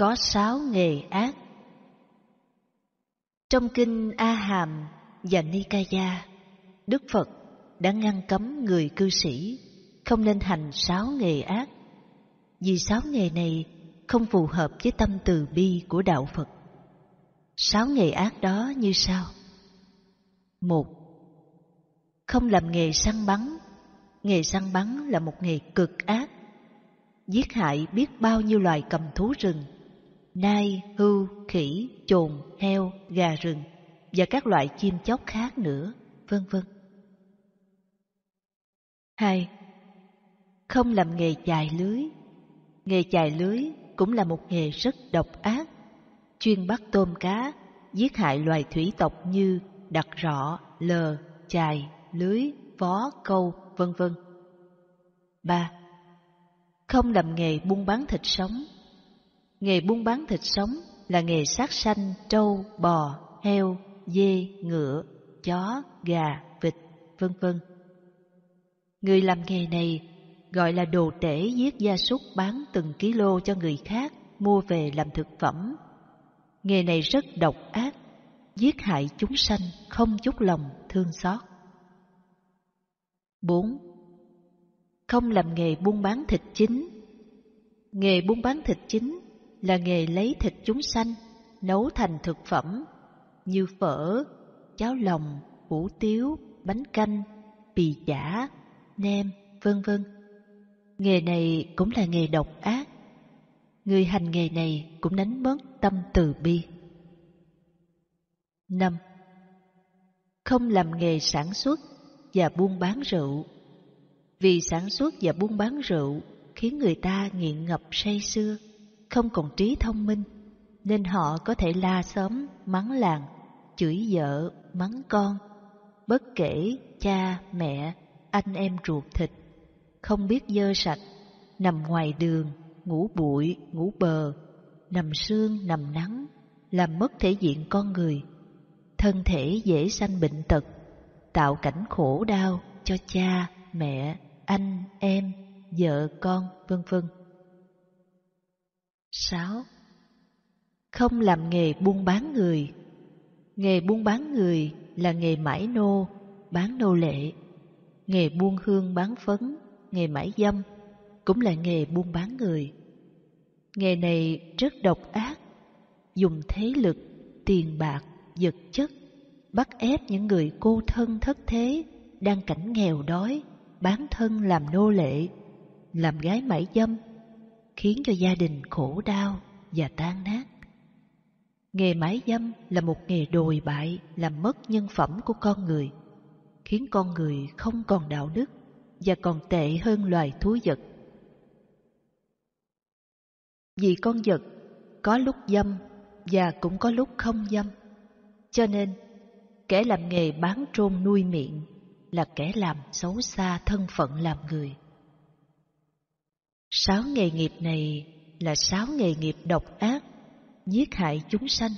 có sáu nghề ác. Trong kinh A Hàm và Nikaya, Đức Phật đã ngăn cấm người cư sĩ không nên hành sáu nghề ác, vì sáu nghề này không phù hợp với tâm từ bi của đạo Phật. Sáu nghề ác đó như sau: một, không làm nghề săn bắn. Nghề săn bắn là một nghề cực ác, giết hại biết bao nhiêu loài cầm thú rừng nai, hưu, khỉ, chồn, heo, gà rừng và các loại chim chóc khác nữa, vân vân. 2. Không làm nghề chài lưới. Nghề chài lưới cũng là một nghề rất độc ác, chuyên bắt tôm cá, giết hại loài thủy tộc như đặc rọ, lờ, chài, lưới, vó, câu, vân vân. 3. Không làm nghề buôn bán thịt sống Nghề buôn bán thịt sống là nghề sát sanh trâu, bò, heo, dê, ngựa, chó, gà, vịt, vân vân. Người làm nghề này gọi là đồ tể giết gia súc bán từng ký lô cho người khác mua về làm thực phẩm. Nghề này rất độc ác, giết hại chúng sanh không chút lòng thương xót. 4. Không làm nghề buôn bán thịt chính Nghề buôn bán thịt chính là nghề lấy thịt chúng sanh nấu thành thực phẩm như phở, cháo lòng, hủ tiếu, bánh canh, bì chả, nem, vân vân. Nghề này cũng là nghề độc ác. Người hành nghề này cũng đánh mất tâm từ bi. Năm, Không làm nghề sản xuất và buôn bán rượu. Vì sản xuất và buôn bán rượu khiến người ta nghiện ngập say xưa không còn trí thông minh, nên họ có thể la xóm, mắng làng, chửi vợ, mắng con, bất kể cha, mẹ, anh em ruột thịt, không biết dơ sạch, nằm ngoài đường, ngủ bụi, ngủ bờ, nằm sương, nằm nắng, làm mất thể diện con người. Thân thể dễ sanh bệnh tật, tạo cảnh khổ đau cho cha, mẹ, anh, em, vợ, con, vân vân. 6. Không làm nghề buôn bán người Nghề buôn bán người là nghề mãi nô, bán nô lệ Nghề buôn hương bán phấn, nghề mãi dâm Cũng là nghề buôn bán người Nghề này rất độc ác Dùng thế lực, tiền bạc, vật chất Bắt ép những người cô thân thất thế Đang cảnh nghèo đói Bán thân làm nô lệ Làm gái mãi dâm khiến cho gia đình khổ đau và tan nát. Nghề mái dâm là một nghề đồi bại làm mất nhân phẩm của con người, khiến con người không còn đạo đức và còn tệ hơn loài thú vật. Vì con vật có lúc dâm và cũng có lúc không dâm, cho nên kẻ làm nghề bán trôn nuôi miệng là kẻ làm xấu xa thân phận làm người. Sáu nghề nghiệp này là sáu nghề nghiệp độc ác, giết hại chúng sanh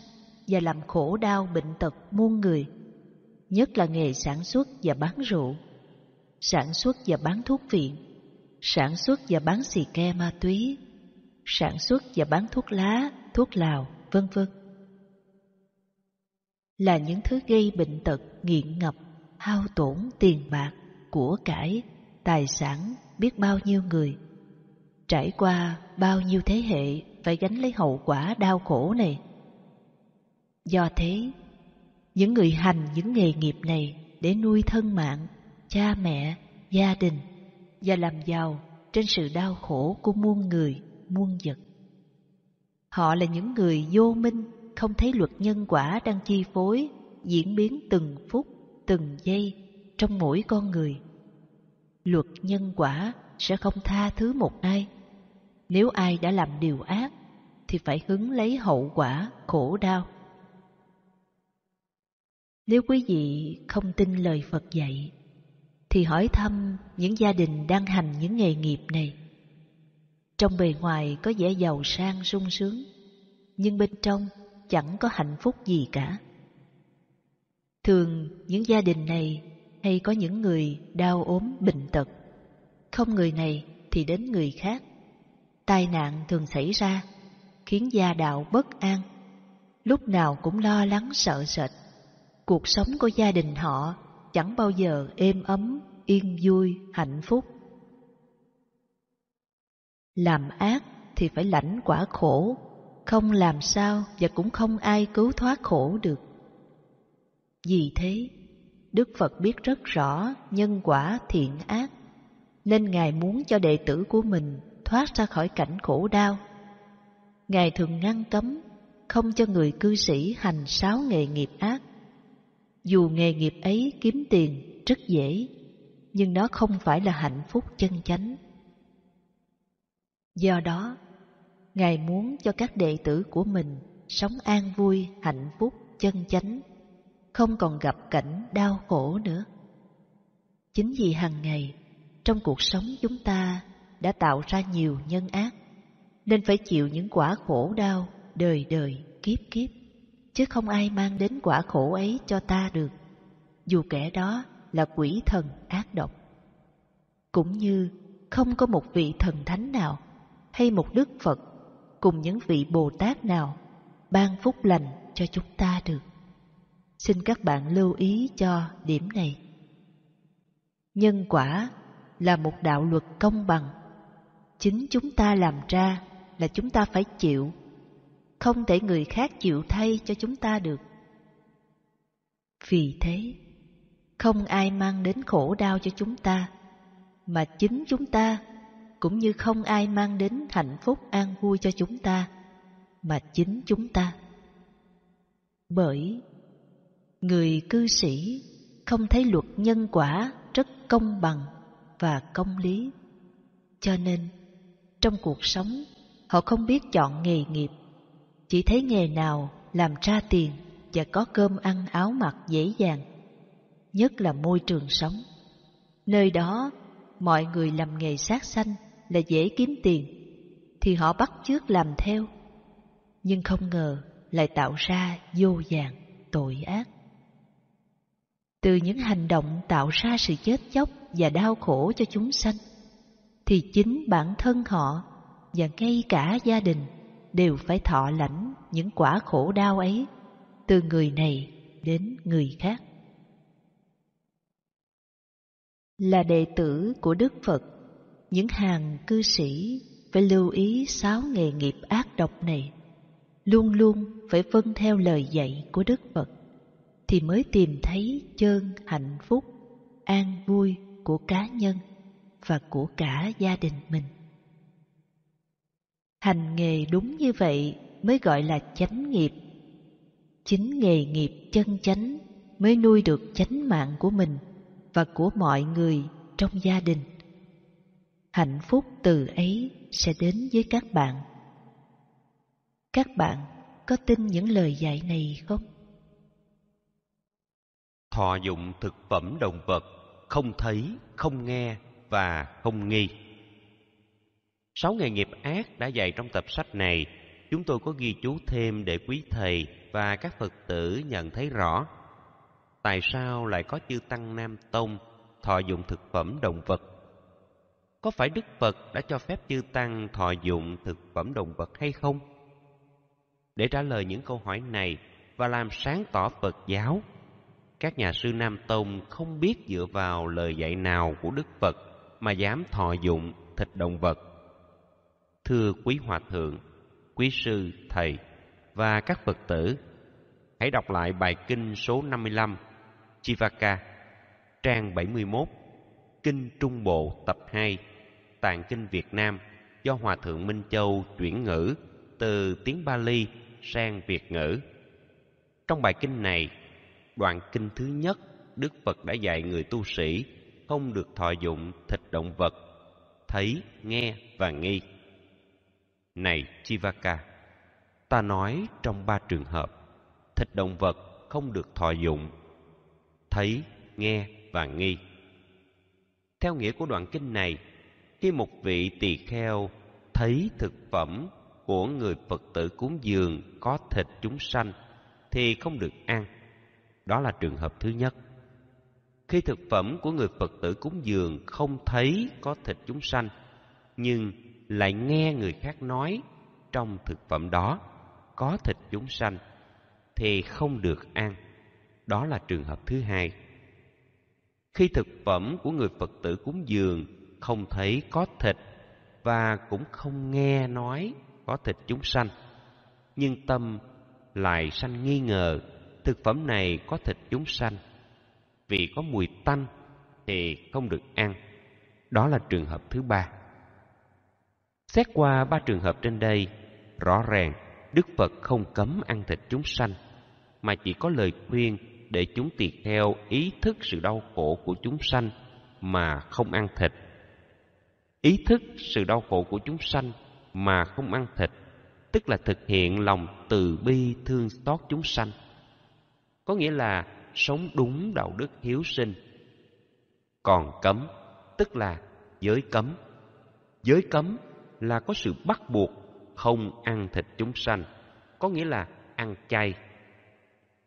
và làm khổ đau bệnh tật muôn người, nhất là nghề sản xuất và bán rượu, sản xuất và bán thuốc viện, sản xuất và bán xì ke ma túy, sản xuất và bán thuốc lá, thuốc lào, vân vân. Là những thứ gây bệnh tật, nghiện ngập, hao tổn tiền bạc, của cải, tài sản biết bao nhiêu người – trải qua bao nhiêu thế hệ phải gánh lấy hậu quả đau khổ này. Do thế, những người hành những nghề nghiệp này để nuôi thân mạng, cha mẹ, gia đình và làm giàu trên sự đau khổ của muôn người, muôn vật. Họ là những người vô minh, không thấy luật nhân quả đang chi phối, diễn biến từng phút, từng giây trong mỗi con người. Luật nhân quả sẽ không tha thứ một ai. Nếu ai đã làm điều ác thì phải hứng lấy hậu quả khổ đau. Nếu quý vị không tin lời Phật dạy thì hỏi thăm những gia đình đang hành những nghề nghiệp này. Trong bề ngoài có vẻ giàu sang sung sướng, nhưng bên trong chẳng có hạnh phúc gì cả. Thường những gia đình này hay có những người đau ốm bệnh tật, không người này thì đến người khác, tai nạn thường xảy ra, khiến gia đạo bất an, lúc nào cũng lo lắng sợ sệt. Cuộc sống của gia đình họ chẳng bao giờ êm ấm, yên vui, hạnh phúc. Làm ác thì phải lãnh quả khổ, không làm sao và cũng không ai cứu thoát khổ được. Vì thế, Đức Phật biết rất rõ nhân quả thiện ác, nên Ngài muốn cho đệ tử của mình thoát ra khỏi cảnh khổ đau. Ngài thường ngăn cấm, không cho người cư sĩ hành sáu nghề nghiệp ác. Dù nghề nghiệp ấy kiếm tiền rất dễ, nhưng nó không phải là hạnh phúc chân chánh. Do đó, Ngài muốn cho các đệ tử của mình sống an vui, hạnh phúc, chân chánh, không còn gặp cảnh đau khổ nữa. Chính vì hàng ngày, trong cuộc sống chúng ta đã tạo ra nhiều nhân ác, nên phải chịu những quả khổ đau đời đời kiếp kiếp, chứ không ai mang đến quả khổ ấy cho ta được, dù kẻ đó là quỷ thần ác độc. Cũng như không có một vị thần thánh nào hay một đức Phật cùng những vị Bồ Tát nào ban phúc lành cho chúng ta được. Xin các bạn lưu ý cho điểm này. Nhân quả là một đạo luật công bằng chính chúng ta làm ra là chúng ta phải chịu không thể người khác chịu thay cho chúng ta được vì thế không ai mang đến khổ đau cho chúng ta mà chính chúng ta cũng như không ai mang đến hạnh phúc an vui cho chúng ta mà chính chúng ta bởi người cư sĩ không thấy luật nhân quả rất công bằng và công lý cho nên trong cuộc sống, họ không biết chọn nghề nghiệp, chỉ thấy nghề nào làm ra tiền và có cơm ăn áo mặc dễ dàng, nhất là môi trường sống. Nơi đó, mọi người làm nghề sát sanh là dễ kiếm tiền, thì họ bắt chước làm theo, nhưng không ngờ lại tạo ra vô vàng tội ác. Từ những hành động tạo ra sự chết chóc và đau khổ cho chúng sanh, thì chính bản thân họ và ngay cả gia đình đều phải thọ lãnh những quả khổ đau ấy từ người này đến người khác. Là đệ tử của Đức Phật, những hàng cư sĩ phải lưu ý sáu nghề nghiệp ác độc này, luôn luôn phải vâng theo lời dạy của Đức Phật, thì mới tìm thấy chân hạnh phúc, an vui của cá nhân và của cả gia đình mình. Hành nghề đúng như vậy mới gọi là chánh nghiệp. Chính nghề nghiệp chân chánh mới nuôi được chánh mạng của mình và của mọi người trong gia đình. Hạnh phúc từ ấy sẽ đến với các bạn. Các bạn có tin những lời dạy này không? Thọ dụng thực phẩm động vật không thấy, không nghe và không nghi. Sáu nghề nghiệp ác đã dạy trong tập sách này, chúng tôi có ghi chú thêm để quý thầy và các Phật tử nhận thấy rõ. Tại sao lại có chư Tăng Nam Tông thọ dụng thực phẩm động vật? Có phải Đức Phật đã cho phép chư Tăng thọ dụng thực phẩm động vật hay không? Để trả lời những câu hỏi này và làm sáng tỏ Phật giáo, các nhà sư Nam Tông không biết dựa vào lời dạy nào của Đức Phật mà dám thọ dụng thịt động vật. Thưa quý hòa thượng, quý sư, thầy và các Phật tử, hãy đọc lại bài kinh số 55 Chivaka, trang 71, Kinh Trung Bộ tập 2, Tạng Kinh Việt Nam do Hòa Thượng Minh Châu chuyển ngữ từ tiếng Bali sang Việt ngữ. Trong bài kinh này, đoạn kinh thứ nhất, Đức Phật đã dạy người tu sĩ không được thọ dụng thịt động vật thấy nghe và nghi này chivaka ta nói trong ba trường hợp thịt động vật không được thọ dụng thấy nghe và nghi theo nghĩa của đoạn kinh này khi một vị tỳ kheo thấy thực phẩm của người phật tử cúng dường có thịt chúng sanh thì không được ăn đó là trường hợp thứ nhất khi thực phẩm của người Phật tử cúng dường không thấy có thịt chúng sanh, nhưng lại nghe người khác nói trong thực phẩm đó có thịt chúng sanh thì không được ăn. Đó là trường hợp thứ hai. Khi thực phẩm của người Phật tử cúng dường không thấy có thịt và cũng không nghe nói có thịt chúng sanh, nhưng tâm lại sanh nghi ngờ thực phẩm này có thịt chúng sanh vì có mùi tanh thì không được ăn. Đó là trường hợp thứ ba. Xét qua ba trường hợp trên đây, rõ ràng Đức Phật không cấm ăn thịt chúng sanh, mà chỉ có lời khuyên để chúng tiệt theo ý thức sự đau khổ của chúng sanh mà không ăn thịt. Ý thức sự đau khổ của chúng sanh mà không ăn thịt, tức là thực hiện lòng từ bi thương xót chúng sanh. Có nghĩa là sống đúng đạo đức hiếu sinh. Còn cấm, tức là giới cấm. Giới cấm là có sự bắt buộc không ăn thịt chúng sanh, có nghĩa là ăn chay.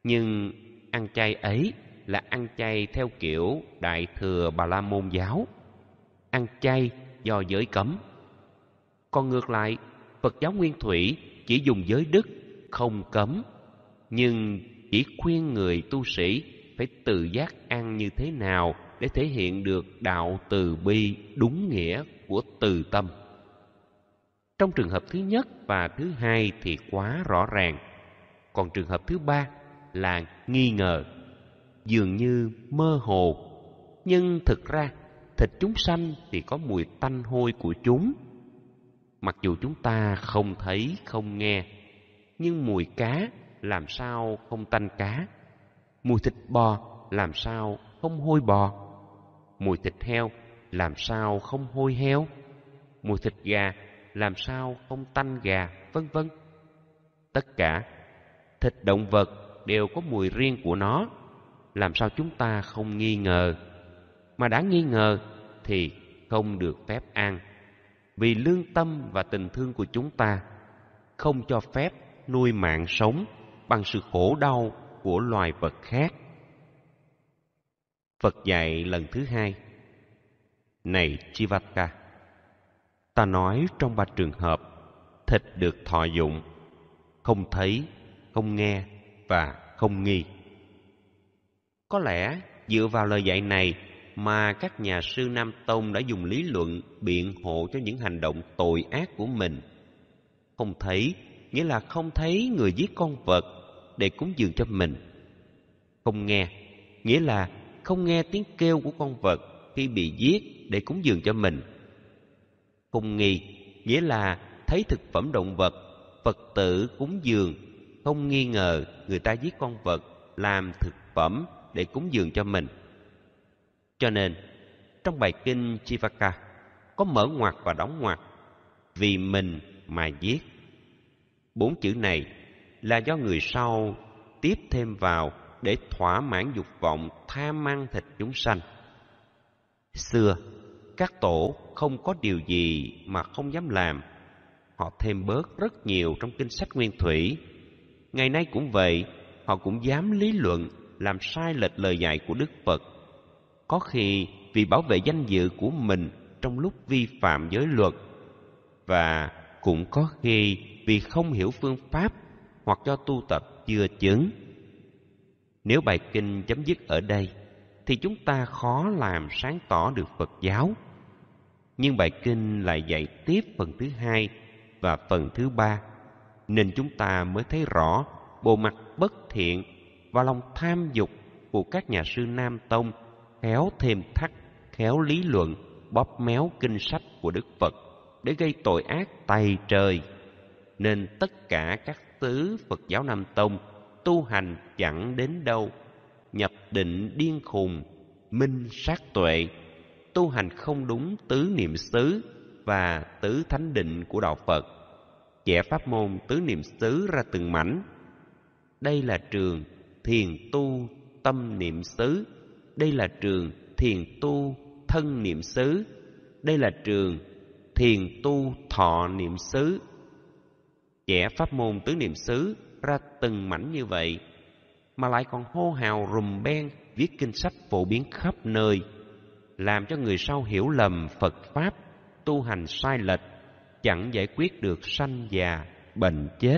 Nhưng ăn chay ấy là ăn chay theo kiểu Đại Thừa Bà La Môn Giáo, ăn chay do giới cấm. Còn ngược lại, Phật giáo Nguyên Thủy chỉ dùng giới đức, không cấm, nhưng chỉ khuyên người tu sĩ phải tự giác ăn như thế nào để thể hiện được đạo từ bi đúng nghĩa của từ tâm. Trong trường hợp thứ nhất và thứ hai thì quá rõ ràng, còn trường hợp thứ ba là nghi ngờ, dường như mơ hồ, nhưng thực ra thịt chúng sanh thì có mùi tanh hôi của chúng. Mặc dù chúng ta không thấy, không nghe, nhưng mùi cá làm sao không tanh cá mùi thịt bò làm sao không hôi bò mùi thịt heo làm sao không hôi heo mùi thịt gà làm sao không tanh gà vân vân tất cả thịt động vật đều có mùi riêng của nó làm sao chúng ta không nghi ngờ mà đã nghi ngờ thì không được phép ăn vì lương tâm và tình thương của chúng ta không cho phép nuôi mạng sống bằng sự khổ đau của loài vật khác. Phật dạy lần thứ hai Này Chivaka, ta nói trong ba trường hợp thịt được thọ dụng, không thấy, không nghe và không nghi. Có lẽ dựa vào lời dạy này mà các nhà sư Nam Tông đã dùng lý luận biện hộ cho những hành động tội ác của mình. Không thấy nghĩa là không thấy người giết con vật để cúng dường cho mình không nghe nghĩa là không nghe tiếng kêu của con vật khi bị giết để cúng dường cho mình không nghi nghĩa là thấy thực phẩm động vật phật tử cúng dường không nghi ngờ người ta giết con vật làm thực phẩm để cúng dường cho mình cho nên trong bài kinh chivaka có mở ngoặt và đóng ngoặt vì mình mà giết Bốn chữ này là do người sau tiếp thêm vào để thỏa mãn dục vọng tham ăn thịt chúng sanh. Xưa, các tổ không có điều gì mà không dám làm. Họ thêm bớt rất nhiều trong kinh sách nguyên thủy. Ngày nay cũng vậy, họ cũng dám lý luận làm sai lệch lời dạy của Đức Phật. Có khi vì bảo vệ danh dự của mình trong lúc vi phạm giới luật và cũng có khi vì không hiểu phương pháp hoặc do tu tập chưa chứng. Nếu bài kinh chấm dứt ở đây, thì chúng ta khó làm sáng tỏ được Phật giáo. Nhưng bài kinh lại dạy tiếp phần thứ hai và phần thứ ba, nên chúng ta mới thấy rõ bộ mặt bất thiện và lòng tham dục của các nhà sư Nam Tông khéo thêm thắt, khéo lý luận, bóp méo kinh sách của Đức Phật để gây tội ác tày trời nên tất cả các tứ Phật giáo Nam Tông tu hành chẳng đến đâu. Nhập định điên khùng, minh sát tuệ, tu hành không đúng tứ niệm xứ và tứ thánh định của đạo Phật. Chẻ pháp môn tứ niệm xứ ra từng mảnh. Đây là trường thiền tu tâm niệm xứ, đây là trường thiền tu thân niệm xứ, đây là trường thiền tu thọ niệm xứ vẽ pháp môn tứ niệm xứ ra từng mảnh như vậy mà lại còn hô hào rùm beng viết kinh sách phổ biến khắp nơi làm cho người sau hiểu lầm phật pháp tu hành sai lệch chẳng giải quyết được sanh già bệnh chết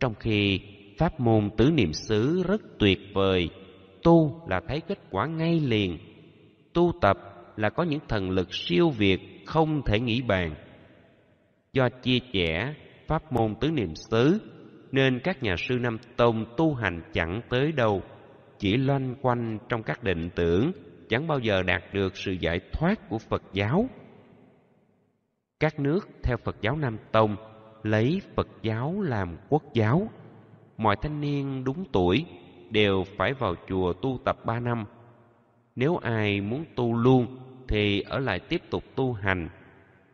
trong khi pháp môn tứ niệm xứ rất tuyệt vời tu là thấy kết quả ngay liền tu tập là có những thần lực siêu việt không thể nghĩ bàn do chia sẻ pháp môn tứ niệm xứ nên các nhà sư Nam Tông tu hành chẳng tới đâu, chỉ loanh quanh trong các định tưởng, chẳng bao giờ đạt được sự giải thoát của Phật giáo. Các nước theo Phật giáo Nam Tông lấy Phật giáo làm quốc giáo. Mọi thanh niên đúng tuổi đều phải vào chùa tu tập ba năm. Nếu ai muốn tu luôn thì ở lại tiếp tục tu hành,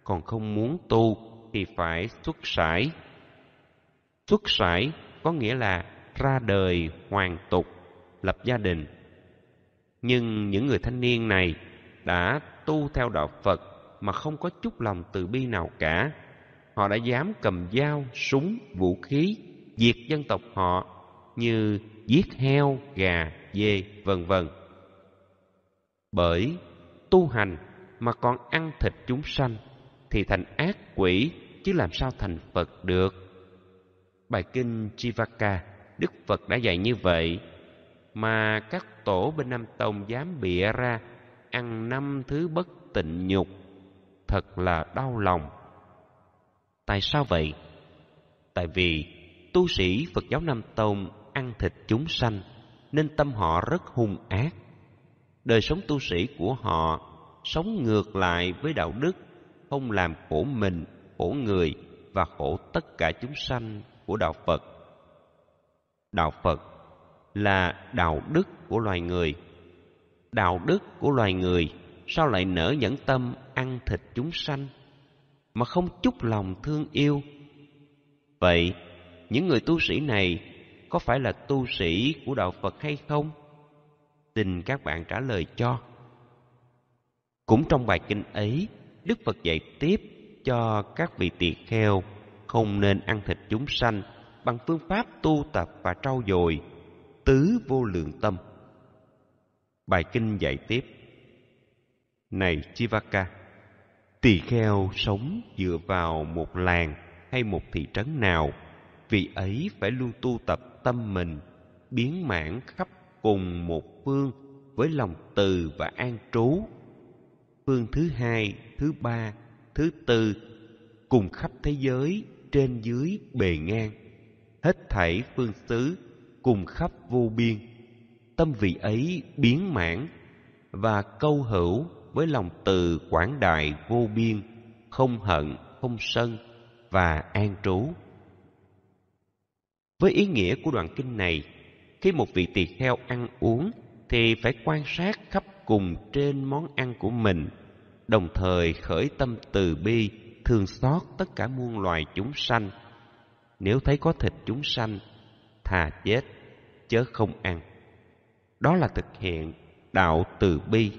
còn không muốn tu thì phải xuất sải. Xuất sải có nghĩa là ra đời hoàn tục, lập gia đình. Nhưng những người thanh niên này đã tu theo đạo Phật mà không có chút lòng từ bi nào cả. Họ đã dám cầm dao, súng, vũ khí diệt dân tộc họ như giết heo, gà, dê, vân vân. Bởi tu hành mà còn ăn thịt chúng sanh thì thành ác quỷ chứ làm sao thành Phật được. Bài kinh Chivaka, Đức Phật đã dạy như vậy, mà các tổ bên Nam Tông dám bịa ra ăn năm thứ bất tịnh nhục, thật là đau lòng. Tại sao vậy? Tại vì tu sĩ Phật giáo Nam Tông ăn thịt chúng sanh nên tâm họ rất hung ác. Đời sống tu sĩ của họ sống ngược lại với đạo đức, không làm khổ mình khổ người và khổ tất cả chúng sanh của đạo Phật. Đạo Phật là đạo đức của loài người. Đạo đức của loài người sao lại nở nhẫn tâm ăn thịt chúng sanh mà không chút lòng thương yêu? Vậy, những người tu sĩ này có phải là tu sĩ của đạo Phật hay không? Xin các bạn trả lời cho. Cũng trong bài kinh ấy, Đức Phật dạy tiếp cho các vị tỳ kheo không nên ăn thịt chúng sanh bằng phương pháp tu tập và trau dồi tứ vô lượng tâm. Bài kinh dạy tiếp. Này Chivaka, tỳ kheo sống dựa vào một làng hay một thị trấn nào, vị ấy phải luôn tu tập tâm mình biến mãn khắp cùng một phương với lòng từ và an trú. Phương thứ hai, thứ ba thứ tư cùng khắp thế giới trên dưới bề ngang hết thảy phương xứ cùng khắp vô biên tâm vị ấy biến mãn và câu hữu với lòng từ quảng đại vô biên không hận không sân và an trú với ý nghĩa của đoạn kinh này khi một vị tỳ kheo ăn uống thì phải quan sát khắp cùng trên món ăn của mình đồng thời khởi tâm từ bi thương xót tất cả muôn loài chúng sanh nếu thấy có thịt chúng sanh thà chết chớ không ăn đó là thực hiện đạo từ bi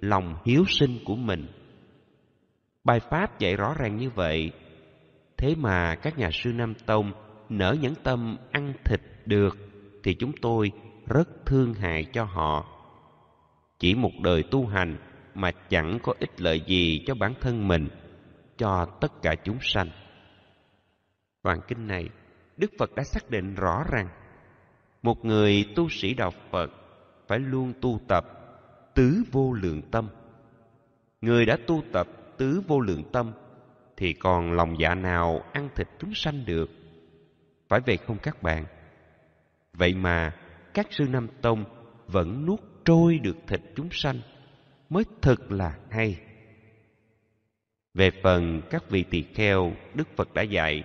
lòng hiếu sinh của mình bài pháp dạy rõ ràng như vậy thế mà các nhà sư nam tông nở nhẫn tâm ăn thịt được thì chúng tôi rất thương hại cho họ chỉ một đời tu hành mà chẳng có ích lợi gì cho bản thân mình, cho tất cả chúng sanh. Đoạn kinh này, Đức Phật đã xác định rõ ràng, một người tu sĩ đạo Phật phải luôn tu tập tứ vô lượng tâm. Người đã tu tập tứ vô lượng tâm thì còn lòng dạ nào ăn thịt chúng sanh được? Phải vậy không các bạn? Vậy mà các sư Nam Tông vẫn nuốt trôi được thịt chúng sanh mới thực là hay về phần các vị tỳ kheo đức phật đã dạy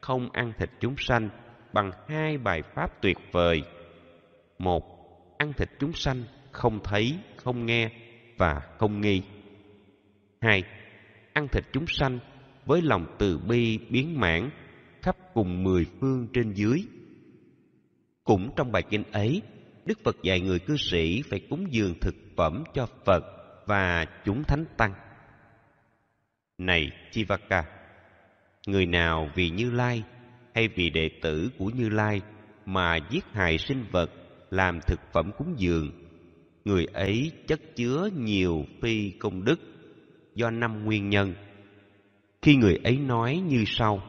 không ăn thịt chúng sanh bằng hai bài pháp tuyệt vời một ăn thịt chúng sanh không thấy không nghe và không nghi hai ăn thịt chúng sanh với lòng từ bi biến mãn khắp cùng mười phương trên dưới cũng trong bài kinh ấy Đức Phật dạy người cư sĩ phải cúng dường thực phẩm cho Phật và chúng thánh tăng. Này Chivaka, người nào vì Như Lai hay vì đệ tử của Như Lai mà giết hại sinh vật làm thực phẩm cúng dường, người ấy chất chứa nhiều phi công đức do năm nguyên nhân. Khi người ấy nói như sau: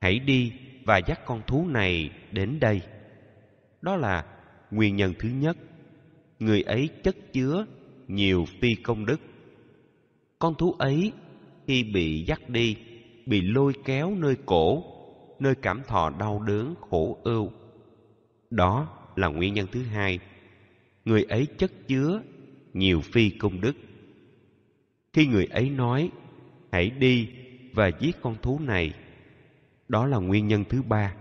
Hãy đi và dắt con thú này đến đây. Đó là nguyên nhân thứ nhất người ấy chất chứa nhiều phi công đức con thú ấy khi bị dắt đi bị lôi kéo nơi cổ nơi cảm thọ đau đớn khổ ưu đó là nguyên nhân thứ hai người ấy chất chứa nhiều phi công đức khi người ấy nói hãy đi và giết con thú này đó là nguyên nhân thứ ba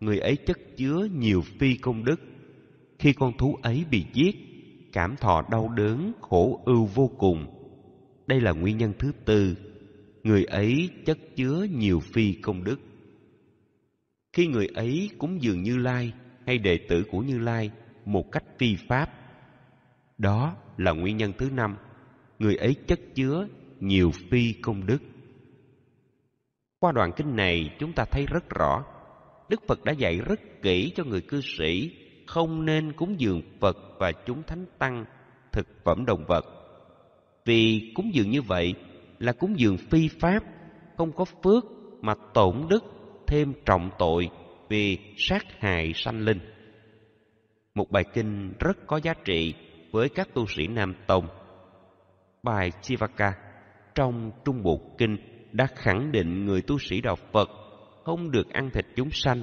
người ấy chất chứa nhiều phi công đức khi con thú ấy bị giết cảm thọ đau đớn khổ ưu vô cùng đây là nguyên nhân thứ tư người ấy chất chứa nhiều phi công đức khi người ấy cúng dường như lai hay đệ tử của như lai một cách phi pháp đó là nguyên nhân thứ năm người ấy chất chứa nhiều phi công đức qua đoạn kinh này chúng ta thấy rất rõ đức phật đã dạy rất kỹ cho người cư sĩ không nên cúng dường Phật và chúng thánh tăng thực phẩm động vật. Vì cúng dường như vậy là cúng dường phi pháp, không có phước mà tổn đức thêm trọng tội vì sát hại sanh linh. Một bài kinh rất có giá trị với các tu sĩ Nam Tông. Bài Chivaka trong Trung Bộ Kinh đã khẳng định người tu sĩ đạo Phật không được ăn thịt chúng sanh,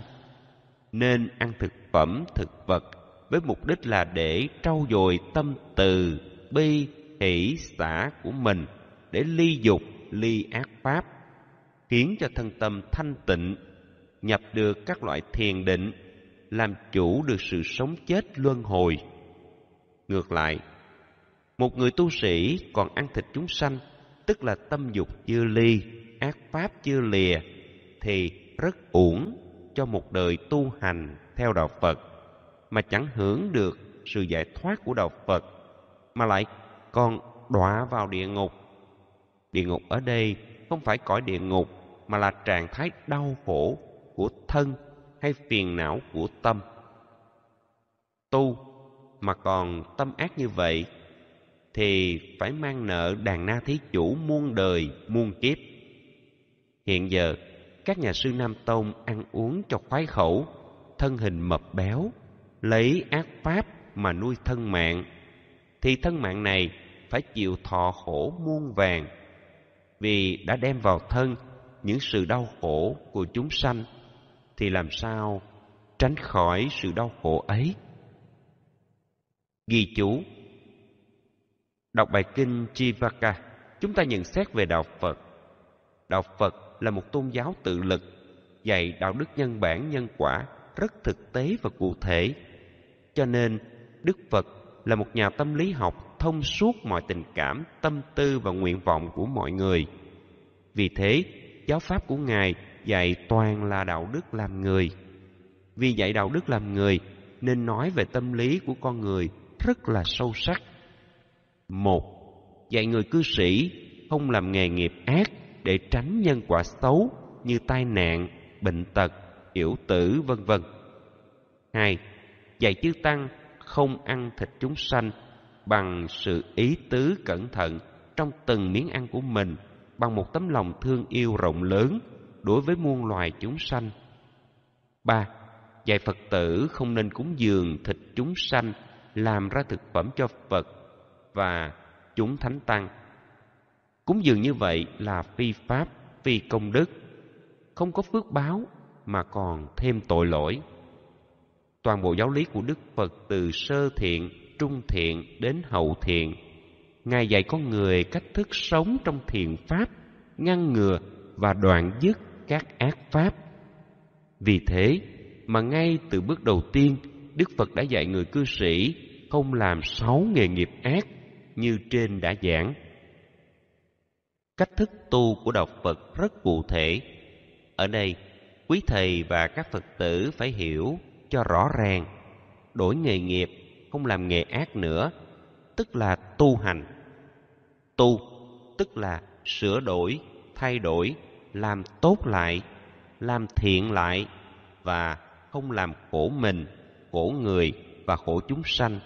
nên ăn thực phẩm thực vật với mục đích là để trau dồi tâm từ bi hỷ xã của mình để ly dục ly ác pháp khiến cho thân tâm thanh tịnh nhập được các loại thiền định làm chủ được sự sống chết luân hồi ngược lại một người tu sĩ còn ăn thịt chúng sanh tức là tâm dục chưa ly ác pháp chưa lìa thì rất uổng cho một đời tu hành theo đạo Phật mà chẳng hưởng được sự giải thoát của đạo Phật mà lại còn đọa vào địa ngục. Địa ngục ở đây không phải cõi địa ngục mà là trạng thái đau khổ của thân hay phiền não của tâm. Tu mà còn tâm ác như vậy thì phải mang nợ đàn na thí chủ muôn đời muôn kiếp. Hiện giờ các nhà sư Nam Tông ăn uống cho khoái khẩu thân hình mập béo lấy ác pháp mà nuôi thân mạng thì thân mạng này phải chịu thọ khổ muôn vàng vì đã đem vào thân những sự đau khổ của chúng sanh thì làm sao tránh khỏi sự đau khổ ấy ghi chú đọc bài kinh chivaka chúng ta nhận xét về đạo phật đạo phật là một tôn giáo tự lực dạy đạo đức nhân bản nhân quả rất thực tế và cụ thể cho nên đức phật là một nhà tâm lý học thông suốt mọi tình cảm tâm tư và nguyện vọng của mọi người vì thế giáo pháp của ngài dạy toàn là đạo đức làm người vì dạy đạo đức làm người nên nói về tâm lý của con người rất là sâu sắc một dạy người cư sĩ không làm nghề nghiệp ác để tránh nhân quả xấu như tai nạn bệnh tật yểu tử vân vân. Hai, Dạy chư tăng không ăn thịt chúng sanh bằng sự ý tứ cẩn thận trong từng miếng ăn của mình bằng một tấm lòng thương yêu rộng lớn đối với muôn loài chúng sanh. Ba, Dạy Phật tử không nên cúng dường thịt chúng sanh làm ra thực phẩm cho Phật và chúng thánh tăng. Cúng dường như vậy là phi pháp, phi công đức, không có phước báo mà còn thêm tội lỗi toàn bộ giáo lý của đức phật từ sơ thiện trung thiện đến hậu thiện ngài dạy con người cách thức sống trong thiện pháp ngăn ngừa và đoạn dứt các ác pháp vì thế mà ngay từ bước đầu tiên đức phật đã dạy người cư sĩ không làm sáu nghề nghiệp ác như trên đã giảng cách thức tu của đạo phật rất cụ thể ở đây quý thầy và các phật tử phải hiểu cho rõ ràng đổi nghề nghiệp không làm nghề ác nữa tức là tu hành tu tức là sửa đổi thay đổi làm tốt lại làm thiện lại và không làm khổ mình khổ người và khổ chúng sanh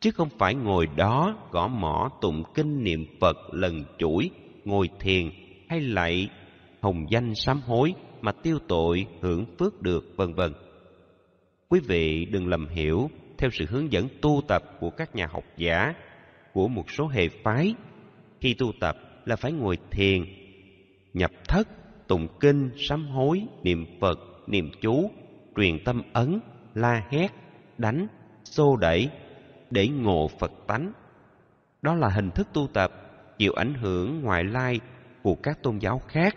chứ không phải ngồi đó gõ mỏ tụng kinh niệm phật lần chuỗi ngồi thiền hay lạy hồng danh sám hối mà tiêu tội hưởng phước được vân vân quý vị đừng lầm hiểu theo sự hướng dẫn tu tập của các nhà học giả của một số hệ phái khi tu tập là phải ngồi thiền nhập thất tụng kinh sám hối niệm phật niệm chú truyền tâm ấn la hét đánh xô đẩy để ngộ phật tánh đó là hình thức tu tập chịu ảnh hưởng ngoại lai của các tôn giáo khác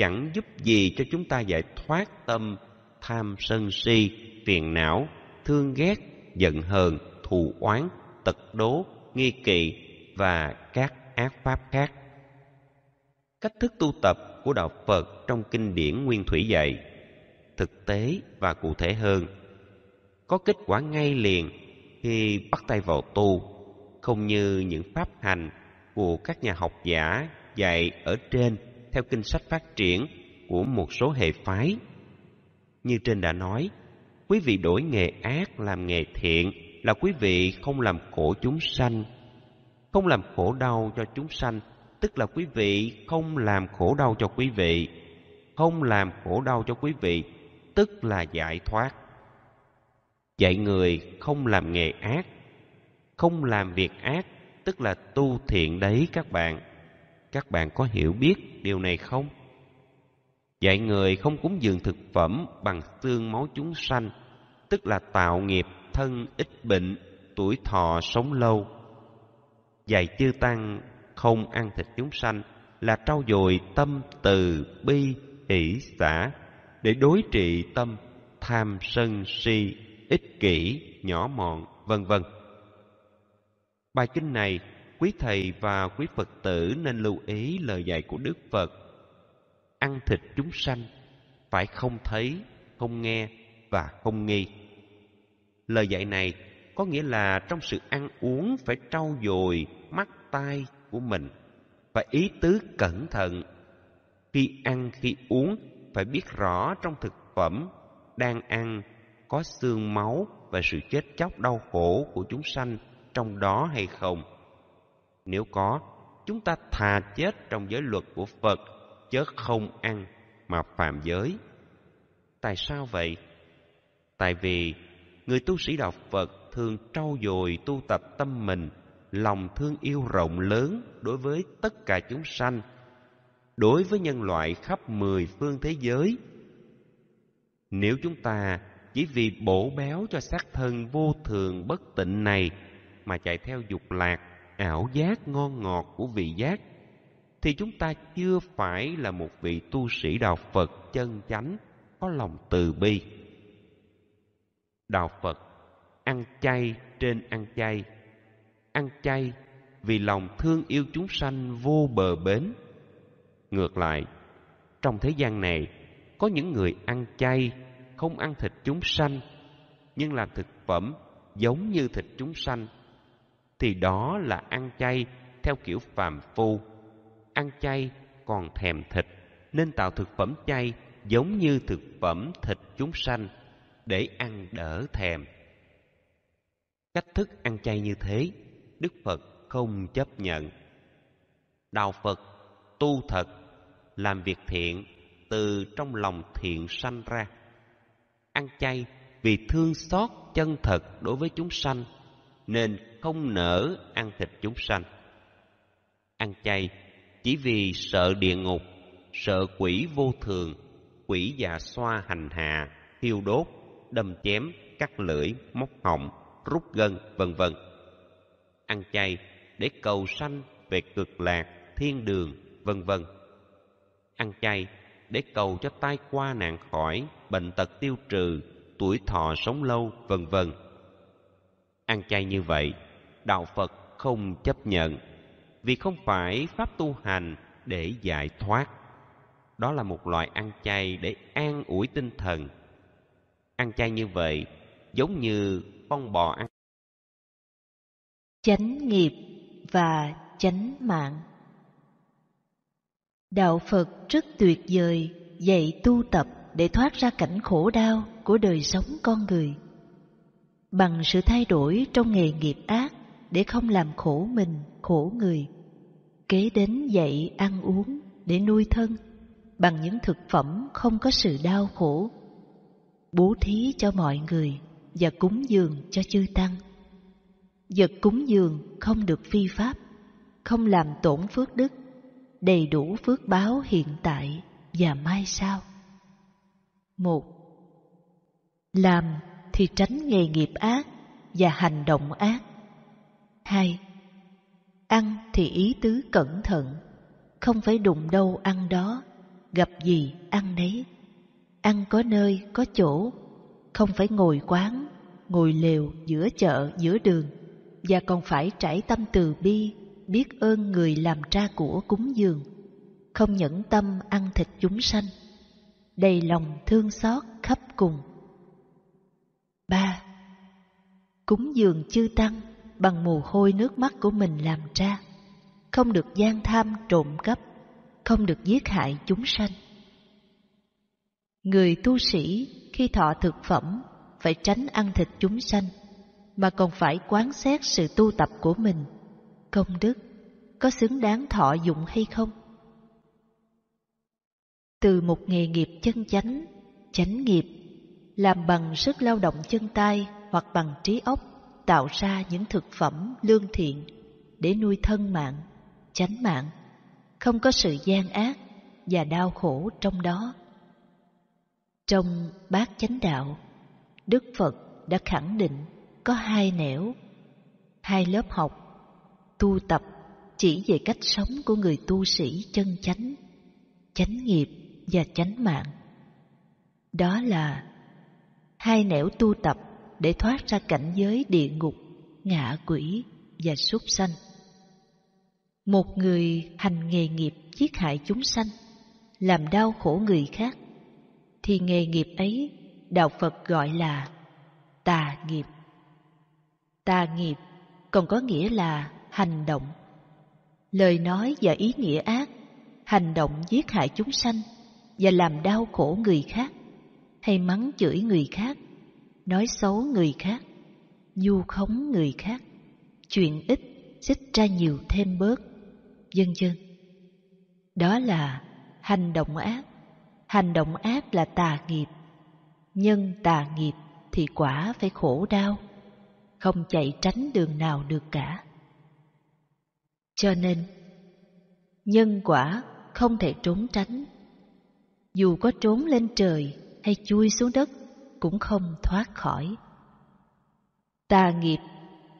chẳng giúp gì cho chúng ta giải thoát tâm tham sân si, phiền não, thương ghét, giận hờn, thù oán, tật đố, nghi kỵ và các ác pháp khác. Cách thức tu tập của đạo Phật trong kinh điển Nguyên Thủy dạy thực tế và cụ thể hơn. Có kết quả ngay liền khi bắt tay vào tu, không như những pháp hành của các nhà học giả dạy ở trên theo kinh sách phát triển của một số hệ phái. Như trên đã nói, quý vị đổi nghề ác làm nghề thiện là quý vị không làm khổ chúng sanh. Không làm khổ đau cho chúng sanh, tức là quý vị không làm khổ đau cho quý vị. Không làm khổ đau cho quý vị, tức là giải thoát. Dạy người không làm nghề ác, không làm việc ác, tức là tu thiện đấy các bạn các bạn có hiểu biết điều này không dạy người không cúng dường thực phẩm bằng xương máu chúng sanh tức là tạo nghiệp thân ít bệnh tuổi thọ sống lâu dạy chư tăng không ăn thịt chúng sanh là trau dồi tâm từ bi hỷ xã để đối trị tâm tham sân si ích kỷ nhỏ mọn vân vân bài kinh này quý thầy và quý Phật tử nên lưu ý lời dạy của Đức Phật. Ăn thịt chúng sanh, phải không thấy, không nghe và không nghi. Lời dạy này có nghĩa là trong sự ăn uống phải trau dồi mắt tai của mình, phải ý tứ cẩn thận. Khi ăn, khi uống, phải biết rõ trong thực phẩm đang ăn có xương máu và sự chết chóc đau khổ của chúng sanh trong đó hay không nếu có, chúng ta thà chết trong giới luật của Phật, chớ không ăn mà phạm giới. Tại sao vậy? Tại vì người tu sĩ đạo Phật thường trau dồi tu tập tâm mình, lòng thương yêu rộng lớn đối với tất cả chúng sanh, đối với nhân loại khắp mười phương thế giới. Nếu chúng ta chỉ vì bổ béo cho xác thân vô thường bất tịnh này mà chạy theo dục lạc ảo giác ngon ngọt của vị giác thì chúng ta chưa phải là một vị tu sĩ đạo Phật chân chánh có lòng từ bi. Đạo Phật ăn chay trên ăn chay, ăn chay vì lòng thương yêu chúng sanh vô bờ bến. Ngược lại, trong thế gian này có những người ăn chay không ăn thịt chúng sanh nhưng làm thực phẩm giống như thịt chúng sanh thì đó là ăn chay theo kiểu phàm phu. Ăn chay còn thèm thịt nên tạo thực phẩm chay giống như thực phẩm thịt chúng sanh để ăn đỡ thèm. Cách thức ăn chay như thế, Đức Phật không chấp nhận. Đạo Phật tu thật, làm việc thiện từ trong lòng thiện sanh ra. Ăn chay vì thương xót chân thật đối với chúng sanh nên không nỡ ăn thịt chúng sanh ăn chay chỉ vì sợ địa ngục sợ quỷ vô thường quỷ già xoa hành hạ thiêu đốt đâm chém cắt lưỡi móc họng rút gân vân vân ăn chay để cầu sanh về cực lạc thiên đường vân vân ăn chay để cầu cho tai qua nạn khỏi bệnh tật tiêu trừ tuổi thọ sống lâu vân vân Ăn chay như vậy, đạo Phật không chấp nhận, vì không phải pháp tu hành để giải thoát. Đó là một loại ăn chay để an ủi tinh thần. Ăn chay như vậy giống như con bò ăn chánh nghiệp và chánh mạng đạo phật rất tuyệt vời dạy tu tập để thoát ra cảnh khổ đau của đời sống con người bằng sự thay đổi trong nghề nghiệp ác để không làm khổ mình, khổ người. Kế đến dạy ăn uống để nuôi thân bằng những thực phẩm không có sự đau khổ. Bố thí cho mọi người và cúng dường cho chư tăng. Vật cúng dường không được phi pháp, không làm tổn phước đức, đầy đủ phước báo hiện tại và mai sau. một Làm thì tránh nghề nghiệp ác và hành động ác. 2. Ăn thì ý tứ cẩn thận, không phải đụng đâu ăn đó, gặp gì ăn nấy. Ăn có nơi, có chỗ, không phải ngồi quán, ngồi lều giữa chợ, giữa đường, và còn phải trải tâm từ bi, biết ơn người làm ra của cúng dường, không nhẫn tâm ăn thịt chúng sanh, đầy lòng thương xót khắp cùng ba, Cúng dường chư tăng bằng mồ hôi nước mắt của mình làm ra, không được gian tham trộm cắp, không được giết hại chúng sanh. Người tu sĩ khi thọ thực phẩm phải tránh ăn thịt chúng sanh, mà còn phải quán xét sự tu tập của mình, công đức có xứng đáng thọ dụng hay không. Từ một nghề nghiệp chân chánh, chánh nghiệp làm bằng sức lao động chân tay hoặc bằng trí óc tạo ra những thực phẩm lương thiện để nuôi thân mạng, chánh mạng, không có sự gian ác và đau khổ trong đó. Trong bát chánh đạo, Đức Phật đã khẳng định có hai nẻo, hai lớp học, tu tập chỉ về cách sống của người tu sĩ chân chánh, chánh nghiệp và chánh mạng. Đó là hai nẻo tu tập để thoát ra cảnh giới địa ngục, ngạ quỷ và súc sanh. Một người hành nghề nghiệp giết hại chúng sanh, làm đau khổ người khác, thì nghề nghiệp ấy Đạo Phật gọi là tà nghiệp. Tà nghiệp còn có nghĩa là hành động. Lời nói và ý nghĩa ác, hành động giết hại chúng sanh và làm đau khổ người khác hay mắng chửi người khác, nói xấu người khác, du khống người khác, chuyện ít xích ra nhiều thêm bớt, vân vân. Đó là hành động ác. Hành động ác là tà nghiệp. Nhân tà nghiệp thì quả phải khổ đau, không chạy tránh đường nào được cả. Cho nên, nhân quả không thể trốn tránh. Dù có trốn lên trời hay chui xuống đất cũng không thoát khỏi. Tà nghiệp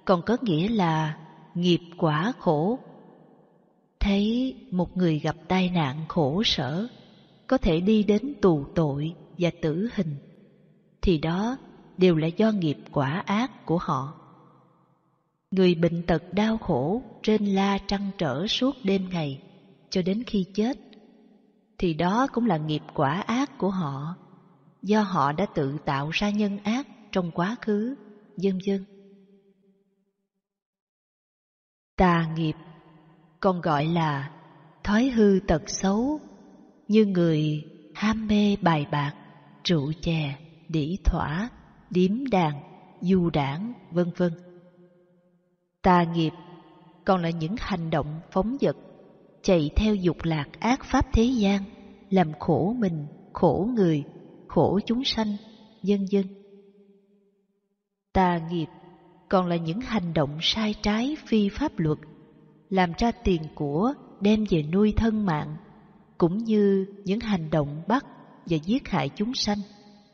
còn có nghĩa là nghiệp quả khổ. Thấy một người gặp tai nạn khổ sở, có thể đi đến tù tội và tử hình, thì đó đều là do nghiệp quả ác của họ. Người bệnh tật đau khổ, trên la trăn trở suốt đêm ngày, cho đến khi chết, thì đó cũng là nghiệp quả ác của họ do họ đã tự tạo ra nhân ác trong quá khứ, vân vân. Tà nghiệp còn gọi là thói hư tật xấu như người ham mê bài bạc, rượu chè, đĩ thỏa, điếm đàn, du đảng, vân vân. Tà nghiệp còn là những hành động phóng dật, chạy theo dục lạc ác pháp thế gian, làm khổ mình, khổ người, khổ chúng sanh, dân dân. Tà nghiệp còn là những hành động sai trái phi pháp luật, làm ra tiền của đem về nuôi thân mạng, cũng như những hành động bắt và giết hại chúng sanh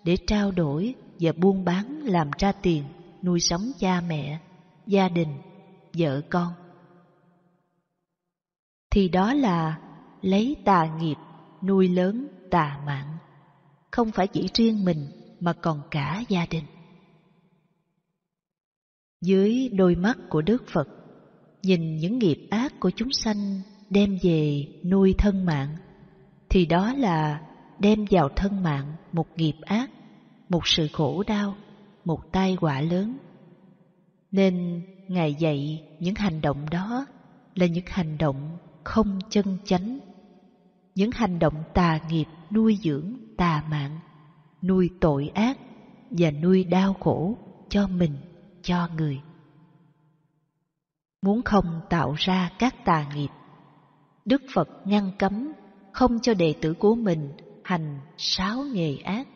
để trao đổi và buôn bán làm ra tiền nuôi sống cha mẹ, gia đình, vợ con. Thì đó là lấy tà nghiệp nuôi lớn tà mạng không phải chỉ riêng mình mà còn cả gia đình. Dưới đôi mắt của Đức Phật, nhìn những nghiệp ác của chúng sanh đem về nuôi thân mạng, thì đó là đem vào thân mạng một nghiệp ác, một sự khổ đau, một tai họa lớn. Nên Ngài dạy những hành động đó là những hành động không chân chánh, những hành động tà nghiệp nuôi dưỡng tà mạng nuôi tội ác và nuôi đau khổ cho mình cho người muốn không tạo ra các tà nghiệp đức phật ngăn cấm không cho đệ tử của mình hành sáu nghề ác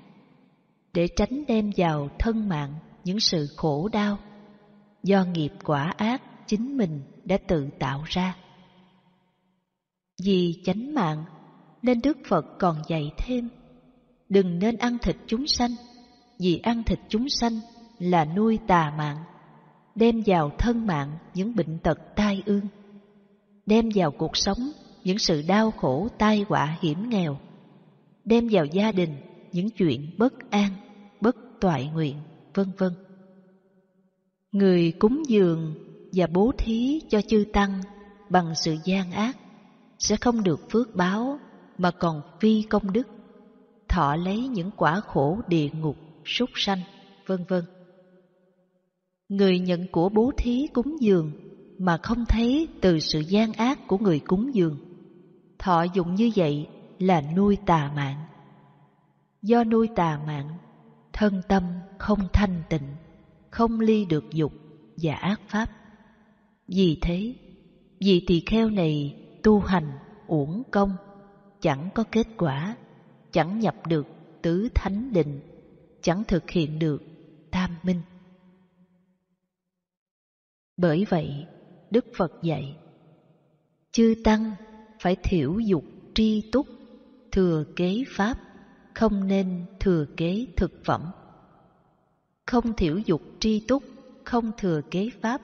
để tránh đem vào thân mạng những sự khổ đau do nghiệp quả ác chính mình đã tự tạo ra vì chánh mạng nên đức phật còn dạy thêm đừng nên ăn thịt chúng sanh, vì ăn thịt chúng sanh là nuôi tà mạng, đem vào thân mạng những bệnh tật tai ương, đem vào cuộc sống những sự đau khổ tai họa hiểm nghèo, đem vào gia đình những chuyện bất an, bất toại nguyện, vân vân. Người cúng dường và bố thí cho chư tăng bằng sự gian ác sẽ không được phước báo mà còn phi công đức thọ lấy những quả khổ địa ngục, súc sanh, vân vân. Người nhận của bố thí cúng dường mà không thấy từ sự gian ác của người cúng dường. Thọ dụng như vậy là nuôi tà mạng. Do nuôi tà mạng, thân tâm không thanh tịnh, không ly được dục và ác pháp. Vì thế, vì tỳ kheo này tu hành uổng công, chẳng có kết quả chẳng nhập được tứ thánh định, chẳng thực hiện được tam minh. Bởi vậy, Đức Phật dạy, chư tăng phải thiểu dục tri túc, thừa kế pháp, không nên thừa kế thực phẩm. Không thiểu dục tri túc, không thừa kế pháp,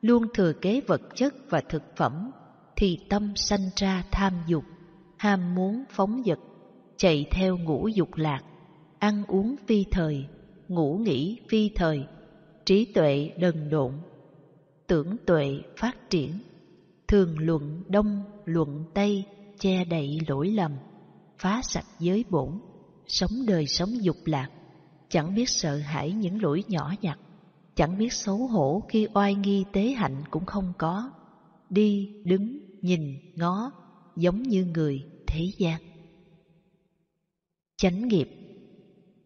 luôn thừa kế vật chất và thực phẩm, thì tâm sanh ra tham dục, ham muốn phóng dật chạy theo ngũ dục lạc, ăn uống phi thời, ngủ nghỉ phi thời, trí tuệ đần độn, tưởng tuệ phát triển, thường luận đông, luận tây, che đậy lỗi lầm, phá sạch giới bổn, sống đời sống dục lạc, chẳng biết sợ hãi những lỗi nhỏ nhặt, chẳng biết xấu hổ khi oai nghi tế hạnh cũng không có, đi, đứng, nhìn, ngó, giống như người thế gian chánh nghiệp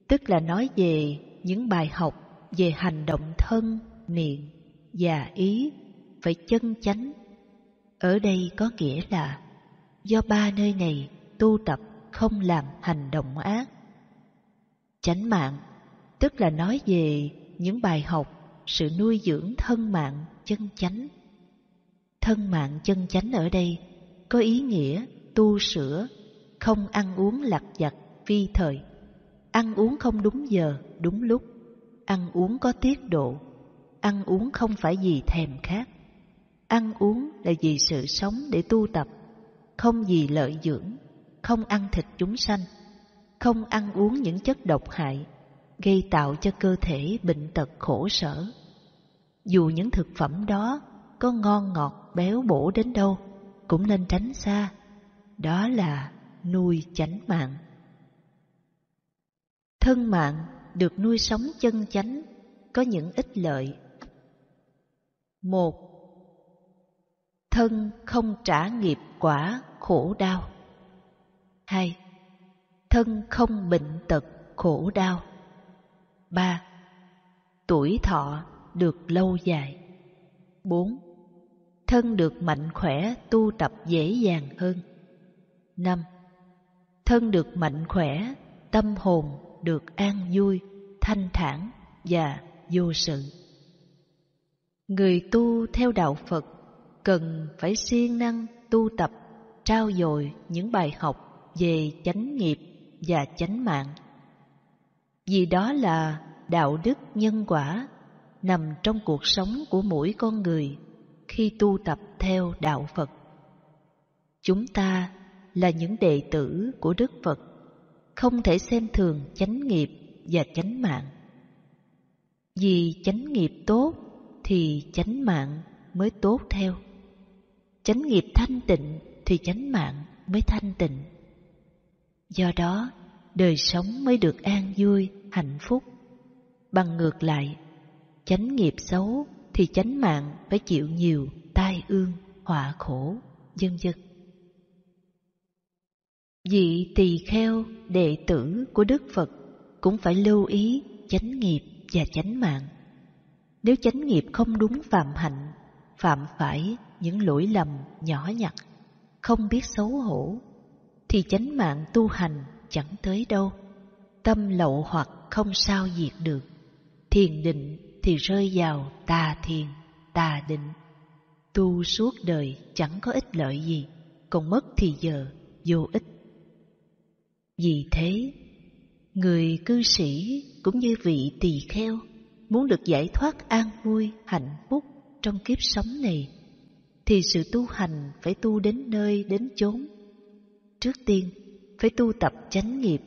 tức là nói về những bài học về hành động thân miệng và ý phải chân chánh ở đây có nghĩa là do ba nơi này tu tập không làm hành động ác chánh mạng tức là nói về những bài học sự nuôi dưỡng thân mạng chân chánh thân mạng chân chánh ở đây có ý nghĩa tu sửa không ăn uống lặt vặt phi thời ăn uống không đúng giờ đúng lúc ăn uống có tiết độ ăn uống không phải vì thèm khát ăn uống là vì sự sống để tu tập không vì lợi dưỡng không ăn thịt chúng sanh không ăn uống những chất độc hại gây tạo cho cơ thể bệnh tật khổ sở dù những thực phẩm đó có ngon ngọt béo bổ đến đâu cũng nên tránh xa đó là nuôi chánh mạng thân mạng được nuôi sống chân chánh có những ích lợi. một Thân không trả nghiệp quả khổ đau. hai Thân không bệnh tật khổ đau. ba Tuổi thọ được lâu dài. bốn Thân được mạnh khỏe tu tập dễ dàng hơn. năm Thân được mạnh khỏe, tâm hồn được an vui, thanh thản và vô sự. Người tu theo đạo Phật cần phải siêng năng tu tập, trao dồi những bài học về chánh nghiệp và chánh mạng. Vì đó là đạo đức nhân quả nằm trong cuộc sống của mỗi con người khi tu tập theo đạo Phật. Chúng ta là những đệ tử của Đức Phật không thể xem thường chánh nghiệp và chánh mạng. Vì chánh nghiệp tốt thì chánh mạng mới tốt theo. Chánh nghiệp thanh tịnh thì chánh mạng mới thanh tịnh. Do đó, đời sống mới được an vui, hạnh phúc. Bằng ngược lại, chánh nghiệp xấu thì chánh mạng phải chịu nhiều tai ương, họa khổ, dân dân. Vị tỳ kheo, đệ tử của Đức Phật cũng phải lưu ý chánh nghiệp và chánh mạng. Nếu chánh nghiệp không đúng phạm hạnh, phạm phải những lỗi lầm nhỏ nhặt, không biết xấu hổ, thì chánh mạng tu hành chẳng tới đâu. Tâm lậu hoặc không sao diệt được, thiền định thì rơi vào tà thiền, tà định. Tu suốt đời chẳng có ích lợi gì, còn mất thì giờ vô ích. Vì thế, người cư sĩ cũng như vị tỳ kheo muốn được giải thoát an vui, hạnh phúc trong kiếp sống này, thì sự tu hành phải tu đến nơi đến chốn. Trước tiên, phải tu tập chánh nghiệp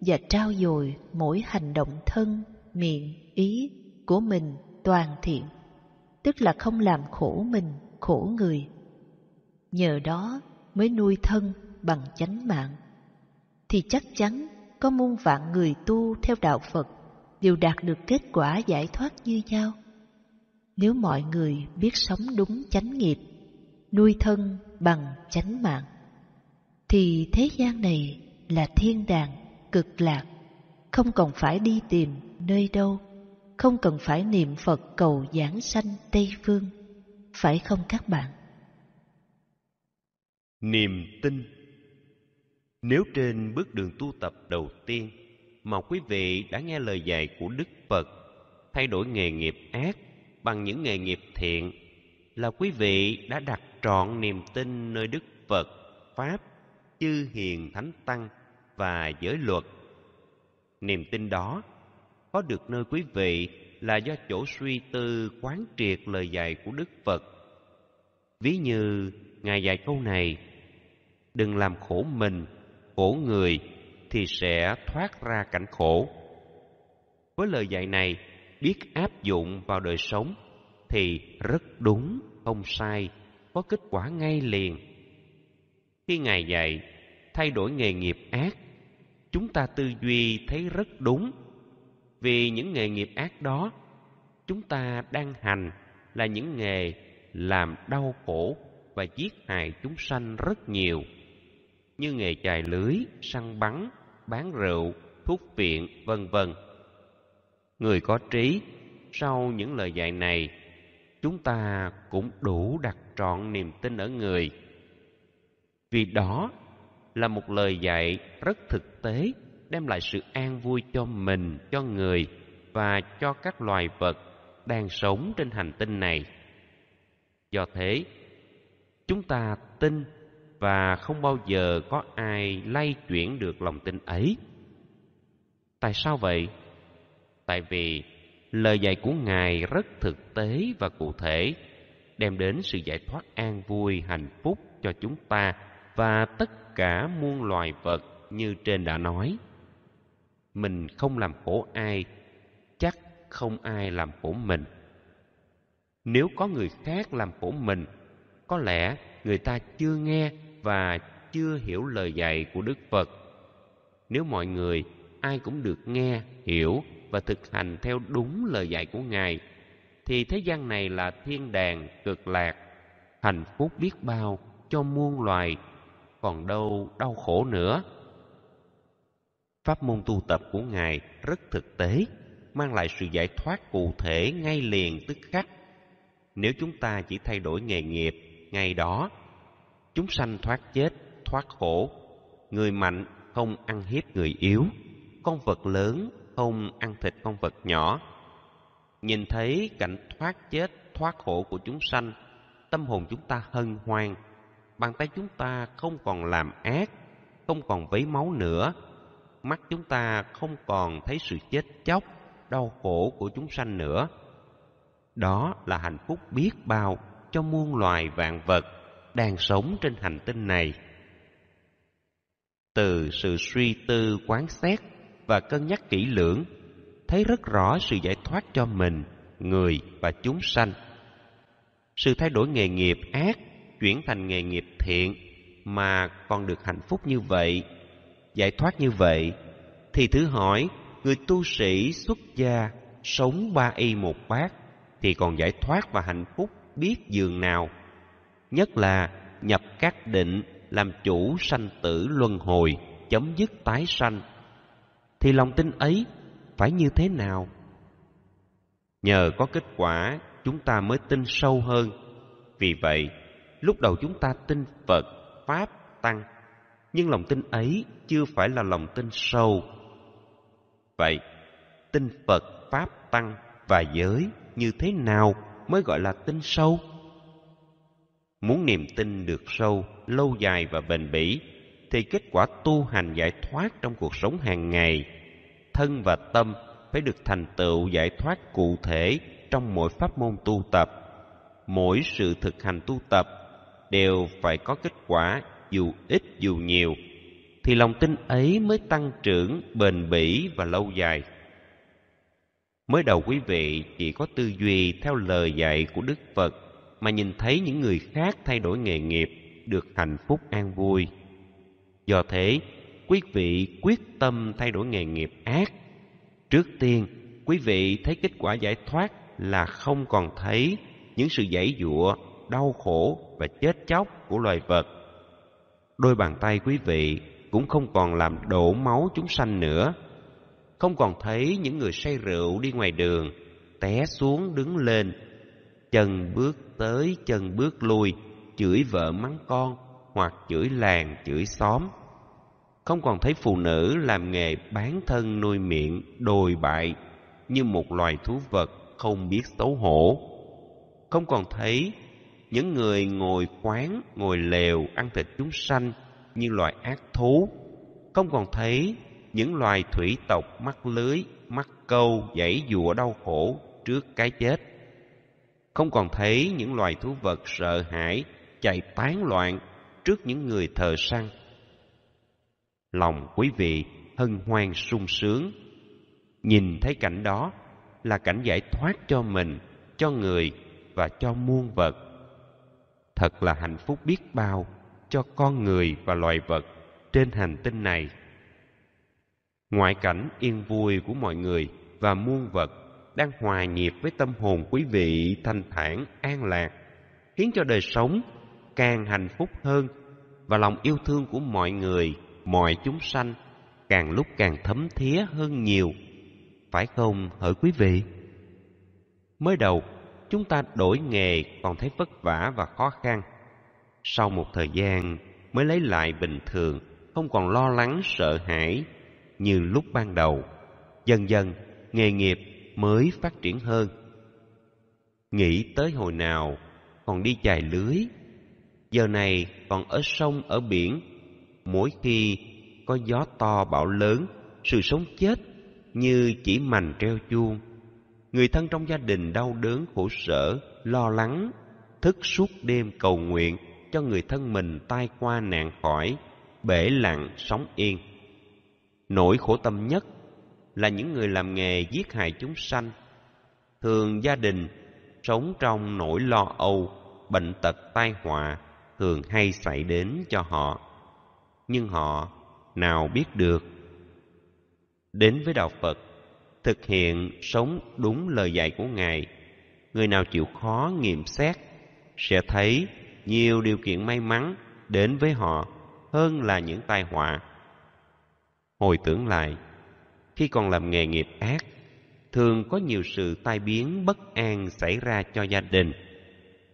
và trao dồi mỗi hành động thân, miệng, ý của mình toàn thiện, tức là không làm khổ mình, khổ người. Nhờ đó mới nuôi thân bằng chánh mạng thì chắc chắn có muôn vạn người tu theo đạo Phật đều đạt được kết quả giải thoát như nhau. Nếu mọi người biết sống đúng chánh nghiệp, nuôi thân bằng chánh mạng, thì thế gian này là thiên đàng cực lạc, không cần phải đi tìm nơi đâu, không cần phải niệm Phật cầu giảng sanh Tây Phương, phải không các bạn? Niềm tin nếu trên bước đường tu tập đầu tiên mà quý vị đã nghe lời dạy của Đức Phật thay đổi nghề nghiệp ác bằng những nghề nghiệp thiện là quý vị đã đặt trọn niềm tin nơi Đức Phật, Pháp, chư hiền thánh tăng và giới luật. Niềm tin đó có được nơi quý vị là do chỗ suy tư quán triệt lời dạy của Đức Phật. Ví như Ngài dạy câu này, đừng làm khổ mình khổ người thì sẽ thoát ra cảnh khổ với lời dạy này biết áp dụng vào đời sống thì rất đúng không sai có kết quả ngay liền khi ngài dạy thay đổi nghề nghiệp ác chúng ta tư duy thấy rất đúng vì những nghề nghiệp ác đó chúng ta đang hành là những nghề làm đau khổ và giết hại chúng sanh rất nhiều như nghề chài lưới, săn bắn, bán rượu, thuốc viện, vân vân. Người có trí, sau những lời dạy này, chúng ta cũng đủ đặt trọn niềm tin ở người. Vì đó là một lời dạy rất thực tế đem lại sự an vui cho mình, cho người và cho các loài vật đang sống trên hành tinh này. Do thế, chúng ta tin và không bao giờ có ai lay chuyển được lòng tin ấy tại sao vậy tại vì lời dạy của ngài rất thực tế và cụ thể đem đến sự giải thoát an vui hạnh phúc cho chúng ta và tất cả muôn loài vật như trên đã nói mình không làm khổ ai chắc không ai làm khổ mình nếu có người khác làm khổ mình có lẽ người ta chưa nghe và chưa hiểu lời dạy của đức phật nếu mọi người ai cũng được nghe hiểu và thực hành theo đúng lời dạy của ngài thì thế gian này là thiên đàng cực lạc hạnh phúc biết bao cho muôn loài còn đâu đau khổ nữa pháp môn tu tập của ngài rất thực tế mang lại sự giải thoát cụ thể ngay liền tức khắc nếu chúng ta chỉ thay đổi nghề nghiệp ngày đó chúng sanh thoát chết, thoát khổ. Người mạnh không ăn hiếp người yếu, con vật lớn không ăn thịt con vật nhỏ. Nhìn thấy cảnh thoát chết, thoát khổ của chúng sanh, tâm hồn chúng ta hân hoan, bàn tay chúng ta không còn làm ác, không còn vấy máu nữa, mắt chúng ta không còn thấy sự chết chóc, đau khổ của chúng sanh nữa. Đó là hạnh phúc biết bao cho muôn loài vạn vật đang sống trên hành tinh này từ sự suy tư quán xét và cân nhắc kỹ lưỡng thấy rất rõ sự giải thoát cho mình người và chúng sanh sự thay đổi nghề nghiệp ác chuyển thành nghề nghiệp thiện mà còn được hạnh phúc như vậy giải thoát như vậy thì thử hỏi người tu sĩ xuất gia sống ba y một bát thì còn giải thoát và hạnh phúc biết giường nào nhất là nhập các định làm chủ sanh tử luân hồi, chấm dứt tái sanh, thì lòng tin ấy phải như thế nào? Nhờ có kết quả, chúng ta mới tin sâu hơn. Vì vậy, lúc đầu chúng ta tin Phật, Pháp, Tăng, nhưng lòng tin ấy chưa phải là lòng tin sâu. Vậy, tin Phật, Pháp, Tăng và giới như thế nào mới gọi là tin sâu? Muốn niềm tin được sâu, lâu dài và bền bỉ, thì kết quả tu hành giải thoát trong cuộc sống hàng ngày, thân và tâm phải được thành tựu giải thoát cụ thể trong mỗi pháp môn tu tập. Mỗi sự thực hành tu tập đều phải có kết quả dù ít dù nhiều, thì lòng tin ấy mới tăng trưởng bền bỉ và lâu dài. Mới đầu quý vị chỉ có tư duy theo lời dạy của Đức Phật mà nhìn thấy những người khác thay đổi nghề nghiệp được hạnh phúc an vui do thế quý vị quyết tâm thay đổi nghề nghiệp ác trước tiên quý vị thấy kết quả giải thoát là không còn thấy những sự giãy giụa đau khổ và chết chóc của loài vật đôi bàn tay quý vị cũng không còn làm đổ máu chúng sanh nữa không còn thấy những người say rượu đi ngoài đường té xuống đứng lên chân bước tới chân bước lui chửi vợ mắng con hoặc chửi làng chửi xóm không còn thấy phụ nữ làm nghề bán thân nuôi miệng đồi bại như một loài thú vật không biết xấu hổ không còn thấy những người ngồi quán ngồi lều ăn thịt chúng sanh như loài ác thú không còn thấy những loài thủy tộc mắc lưới mắc câu dãy dụa đau khổ trước cái chết không còn thấy những loài thú vật sợ hãi chạy tán loạn trước những người thờ săn lòng quý vị hân hoan sung sướng nhìn thấy cảnh đó là cảnh giải thoát cho mình cho người và cho muôn vật thật là hạnh phúc biết bao cho con người và loài vật trên hành tinh này ngoại cảnh yên vui của mọi người và muôn vật đang hòa nhịp với tâm hồn quý vị thanh thản an lạc khiến cho đời sống càng hạnh phúc hơn và lòng yêu thương của mọi người mọi chúng sanh càng lúc càng thấm thía hơn nhiều phải không hỡi quý vị mới đầu chúng ta đổi nghề còn thấy vất vả và khó khăn sau một thời gian mới lấy lại bình thường không còn lo lắng sợ hãi như lúc ban đầu dần dần nghề nghiệp mới phát triển hơn nghĩ tới hồi nào còn đi chài lưới giờ này còn ở sông ở biển mỗi khi có gió to bão lớn sự sống chết như chỉ mành treo chuông người thân trong gia đình đau đớn khổ sở lo lắng thức suốt đêm cầu nguyện cho người thân mình tai qua nạn khỏi bể lặng sống yên nỗi khổ tâm nhất là những người làm nghề giết hại chúng sanh thường gia đình sống trong nỗi lo âu bệnh tật tai họa thường hay xảy đến cho họ nhưng họ nào biết được đến với đạo phật thực hiện sống đúng lời dạy của ngài người nào chịu khó nghiệm xét sẽ thấy nhiều điều kiện may mắn đến với họ hơn là những tai họa hồi tưởng lại khi còn làm nghề nghiệp ác thường có nhiều sự tai biến bất an xảy ra cho gia đình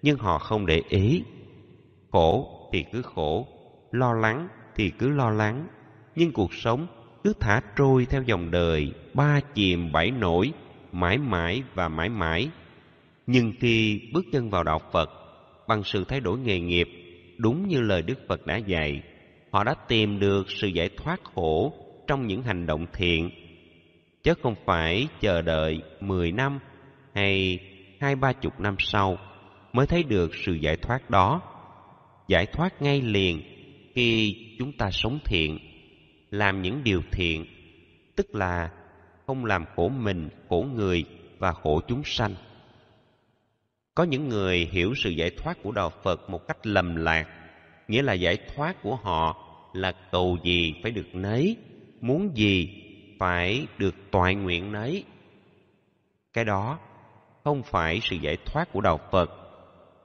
nhưng họ không để ý khổ thì cứ khổ lo lắng thì cứ lo lắng nhưng cuộc sống cứ thả trôi theo dòng đời ba chìm bảy nổi mãi mãi và mãi mãi nhưng khi bước chân vào đạo phật bằng sự thay đổi nghề nghiệp đúng như lời đức phật đã dạy họ đã tìm được sự giải thoát khổ trong những hành động thiện chứ không phải chờ đợi 10 năm hay hai ba chục năm sau mới thấy được sự giải thoát đó. Giải thoát ngay liền khi chúng ta sống thiện, làm những điều thiện, tức là không làm khổ mình, khổ người và khổ chúng sanh. Có những người hiểu sự giải thoát của Đạo Phật một cách lầm lạc, nghĩa là giải thoát của họ là cầu gì phải được nấy, muốn gì phải được toại nguyện nấy cái đó không phải sự giải thoát của đạo phật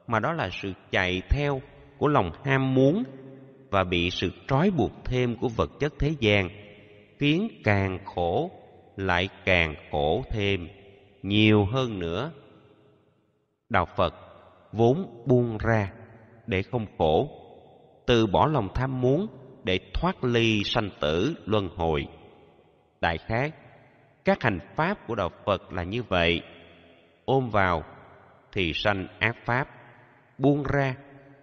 mà đó là sự chạy theo của lòng ham muốn và bị sự trói buộc thêm của vật chất thế gian khiến càng khổ lại càng khổ thêm nhiều hơn nữa đạo phật vốn buông ra để không khổ từ bỏ lòng tham muốn để thoát ly sanh tử luân hồi đại khái các hành pháp của đạo phật là như vậy ôm vào thì sanh ác pháp buông ra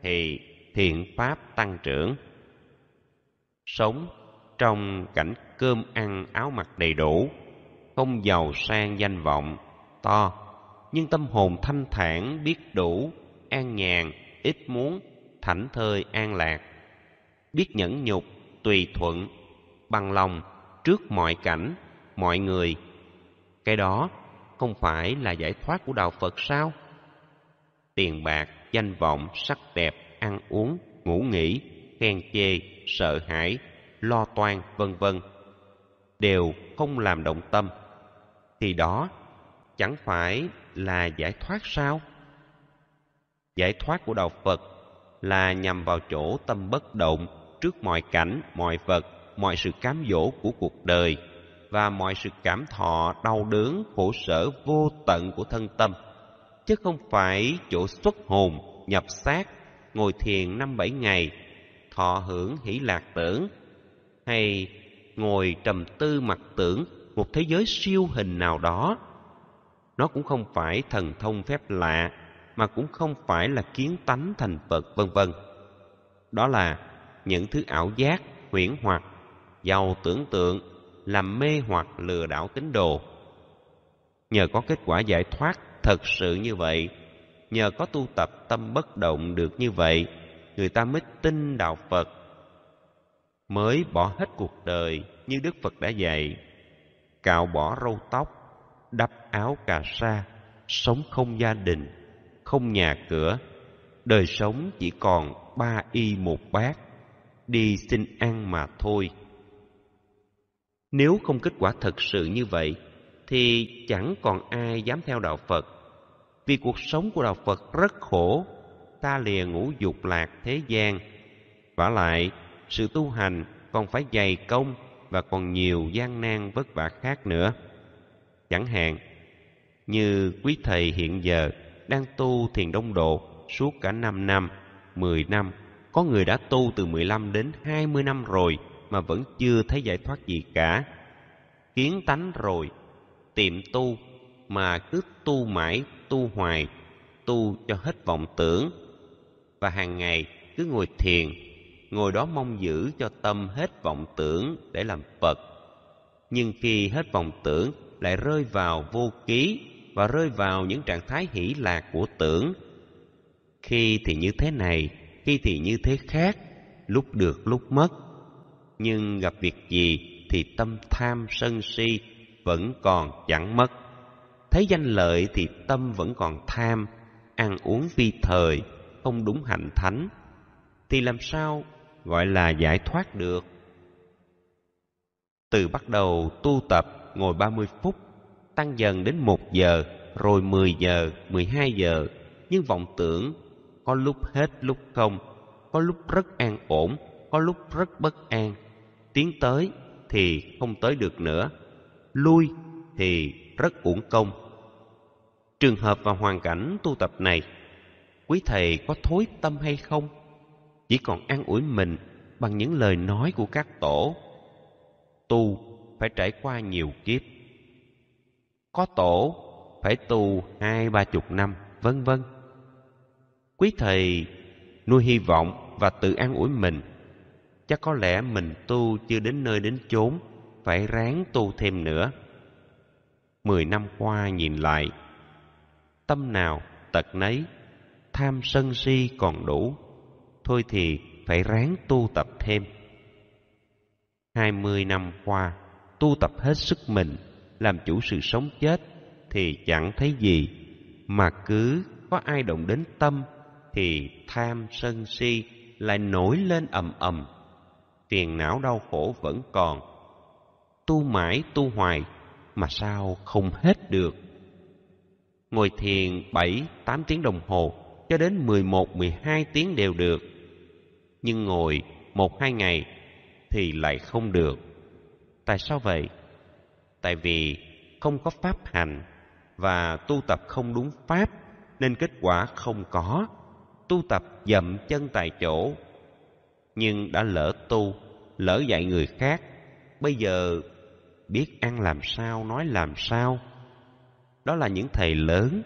thì thiện pháp tăng trưởng sống trong cảnh cơm ăn áo mặc đầy đủ không giàu sang danh vọng to nhưng tâm hồn thanh thản biết đủ an nhàn ít muốn thảnh thơi an lạc biết nhẫn nhục tùy thuận bằng lòng trước mọi cảnh mọi người cái đó không phải là giải thoát của đạo phật sao tiền bạc danh vọng sắc đẹp ăn uống ngủ nghỉ khen chê sợ hãi lo toan vân vân đều không làm động tâm thì đó chẳng phải là giải thoát sao giải thoát của đạo phật là nhằm vào chỗ tâm bất động trước mọi cảnh mọi vật mọi sự cám dỗ của cuộc đời và mọi sự cảm thọ đau đớn khổ sở vô tận của thân tâm chứ không phải chỗ xuất hồn nhập xác ngồi thiền năm bảy ngày thọ hưởng hỷ lạc tưởng hay ngồi trầm tư mặc tưởng một thế giới siêu hình nào đó nó cũng không phải thần thông phép lạ mà cũng không phải là kiến tánh thành phật vân vân đó là những thứ ảo giác huyễn hoặc giàu tưởng tượng làm mê hoặc lừa đảo tín đồ nhờ có kết quả giải thoát thật sự như vậy nhờ có tu tập tâm bất động được như vậy người ta mới tin đạo phật mới bỏ hết cuộc đời như đức phật đã dạy cạo bỏ râu tóc đắp áo cà sa sống không gia đình không nhà cửa đời sống chỉ còn ba y một bát đi xin ăn mà thôi nếu không kết quả thật sự như vậy, thì chẳng còn ai dám theo đạo Phật. Vì cuộc sống của đạo Phật rất khổ, ta lìa ngũ dục lạc thế gian. vả lại, sự tu hành còn phải dày công và còn nhiều gian nan vất vả khác nữa. Chẳng hạn, như quý thầy hiện giờ đang tu thiền đông độ suốt cả 5 năm, 10 năm, có người đã tu từ 15 đến 20 năm rồi mà vẫn chưa thấy giải thoát gì cả kiến tánh rồi tiệm tu mà cứ tu mãi tu hoài tu cho hết vọng tưởng và hàng ngày cứ ngồi thiền ngồi đó mong giữ cho tâm hết vọng tưởng để làm phật nhưng khi hết vọng tưởng lại rơi vào vô ký và rơi vào những trạng thái hỷ lạc của tưởng khi thì như thế này khi thì như thế khác lúc được lúc mất nhưng gặp việc gì thì tâm tham sân si vẫn còn chẳng mất thấy danh lợi thì tâm vẫn còn tham ăn uống phi thời không đúng hạnh thánh thì làm sao gọi là giải thoát được từ bắt đầu tu tập ngồi 30 phút tăng dần đến 1 giờ rồi 10 giờ 12 giờ nhưng vọng tưởng có lúc hết lúc không có lúc rất an ổn có lúc rất bất an tiến tới thì không tới được nữa lui thì rất uổng công trường hợp và hoàn cảnh tu tập này quý thầy có thối tâm hay không chỉ còn an ủi mình bằng những lời nói của các tổ tu phải trải qua nhiều kiếp có tổ phải tu hai ba chục năm vân vân quý thầy nuôi hy vọng và tự an ủi mình chắc có lẽ mình tu chưa đến nơi đến chốn phải ráng tu thêm nữa mười năm qua nhìn lại tâm nào tật nấy tham sân si còn đủ thôi thì phải ráng tu tập thêm hai mươi năm qua tu tập hết sức mình làm chủ sự sống chết thì chẳng thấy gì mà cứ có ai động đến tâm thì tham sân si lại nổi lên ầm ầm phiền não đau khổ vẫn còn tu mãi tu hoài mà sao không hết được ngồi thiền bảy tám tiếng đồng hồ cho đến mười một mười hai tiếng đều được nhưng ngồi một hai ngày thì lại không được tại sao vậy tại vì không có pháp hành và tu tập không đúng pháp nên kết quả không có tu tập dậm chân tại chỗ nhưng đã lỡ tu lỡ dạy người khác bây giờ biết ăn làm sao nói làm sao đó là những thầy lớn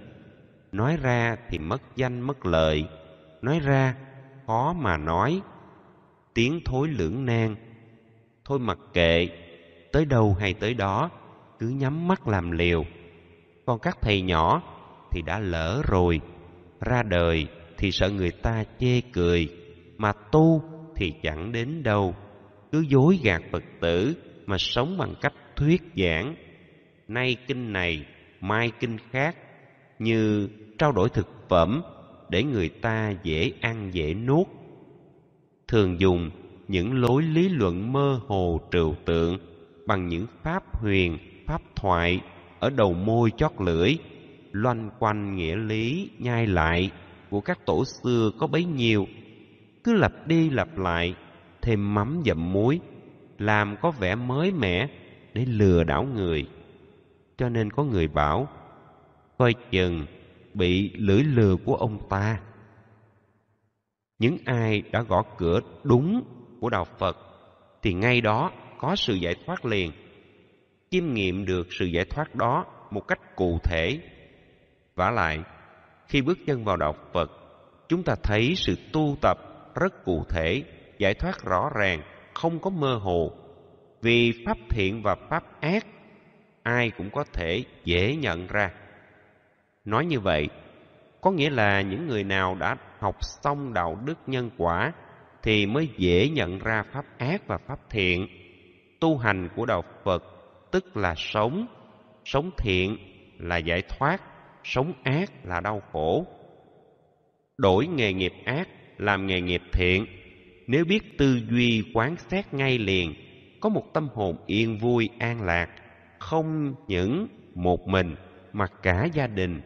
nói ra thì mất danh mất lợi nói ra khó mà nói tiếng thối lưỡng nan thôi mặc kệ tới đâu hay tới đó cứ nhắm mắt làm liều còn các thầy nhỏ thì đã lỡ rồi ra đời thì sợ người ta chê cười mà tu thì chẳng đến đâu cứ dối gạt phật tử mà sống bằng cách thuyết giảng nay kinh này mai kinh khác như trao đổi thực phẩm để người ta dễ ăn dễ nuốt thường dùng những lối lý luận mơ hồ trừu tượng bằng những pháp huyền pháp thoại ở đầu môi chót lưỡi loanh quanh nghĩa lý nhai lại của các tổ xưa có bấy nhiêu cứ lặp đi lặp lại thêm mắm dậm muối làm có vẻ mới mẻ để lừa đảo người cho nên có người bảo coi chừng bị lưỡi lừa của ông ta những ai đã gõ cửa đúng của đạo phật thì ngay đó có sự giải thoát liền chiêm nghiệm được sự giải thoát đó một cách cụ thể vả lại khi bước chân vào đạo phật chúng ta thấy sự tu tập rất cụ thể, giải thoát rõ ràng, không có mơ hồ. Vì pháp thiện và pháp ác, ai cũng có thể dễ nhận ra. Nói như vậy, có nghĩa là những người nào đã học xong đạo đức nhân quả thì mới dễ nhận ra pháp ác và pháp thiện. Tu hành của đạo Phật tức là sống, sống thiện là giải thoát, sống ác là đau khổ. Đổi nghề nghiệp ác làm nghề nghiệp thiện nếu biết tư duy quán xét ngay liền có một tâm hồn yên vui an lạc không những một mình mà cả gia đình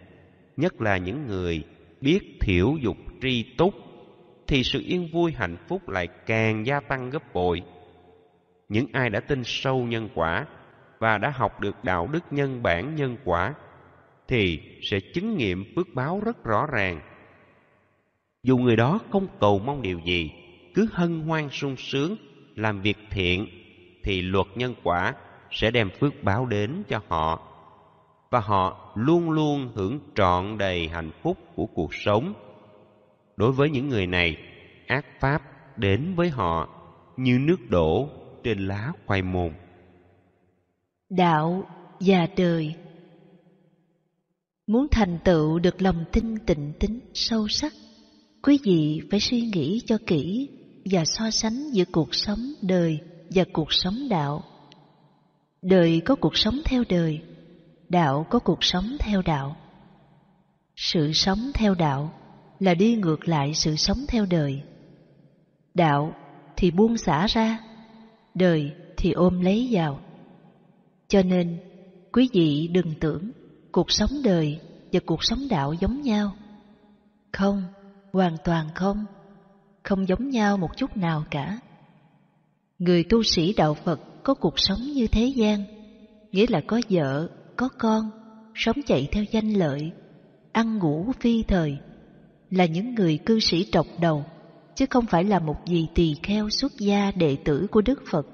nhất là những người biết thiểu dục tri túc thì sự yên vui hạnh phúc lại càng gia tăng gấp bội những ai đã tin sâu nhân quả và đã học được đạo đức nhân bản nhân quả thì sẽ chứng nghiệm phước báo rất rõ ràng dù người đó không cầu mong điều gì cứ hân hoan sung sướng làm việc thiện thì luật nhân quả sẽ đem phước báo đến cho họ và họ luôn luôn hưởng trọn đầy hạnh phúc của cuộc sống đối với những người này ác pháp đến với họ như nước đổ trên lá khoai môn đạo và đời muốn thành tựu được lòng tin tịnh tính sâu sắc Quý vị phải suy nghĩ cho kỹ và so sánh giữa cuộc sống đời và cuộc sống đạo. Đời có cuộc sống theo đời, đạo có cuộc sống theo đạo. Sự sống theo đạo là đi ngược lại sự sống theo đời. Đạo thì buông xả ra, đời thì ôm lấy vào. Cho nên, quý vị đừng tưởng cuộc sống đời và cuộc sống đạo giống nhau. Không, hoàn toàn không không giống nhau một chút nào cả người tu sĩ đạo phật có cuộc sống như thế gian nghĩa là có vợ có con sống chạy theo danh lợi ăn ngủ phi thời là những người cư sĩ trọc đầu chứ không phải là một vị tỳ kheo xuất gia đệ tử của đức phật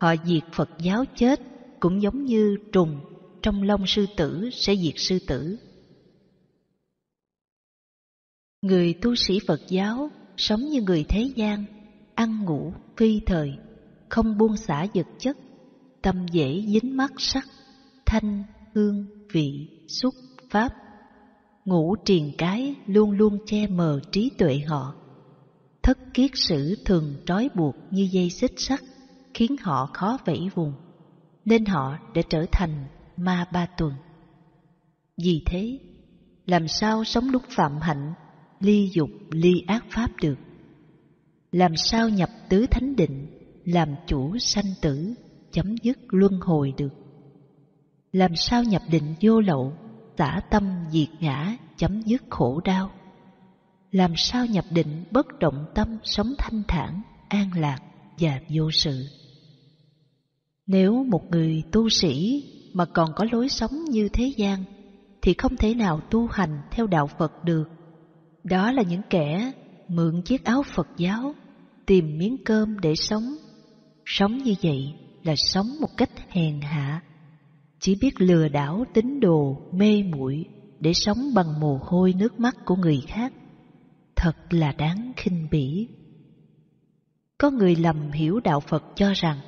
họ diệt phật giáo chết cũng giống như trùng trong lông sư tử sẽ diệt sư tử Người tu sĩ Phật giáo sống như người thế gian, ăn ngủ phi thời, không buông xả vật chất, tâm dễ dính mắc sắc, thanh, hương, vị, xúc, pháp. Ngủ triền cái luôn luôn che mờ trí tuệ họ. Thất kiết sử thường trói buộc như dây xích sắt, khiến họ khó vẫy vùng, nên họ đã trở thành ma ba tuần. Vì thế, làm sao sống đúng phạm hạnh ly dục ly ác pháp được làm sao nhập tứ thánh định làm chủ sanh tử chấm dứt luân hồi được làm sao nhập định vô lậu xả tâm diệt ngã chấm dứt khổ đau làm sao nhập định bất động tâm sống thanh thản an lạc và vô sự nếu một người tu sĩ mà còn có lối sống như thế gian thì không thể nào tu hành theo đạo phật được đó là những kẻ mượn chiếc áo Phật giáo, tìm miếng cơm để sống. Sống như vậy là sống một cách hèn hạ, chỉ biết lừa đảo tín đồ mê muội để sống bằng mồ hôi nước mắt của người khác. Thật là đáng khinh bỉ. Có người lầm hiểu đạo Phật cho rằng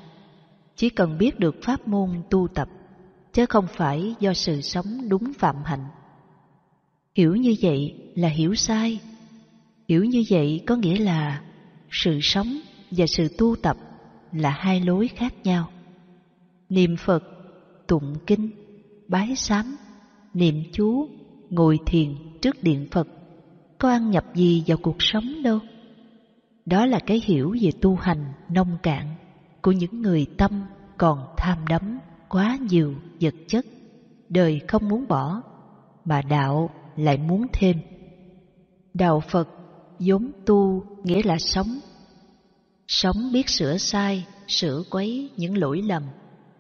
chỉ cần biết được pháp môn tu tập chứ không phải do sự sống đúng phạm hạnh hiểu như vậy là hiểu sai hiểu như vậy có nghĩa là sự sống và sự tu tập là hai lối khác nhau niệm phật tụng kinh bái sám niệm chú ngồi thiền trước điện phật có ăn nhập gì vào cuộc sống đâu đó là cái hiểu về tu hành nông cạn của những người tâm còn tham đắm quá nhiều vật chất đời không muốn bỏ mà đạo lại muốn thêm. Đạo Phật vốn tu nghĩa là sống. Sống biết sửa sai, sửa quấy những lỗi lầm,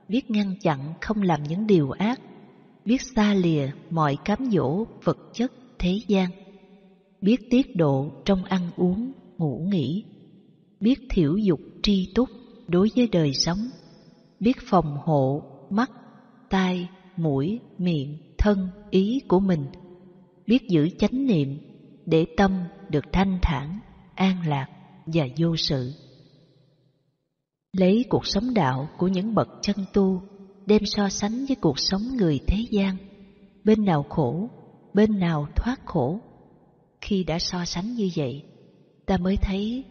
biết ngăn chặn không làm những điều ác, biết xa lìa mọi cám dỗ vật chất thế gian, biết tiết độ trong ăn uống, ngủ nghỉ, biết thiểu dục tri túc đối với đời sống, biết phòng hộ mắt, tai, mũi, miệng, thân, ý của mình – biết giữ chánh niệm để tâm được thanh thản an lạc và vô sự lấy cuộc sống đạo của những bậc chân tu đem so sánh với cuộc sống người thế gian bên nào khổ bên nào thoát khổ khi đã so sánh như vậy ta mới thấy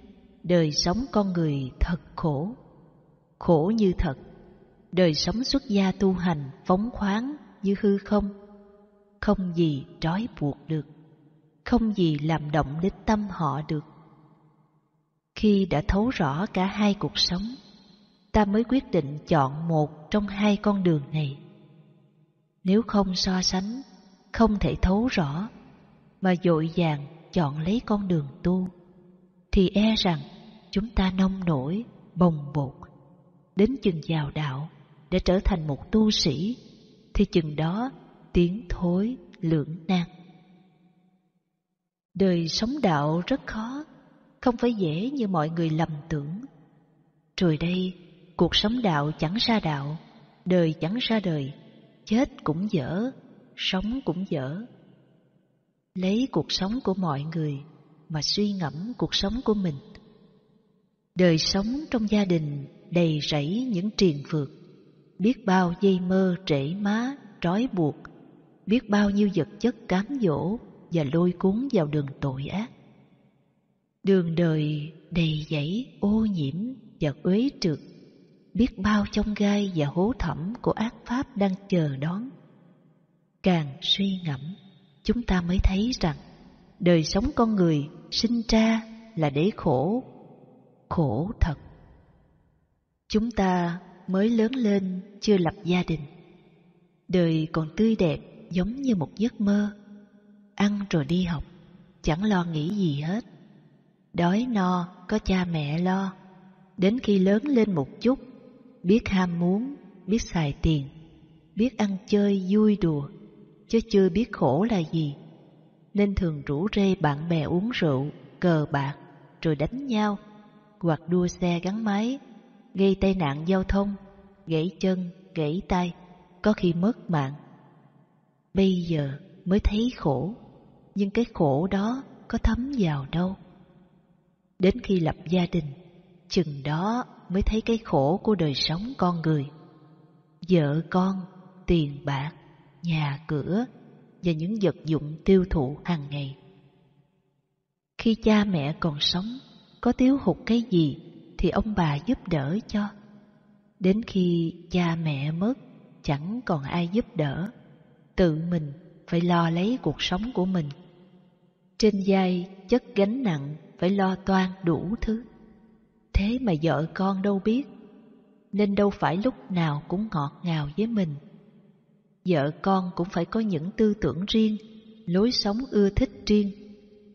đời sống con người thật khổ khổ như thật đời sống xuất gia tu hành phóng khoáng như hư không không gì trói buộc được, không gì làm động đến tâm họ được. Khi đã thấu rõ cả hai cuộc sống, ta mới quyết định chọn một trong hai con đường này. Nếu không so sánh, không thể thấu rõ, mà dội vàng chọn lấy con đường tu, thì e rằng chúng ta nông nổi, bồng bột, đến chừng vào đạo để trở thành một tu sĩ, thì chừng đó tiếng thối lưỡng nan đời sống đạo rất khó không phải dễ như mọi người lầm tưởng rồi đây cuộc sống đạo chẳng ra đạo đời chẳng ra đời chết cũng dở sống cũng dở lấy cuộc sống của mọi người mà suy ngẫm cuộc sống của mình đời sống trong gia đình đầy rẫy những triền phược biết bao dây mơ trễ má trói buộc biết bao nhiêu vật chất cám dỗ và lôi cuốn vào đường tội ác. Đường đời đầy dẫy ô nhiễm và uế trượt, biết bao trong gai và hố thẳm của ác pháp đang chờ đón. Càng suy ngẫm, chúng ta mới thấy rằng đời sống con người sinh ra là để khổ, khổ thật. Chúng ta mới lớn lên chưa lập gia đình, đời còn tươi đẹp giống như một giấc mơ ăn rồi đi học chẳng lo nghĩ gì hết đói no có cha mẹ lo đến khi lớn lên một chút biết ham muốn biết xài tiền biết ăn chơi vui đùa chứ chưa biết khổ là gì nên thường rủ rê bạn bè uống rượu cờ bạc rồi đánh nhau hoặc đua xe gắn máy gây tai nạn giao thông gãy chân gãy tay có khi mất mạng bây giờ mới thấy khổ nhưng cái khổ đó có thấm vào đâu đến khi lập gia đình chừng đó mới thấy cái khổ của đời sống con người vợ con tiền bạc nhà cửa và những vật dụng tiêu thụ hàng ngày khi cha mẹ còn sống có thiếu hụt cái gì thì ông bà giúp đỡ cho đến khi cha mẹ mất chẳng còn ai giúp đỡ tự mình phải lo lấy cuộc sống của mình trên vai chất gánh nặng phải lo toan đủ thứ thế mà vợ con đâu biết nên đâu phải lúc nào cũng ngọt ngào với mình vợ con cũng phải có những tư tưởng riêng lối sống ưa thích riêng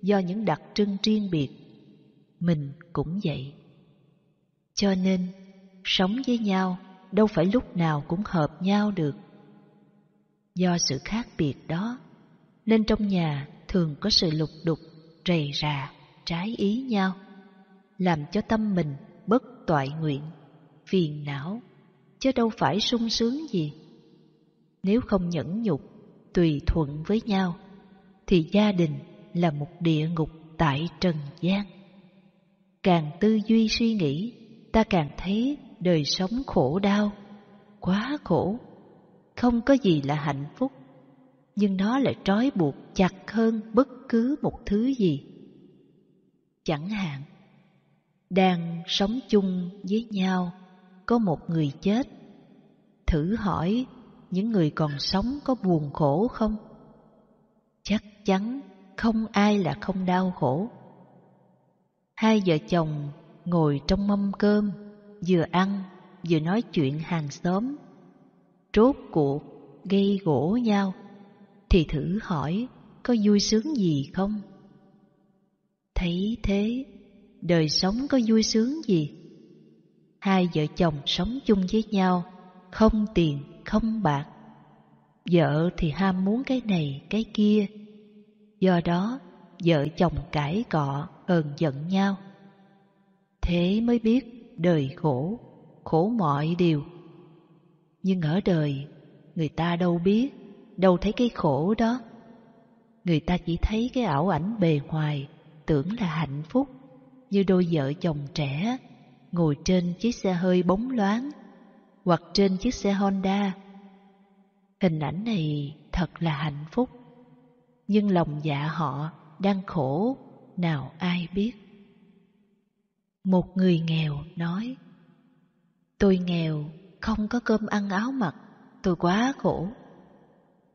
do những đặc trưng riêng biệt mình cũng vậy cho nên sống với nhau đâu phải lúc nào cũng hợp nhau được do sự khác biệt đó nên trong nhà thường có sự lục đục rầy rà trái ý nhau làm cho tâm mình bất toại nguyện phiền não chứ đâu phải sung sướng gì nếu không nhẫn nhục tùy thuận với nhau thì gia đình là một địa ngục tại trần gian càng tư duy suy nghĩ ta càng thấy đời sống khổ đau quá khổ không có gì là hạnh phúc nhưng nó lại trói buộc chặt hơn bất cứ một thứ gì chẳng hạn đang sống chung với nhau có một người chết thử hỏi những người còn sống có buồn khổ không chắc chắn không ai là không đau khổ hai vợ chồng ngồi trong mâm cơm vừa ăn vừa nói chuyện hàng xóm rốt cuộc gây gỗ nhau thì thử hỏi có vui sướng gì không thấy thế đời sống có vui sướng gì hai vợ chồng sống chung với nhau không tiền không bạc vợ thì ham muốn cái này cái kia do đó vợ chồng cãi cọ hờn giận nhau thế mới biết đời khổ khổ mọi điều nhưng ở đời người ta đâu biết đâu thấy cái khổ đó người ta chỉ thấy cái ảo ảnh bề ngoài tưởng là hạnh phúc như đôi vợ chồng trẻ ngồi trên chiếc xe hơi bóng loáng hoặc trên chiếc xe honda hình ảnh này thật là hạnh phúc nhưng lòng dạ họ đang khổ nào ai biết một người nghèo nói tôi nghèo không có cơm ăn áo mặc, tôi quá khổ.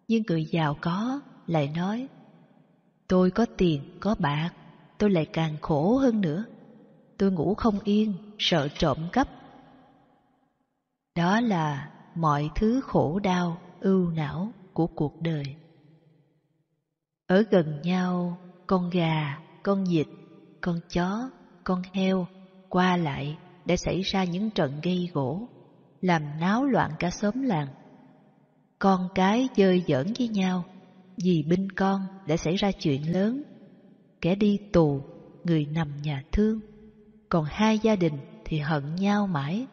Nhưng người giàu có lại nói, tôi có tiền, có bạc, tôi lại càng khổ hơn nữa. Tôi ngủ không yên, sợ trộm cắp. Đó là mọi thứ khổ đau, ưu não của cuộc đời. Ở gần nhau, con gà, con vịt, con chó, con heo qua lại để xảy ra những trận gây gỗ làm náo loạn cả xóm làng. Con cái chơi giỡn với nhau, vì binh con đã xảy ra chuyện lớn. Kẻ đi tù, người nằm nhà thương, còn hai gia đình thì hận nhau mãi.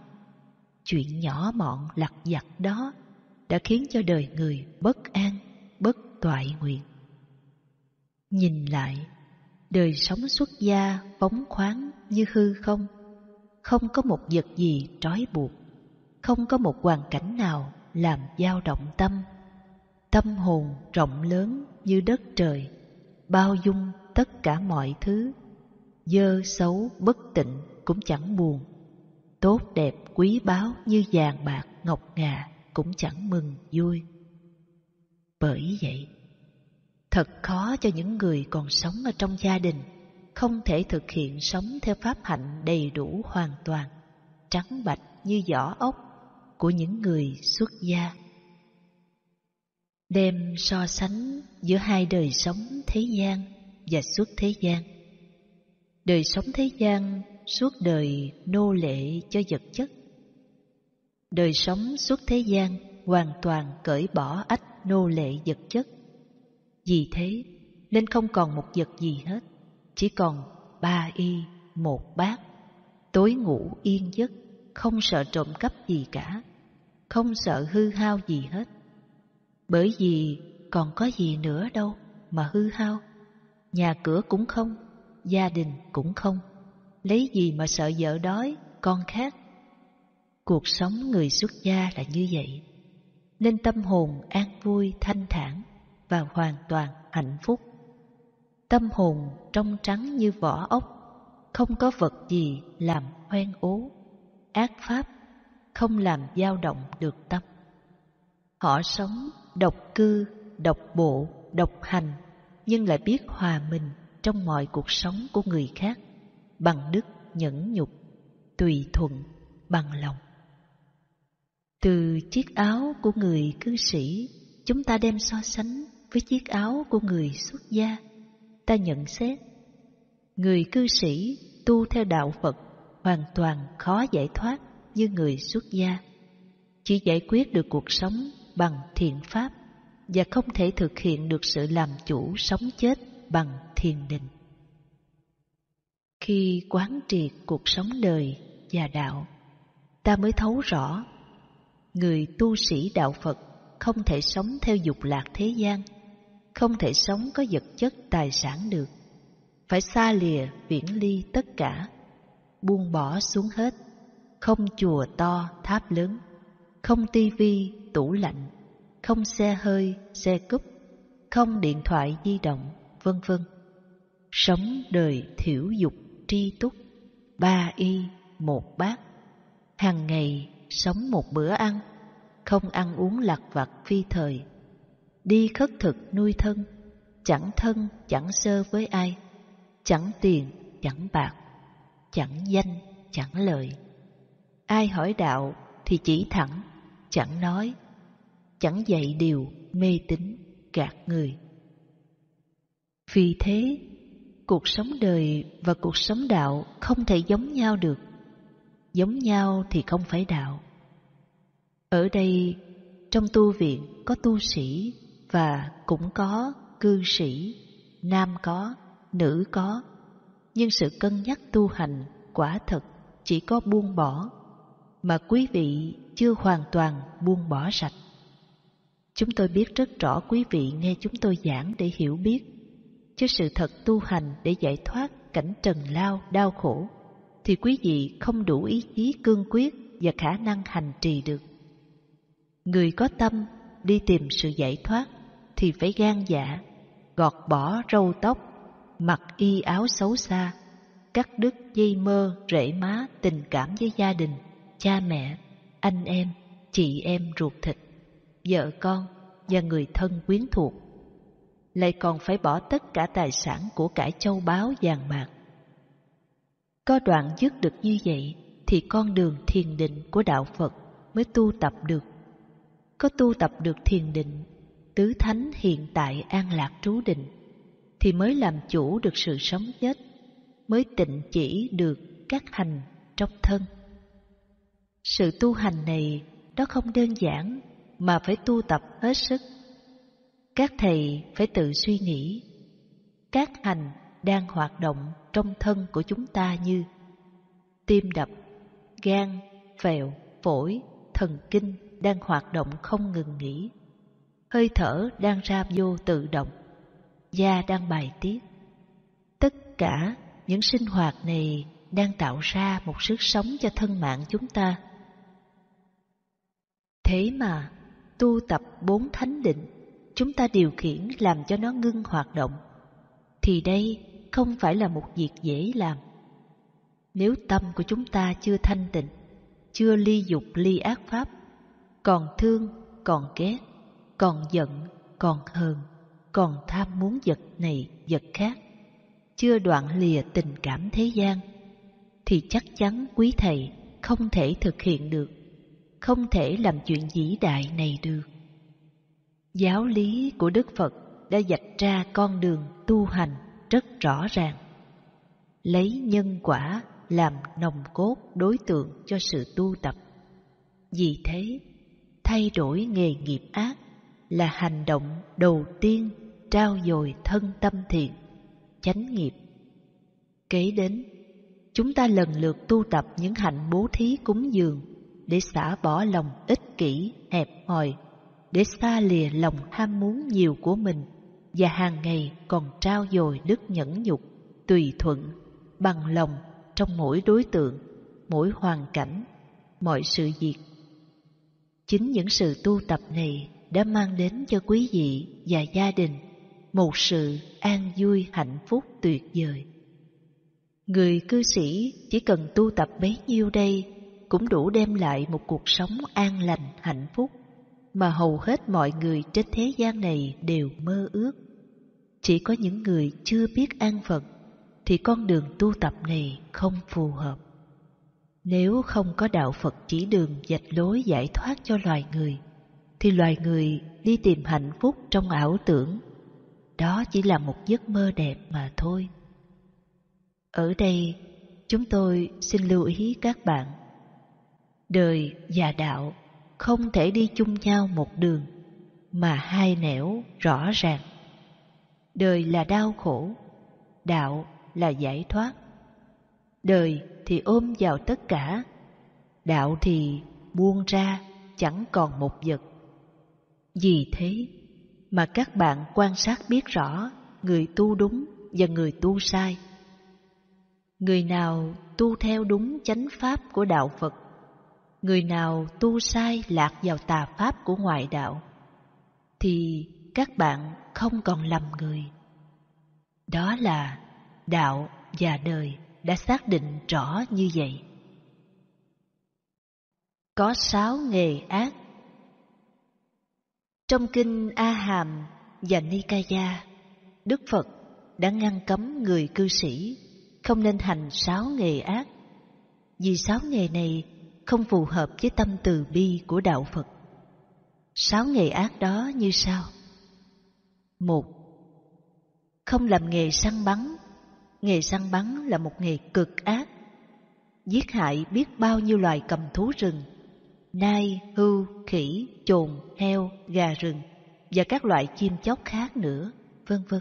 Chuyện nhỏ mọn lặt vặt đó đã khiến cho đời người bất an, bất toại nguyện. Nhìn lại, đời sống xuất gia phóng khoáng như hư không, không có một vật gì trói buộc không có một hoàn cảnh nào làm dao động tâm tâm hồn rộng lớn như đất trời bao dung tất cả mọi thứ dơ xấu bất tịnh cũng chẳng buồn tốt đẹp quý báu như vàng bạc ngọc ngà cũng chẳng mừng vui bởi vậy thật khó cho những người còn sống ở trong gia đình không thể thực hiện sống theo pháp hạnh đầy đủ hoàn toàn trắng bạch như vỏ ốc của những người xuất gia. Đem so sánh giữa hai đời sống thế gian và suốt thế gian. Đời sống thế gian suốt đời nô lệ cho vật chất. Đời sống suốt thế gian hoàn toàn cởi bỏ ách nô lệ vật chất. Vì thế nên không còn một vật gì hết, chỉ còn ba y, một bát, tối ngủ yên giấc, không sợ trộm cắp gì cả không sợ hư hao gì hết. Bởi vì còn có gì nữa đâu mà hư hao. Nhà cửa cũng không, gia đình cũng không. Lấy gì mà sợ vợ đói, con khát. Cuộc sống người xuất gia là như vậy. Nên tâm hồn an vui, thanh thản và hoàn toàn hạnh phúc. Tâm hồn trong trắng như vỏ ốc, không có vật gì làm hoen ố, ác pháp không làm dao động được tâm. Họ sống độc cư, độc bộ, độc hành, nhưng lại biết hòa mình trong mọi cuộc sống của người khác bằng đức nhẫn nhục, tùy thuận, bằng lòng. Từ chiếc áo của người cư sĩ, chúng ta đem so sánh với chiếc áo của người xuất gia. Ta nhận xét, người cư sĩ tu theo đạo Phật hoàn toàn khó giải thoát như người xuất gia, chỉ giải quyết được cuộc sống bằng thiện pháp và không thể thực hiện được sự làm chủ sống chết bằng thiền định. Khi quán triệt cuộc sống đời và đạo, ta mới thấu rõ người tu sĩ đạo Phật không thể sống theo dục lạc thế gian, không thể sống có vật chất tài sản được, phải xa lìa viễn ly tất cả, buông bỏ xuống hết không chùa to tháp lớn, không tivi, tủ lạnh, không xe hơi, xe cúp, không điện thoại di động, vân vân. Sống đời thiểu dục tri túc, ba y, một bát. Hàng ngày sống một bữa ăn, không ăn uống lặt vặt phi thời. Đi khất thực nuôi thân, chẳng thân chẳng sơ với ai, chẳng tiền chẳng bạc, chẳng danh chẳng lợi. Ai hỏi đạo thì chỉ thẳng, chẳng nói, chẳng dạy điều mê tín gạt người. Vì thế, cuộc sống đời và cuộc sống đạo không thể giống nhau được. Giống nhau thì không phải đạo. Ở đây, trong tu viện có tu sĩ và cũng có cư sĩ, nam có, nữ có. Nhưng sự cân nhắc tu hành quả thật chỉ có buông bỏ mà quý vị chưa hoàn toàn buông bỏ sạch. Chúng tôi biết rất rõ quý vị nghe chúng tôi giảng để hiểu biết, chứ sự thật tu hành để giải thoát cảnh trần lao đau khổ thì quý vị không đủ ý chí cương quyết và khả năng hành trì được. Người có tâm đi tìm sự giải thoát thì phải gan dạ, gọt bỏ râu tóc, mặc y áo xấu xa, cắt đứt dây mơ rễ má tình cảm với gia đình cha mẹ, anh em, chị em ruột thịt, vợ con và người thân quyến thuộc. Lại còn phải bỏ tất cả tài sản của cải châu báu vàng bạc. Có đoạn dứt được như vậy thì con đường thiền định của đạo Phật mới tu tập được. Có tu tập được thiền định, tứ thánh hiện tại an lạc trú định, thì mới làm chủ được sự sống chết, mới tịnh chỉ được các hành trong thân. Sự tu hành này nó không đơn giản mà phải tu tập hết sức. Các thầy phải tự suy nghĩ. Các hành đang hoạt động trong thân của chúng ta như tim đập, gan, phèo, phổi, thần kinh đang hoạt động không ngừng nghỉ. Hơi thở đang ra vô tự động, da đang bài tiết. Tất cả những sinh hoạt này đang tạo ra một sức sống cho thân mạng chúng ta Thế mà, tu tập bốn thánh định, chúng ta điều khiển làm cho nó ngưng hoạt động, thì đây không phải là một việc dễ làm. Nếu tâm của chúng ta chưa thanh tịnh, chưa ly dục ly ác pháp, còn thương, còn ghét, còn giận, còn hờn, còn tham muốn vật này, vật khác, chưa đoạn lìa tình cảm thế gian, thì chắc chắn quý thầy không thể thực hiện được không thể làm chuyện vĩ đại này được. Giáo lý của Đức Phật đã dạch ra con đường tu hành rất rõ ràng. Lấy nhân quả làm nòng cốt đối tượng cho sự tu tập. Vì thế, thay đổi nghề nghiệp ác là hành động đầu tiên trao dồi thân tâm thiện, chánh nghiệp. Kế đến, chúng ta lần lượt tu tập những hạnh bố thí cúng dường để xả bỏ lòng ích kỷ, hẹp hòi, để xa lìa lòng ham muốn nhiều của mình và hàng ngày còn trao dồi đức nhẫn nhục, tùy thuận, bằng lòng trong mỗi đối tượng, mỗi hoàn cảnh, mọi sự việc. Chính những sự tu tập này đã mang đến cho quý vị và gia đình một sự an vui hạnh phúc tuyệt vời. Người cư sĩ chỉ cần tu tập bấy nhiêu đây cũng đủ đem lại một cuộc sống an lành hạnh phúc mà hầu hết mọi người trên thế gian này đều mơ ước chỉ có những người chưa biết an phận thì con đường tu tập này không phù hợp nếu không có đạo phật chỉ đường dạch lối giải thoát cho loài người thì loài người đi tìm hạnh phúc trong ảo tưởng đó chỉ là một giấc mơ đẹp mà thôi ở đây chúng tôi xin lưu ý các bạn đời và đạo không thể đi chung nhau một đường mà hai nẻo rõ ràng đời là đau khổ đạo là giải thoát đời thì ôm vào tất cả đạo thì buông ra chẳng còn một vật vì thế mà các bạn quan sát biết rõ người tu đúng và người tu sai người nào tu theo đúng chánh pháp của đạo phật người nào tu sai lạc vào tà pháp của ngoại đạo thì các bạn không còn lầm người đó là đạo và đời đã xác định rõ như vậy có sáu nghề ác trong kinh a hàm và nikaya đức phật đã ngăn cấm người cư sĩ không nên hành sáu nghề ác vì sáu nghề này không phù hợp với tâm từ bi của đạo Phật. Sáu nghề ác đó như sau. Một, không làm nghề săn bắn. Nghề săn bắn là một nghề cực ác. Giết hại biết bao nhiêu loài cầm thú rừng, nai, hưu, khỉ, chồn, heo, gà rừng và các loại chim chóc khác nữa, vân vân.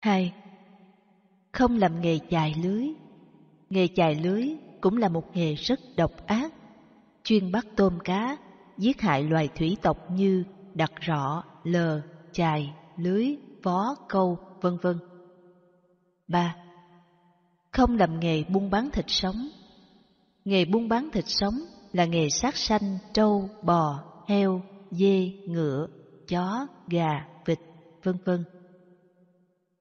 Hai, Không làm nghề chài lưới. Nghề chài lưới cũng là một nghề rất độc ác, chuyên bắt tôm cá, giết hại loài thủy tộc như đặt rọ, lờ, chài, lưới, vó, câu, vân vân. Ba, Không làm nghề buôn bán thịt sống. Nghề buôn bán thịt sống là nghề sát sanh trâu, bò, heo, dê, ngựa, chó, gà, vịt, vân vân.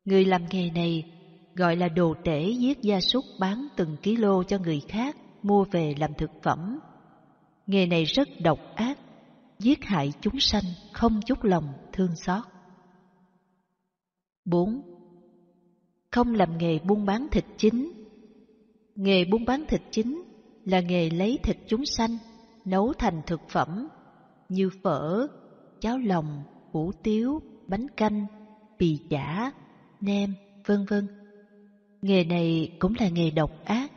Người làm nghề này gọi là đồ tể giết gia súc bán từng ký lô cho người khác mua về làm thực phẩm. Nghề này rất độc ác, giết hại chúng sanh không chút lòng thương xót. 4. Không làm nghề buôn bán thịt chính Nghề buôn bán thịt chính là nghề lấy thịt chúng sanh nấu thành thực phẩm như phở, cháo lòng, hủ tiếu, bánh canh, bì chả, nem, vân vân Nghề này cũng là nghề độc ác.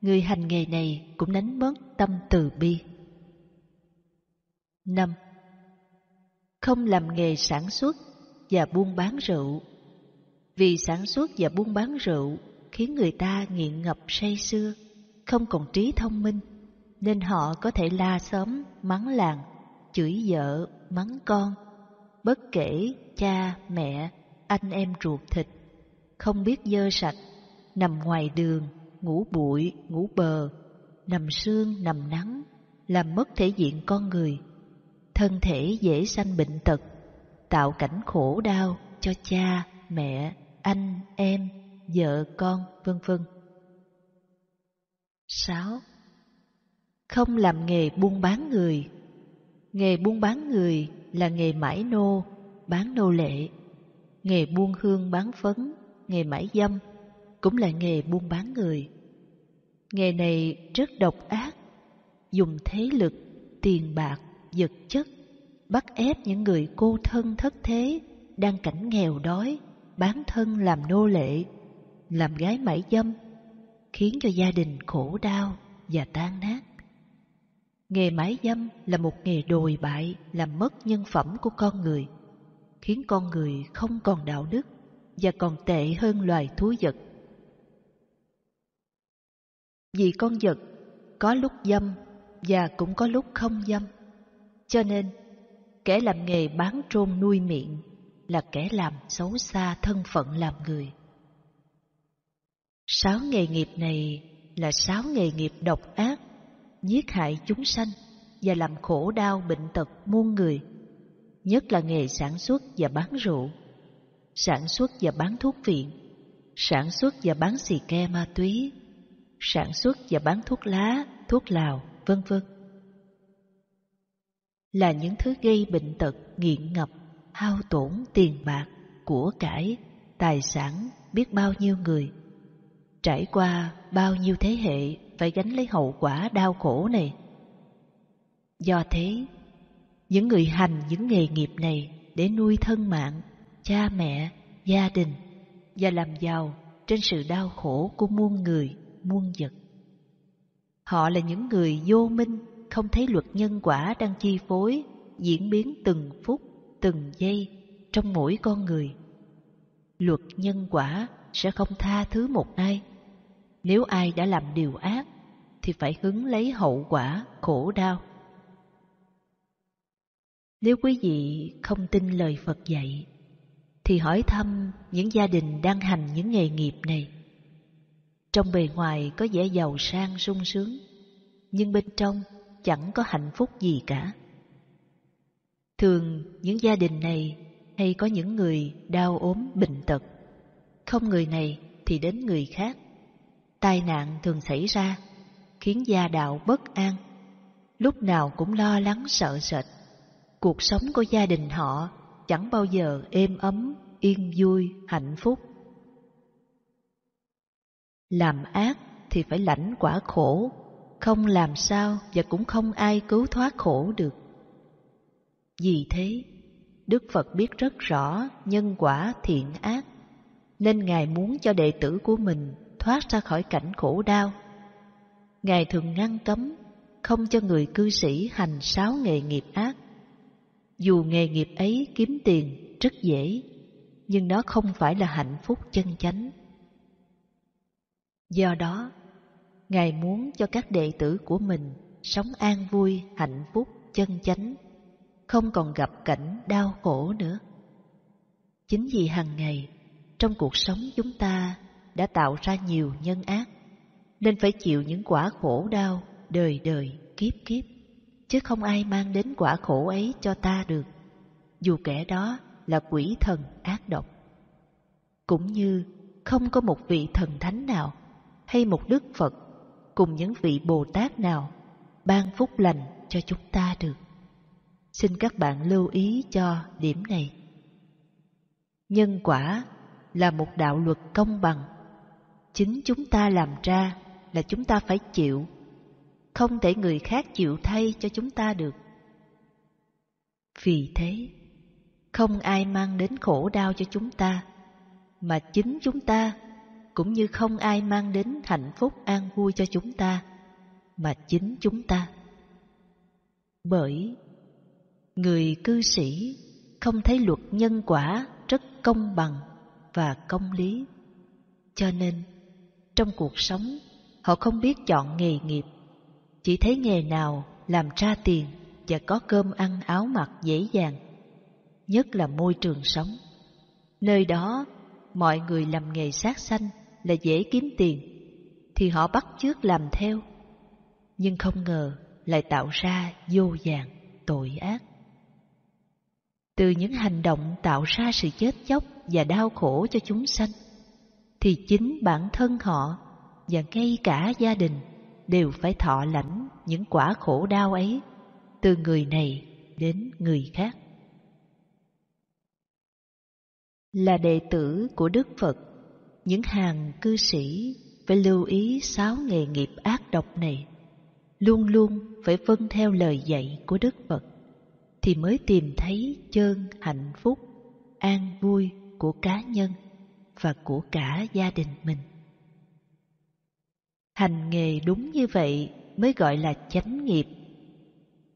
Người hành nghề này cũng đánh mất tâm từ bi. năm, Không làm nghề sản xuất và buôn bán rượu. Vì sản xuất và buôn bán rượu khiến người ta nghiện ngập say sưa, không còn trí thông minh, nên họ có thể la xóm, mắng làng, chửi vợ, mắng con, bất kể cha, mẹ, anh em ruột thịt không biết dơ sạch, nằm ngoài đường, ngủ bụi, ngủ bờ, nằm sương, nằm nắng, làm mất thể diện con người. Thân thể dễ sanh bệnh tật, tạo cảnh khổ đau cho cha, mẹ, anh, em, vợ, con, vân vân. 6. Không làm nghề buôn bán người Nghề buôn bán người là nghề mãi nô, bán nô lệ. Nghề buôn hương bán phấn nghề mãi dâm cũng là nghề buôn bán người. Nghề này rất độc ác, dùng thế lực, tiền bạc, vật chất bắt ép những người cô thân thất thế đang cảnh nghèo đói, bán thân làm nô lệ, làm gái mãi dâm, khiến cho gia đình khổ đau và tan nát. Nghề mãi dâm là một nghề đồi bại làm mất nhân phẩm của con người, khiến con người không còn đạo đức, và còn tệ hơn loài thú vật. Vì con vật có lúc dâm và cũng có lúc không dâm. Cho nên, kẻ làm nghề bán trôn nuôi miệng là kẻ làm xấu xa thân phận làm người. Sáu nghề nghiệp này là sáu nghề nghiệp độc ác, giết hại chúng sanh và làm khổ đau bệnh tật muôn người, nhất là nghề sản xuất và bán rượu sản xuất và bán thuốc viện, sản xuất và bán xì ke ma túy, sản xuất và bán thuốc lá, thuốc lào, vân vân. Là những thứ gây bệnh tật, nghiện ngập, hao tổn tiền bạc, của cải, tài sản biết bao nhiêu người. Trải qua bao nhiêu thế hệ phải gánh lấy hậu quả đau khổ này. Do thế, những người hành những nghề nghiệp này để nuôi thân mạng cha mẹ, gia đình và làm giàu trên sự đau khổ của muôn người, muôn vật. Họ là những người vô minh, không thấy luật nhân quả đang chi phối, diễn biến từng phút, từng giây trong mỗi con người. Luật nhân quả sẽ không tha thứ một ai. Nếu ai đã làm điều ác, thì phải hứng lấy hậu quả khổ đau. Nếu quý vị không tin lời Phật dạy, thì hỏi thăm những gia đình đang hành những nghề nghiệp này. Trong bề ngoài có vẻ giàu sang sung sướng, nhưng bên trong chẳng có hạnh phúc gì cả. Thường những gia đình này hay có những người đau ốm bệnh tật, không người này thì đến người khác. Tai nạn thường xảy ra, khiến gia đạo bất an, lúc nào cũng lo lắng sợ sệt. Cuộc sống của gia đình họ chẳng bao giờ êm ấm, yên vui, hạnh phúc. Làm ác thì phải lãnh quả khổ, không làm sao và cũng không ai cứu thoát khổ được. Vì thế, Đức Phật biết rất rõ nhân quả thiện ác, nên Ngài muốn cho đệ tử của mình thoát ra khỏi cảnh khổ đau. Ngài thường ngăn cấm, không cho người cư sĩ hành sáu nghề nghiệp ác, dù nghề nghiệp ấy kiếm tiền rất dễ, nhưng nó không phải là hạnh phúc chân chánh. Do đó, Ngài muốn cho các đệ tử của mình sống an vui, hạnh phúc, chân chánh, không còn gặp cảnh đau khổ nữa. Chính vì hàng ngày, trong cuộc sống chúng ta đã tạo ra nhiều nhân ác, nên phải chịu những quả khổ đau đời đời kiếp kiếp chứ không ai mang đến quả khổ ấy cho ta được, dù kẻ đó là quỷ thần ác độc. Cũng như không có một vị thần thánh nào hay một đức Phật cùng những vị Bồ Tát nào ban phúc lành cho chúng ta được. Xin các bạn lưu ý cho điểm này. Nhân quả là một đạo luật công bằng. Chính chúng ta làm ra là chúng ta phải chịu không thể người khác chịu thay cho chúng ta được vì thế không ai mang đến khổ đau cho chúng ta mà chính chúng ta cũng như không ai mang đến hạnh phúc an vui cho chúng ta mà chính chúng ta bởi người cư sĩ không thấy luật nhân quả rất công bằng và công lý cho nên trong cuộc sống họ không biết chọn nghề nghiệp chỉ thấy nghề nào làm ra tiền và có cơm ăn áo mặc dễ dàng, nhất là môi trường sống. Nơi đó, mọi người làm nghề sát sanh là dễ kiếm tiền, thì họ bắt chước làm theo. Nhưng không ngờ lại tạo ra vô vàng tội ác. Từ những hành động tạo ra sự chết chóc và đau khổ cho chúng sanh, thì chính bản thân họ và ngay cả gia đình đều phải thọ lãnh những quả khổ đau ấy từ người này đến người khác. Là đệ tử của Đức Phật, những hàng cư sĩ phải lưu ý sáu nghề nghiệp ác độc này, luôn luôn phải vâng theo lời dạy của Đức Phật, thì mới tìm thấy chơn hạnh phúc, an vui của cá nhân và của cả gia đình mình. Hành nghề đúng như vậy mới gọi là chánh nghiệp.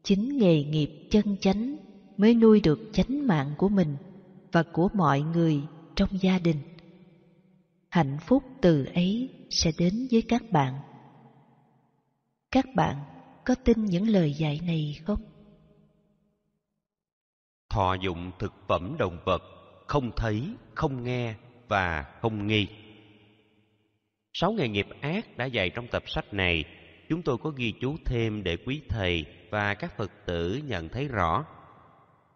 Chính nghề nghiệp chân chánh mới nuôi được chánh mạng của mình và của mọi người trong gia đình. Hạnh phúc từ ấy sẽ đến với các bạn. Các bạn có tin những lời dạy này không? Thọ dụng thực phẩm động vật không thấy, không nghe và không nghi. Sáu nghề nghiệp ác đã dạy trong tập sách này, chúng tôi có ghi chú thêm để quý thầy và các Phật tử nhận thấy rõ.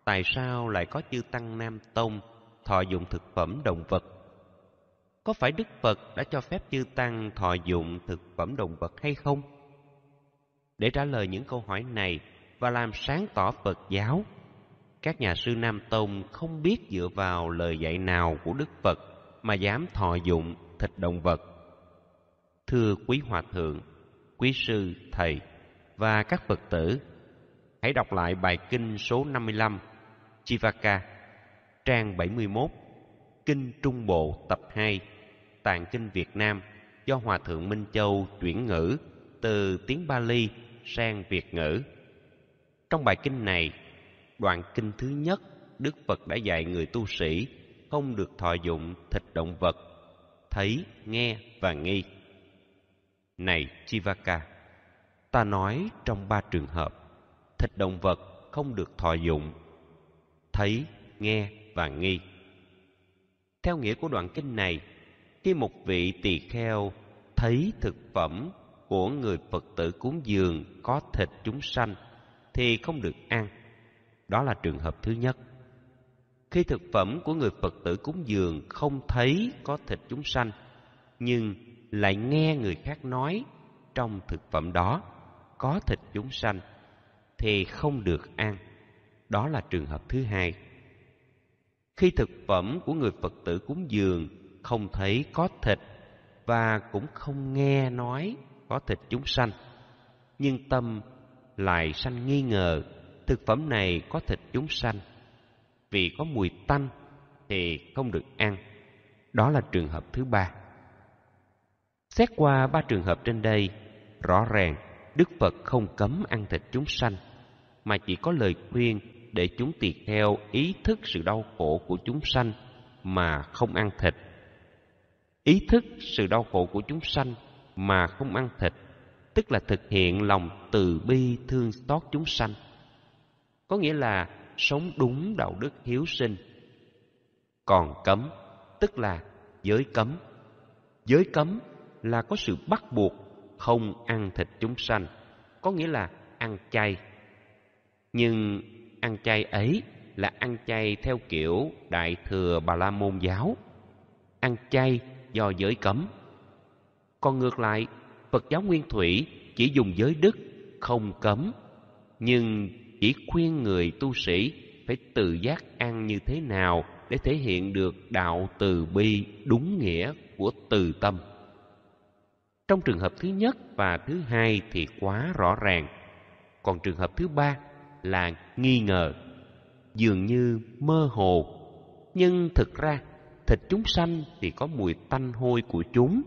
Tại sao lại có chư Tăng Nam Tông thọ dụng thực phẩm động vật? Có phải Đức Phật đã cho phép chư Tăng thọ dụng thực phẩm động vật hay không? Để trả lời những câu hỏi này và làm sáng tỏ Phật giáo, các nhà sư Nam Tông không biết dựa vào lời dạy nào của Đức Phật mà dám thọ dụng thịt động vật thưa quý hòa thượng quý sư thầy và các phật tử hãy đọc lại bài kinh số 55 Chivaka trang 71 Kinh Trung Bộ tập 2 Tạng Kinh Việt Nam do Hòa Thượng Minh Châu chuyển ngữ từ tiếng Bali sang Việt ngữ. Trong bài kinh này, đoạn kinh thứ nhất Đức Phật đã dạy người tu sĩ không được thọ dụng thịt động vật, thấy, nghe và nghi. Này Chivaka, ta nói trong ba trường hợp, thịt động vật không được thọ dụng, thấy, nghe và nghi. Theo nghĩa của đoạn kinh này, khi một vị tỳ kheo thấy thực phẩm của người Phật tử cúng dường có thịt chúng sanh thì không được ăn. Đó là trường hợp thứ nhất. Khi thực phẩm của người Phật tử cúng dường không thấy có thịt chúng sanh, nhưng lại nghe người khác nói trong thực phẩm đó có thịt chúng sanh thì không được ăn. Đó là trường hợp thứ hai. Khi thực phẩm của người Phật tử cúng dường không thấy có thịt và cũng không nghe nói có thịt chúng sanh, nhưng tâm lại sanh nghi ngờ thực phẩm này có thịt chúng sanh vì có mùi tanh thì không được ăn. Đó là trường hợp thứ ba. Xét qua ba trường hợp trên đây, rõ ràng Đức Phật không cấm ăn thịt chúng sanh, mà chỉ có lời khuyên để chúng tiệt theo ý thức sự đau khổ của chúng sanh mà không ăn thịt. Ý thức sự đau khổ của chúng sanh mà không ăn thịt, tức là thực hiện lòng từ bi thương xót chúng sanh. Có nghĩa là sống đúng đạo đức hiếu sinh. Còn cấm, tức là giới cấm. Giới cấm là có sự bắt buộc không ăn thịt chúng sanh, có nghĩa là ăn chay. Nhưng ăn chay ấy là ăn chay theo kiểu Đại Thừa Bà La Môn Giáo, ăn chay do giới cấm. Còn ngược lại, Phật giáo Nguyên Thủy chỉ dùng giới đức, không cấm, nhưng chỉ khuyên người tu sĩ phải tự giác ăn như thế nào để thể hiện được đạo từ bi đúng nghĩa của từ tâm trong trường hợp thứ nhất và thứ hai thì quá rõ ràng. Còn trường hợp thứ ba là nghi ngờ, dường như mơ hồ. Nhưng thực ra, thịt chúng sanh thì có mùi tanh hôi của chúng.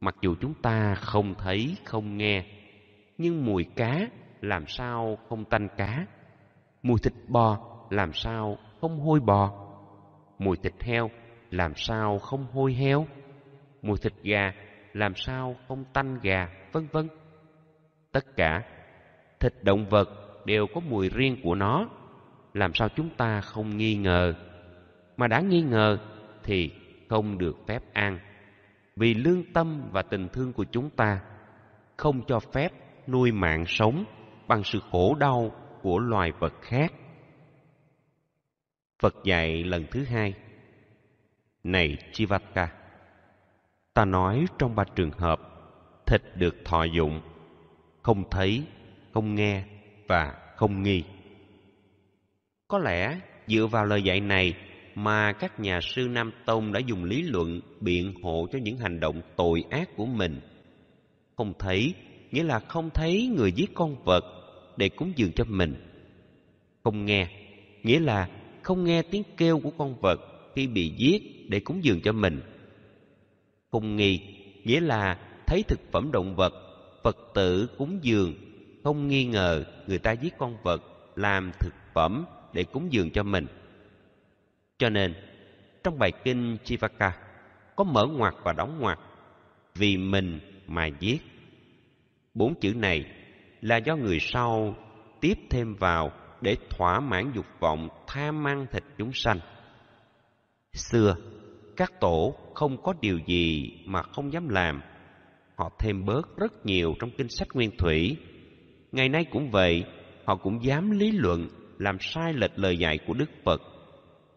Mặc dù chúng ta không thấy, không nghe, nhưng mùi cá làm sao không tanh cá? Mùi thịt bò làm sao không hôi bò? Mùi thịt heo làm sao không hôi heo? Mùi thịt gà làm sao không tanh gà, vân vân. Tất cả thịt động vật đều có mùi riêng của nó, làm sao chúng ta không nghi ngờ? Mà đã nghi ngờ thì không được phép ăn. Vì lương tâm và tình thương của chúng ta không cho phép nuôi mạng sống bằng sự khổ đau của loài vật khác. Phật dạy lần thứ hai Này Chivaka ta nói trong ba trường hợp thịt được thọ dụng không thấy không nghe và không nghi có lẽ dựa vào lời dạy này mà các nhà sư nam tông đã dùng lý luận biện hộ cho những hành động tội ác của mình không thấy nghĩa là không thấy người giết con vật để cúng dường cho mình không nghe nghĩa là không nghe tiếng kêu của con vật khi bị giết để cúng dường cho mình Khung nghi nghĩa là thấy thực phẩm động vật, Phật tử cúng dường, không nghi ngờ người ta giết con vật làm thực phẩm để cúng dường cho mình. Cho nên, trong bài kinh Chivaka có mở ngoặc và đóng ngoặc vì mình mà giết. Bốn chữ này là do người sau tiếp thêm vào để thỏa mãn dục vọng tham ăn thịt chúng sanh. Xưa, các tổ không có điều gì mà không dám làm họ thêm bớt rất nhiều trong kinh sách nguyên thủy ngày nay cũng vậy họ cũng dám lý luận làm sai lệch lời dạy của đức phật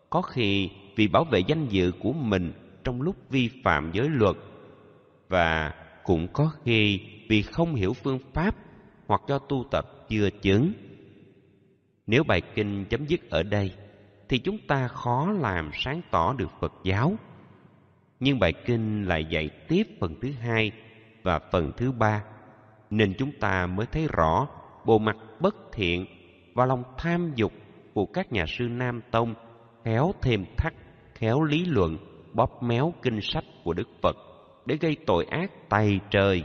có khi vì bảo vệ danh dự của mình trong lúc vi phạm giới luật và cũng có khi vì không hiểu phương pháp hoặc do tu tập chưa chứng nếu bài kinh chấm dứt ở đây thì chúng ta khó làm sáng tỏ được phật giáo nhưng bài kinh lại dạy tiếp phần thứ hai và phần thứ ba nên chúng ta mới thấy rõ bộ mặt bất thiện và lòng tham dục của các nhà sư nam tông khéo thêm thắt khéo lý luận bóp méo kinh sách của đức phật để gây tội ác tay trời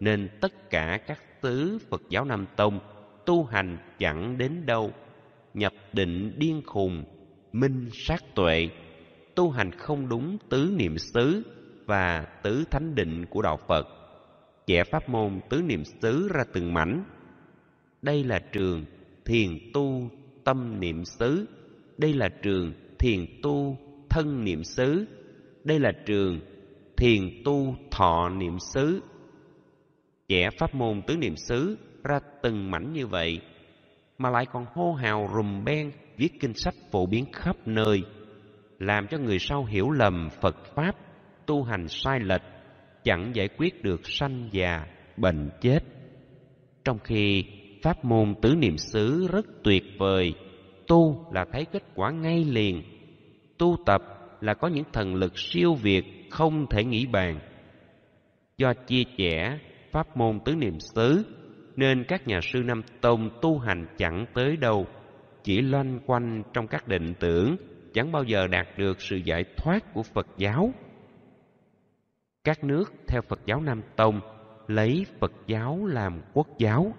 nên tất cả các tứ phật giáo nam tông tu hành chẳng đến đâu nhập định điên khùng minh sát tuệ tu hành không đúng tứ niệm xứ và tứ thánh định của đạo phật chẻ pháp môn tứ niệm xứ ra từng mảnh đây là trường thiền tu tâm niệm xứ đây là trường thiền tu thân niệm xứ đây là trường thiền tu thọ niệm xứ chẻ pháp môn tứ niệm xứ ra từng mảnh như vậy mà lại còn hô hào rùm beng viết kinh sách phổ biến khắp nơi, làm cho người sau hiểu lầm Phật Pháp, tu hành sai lệch, chẳng giải quyết được sanh già, bệnh chết. Trong khi pháp môn tứ niệm xứ rất tuyệt vời, tu là thấy kết quả ngay liền, tu tập là có những thần lực siêu việt không thể nghĩ bàn. Do chia sẻ pháp môn tứ niệm xứ nên các nhà sư Nam Tông tu hành chẳng tới đâu, chỉ loanh quanh trong các định tưởng, chẳng bao giờ đạt được sự giải thoát của Phật giáo. Các nước theo Phật giáo Nam Tông lấy Phật giáo làm quốc giáo.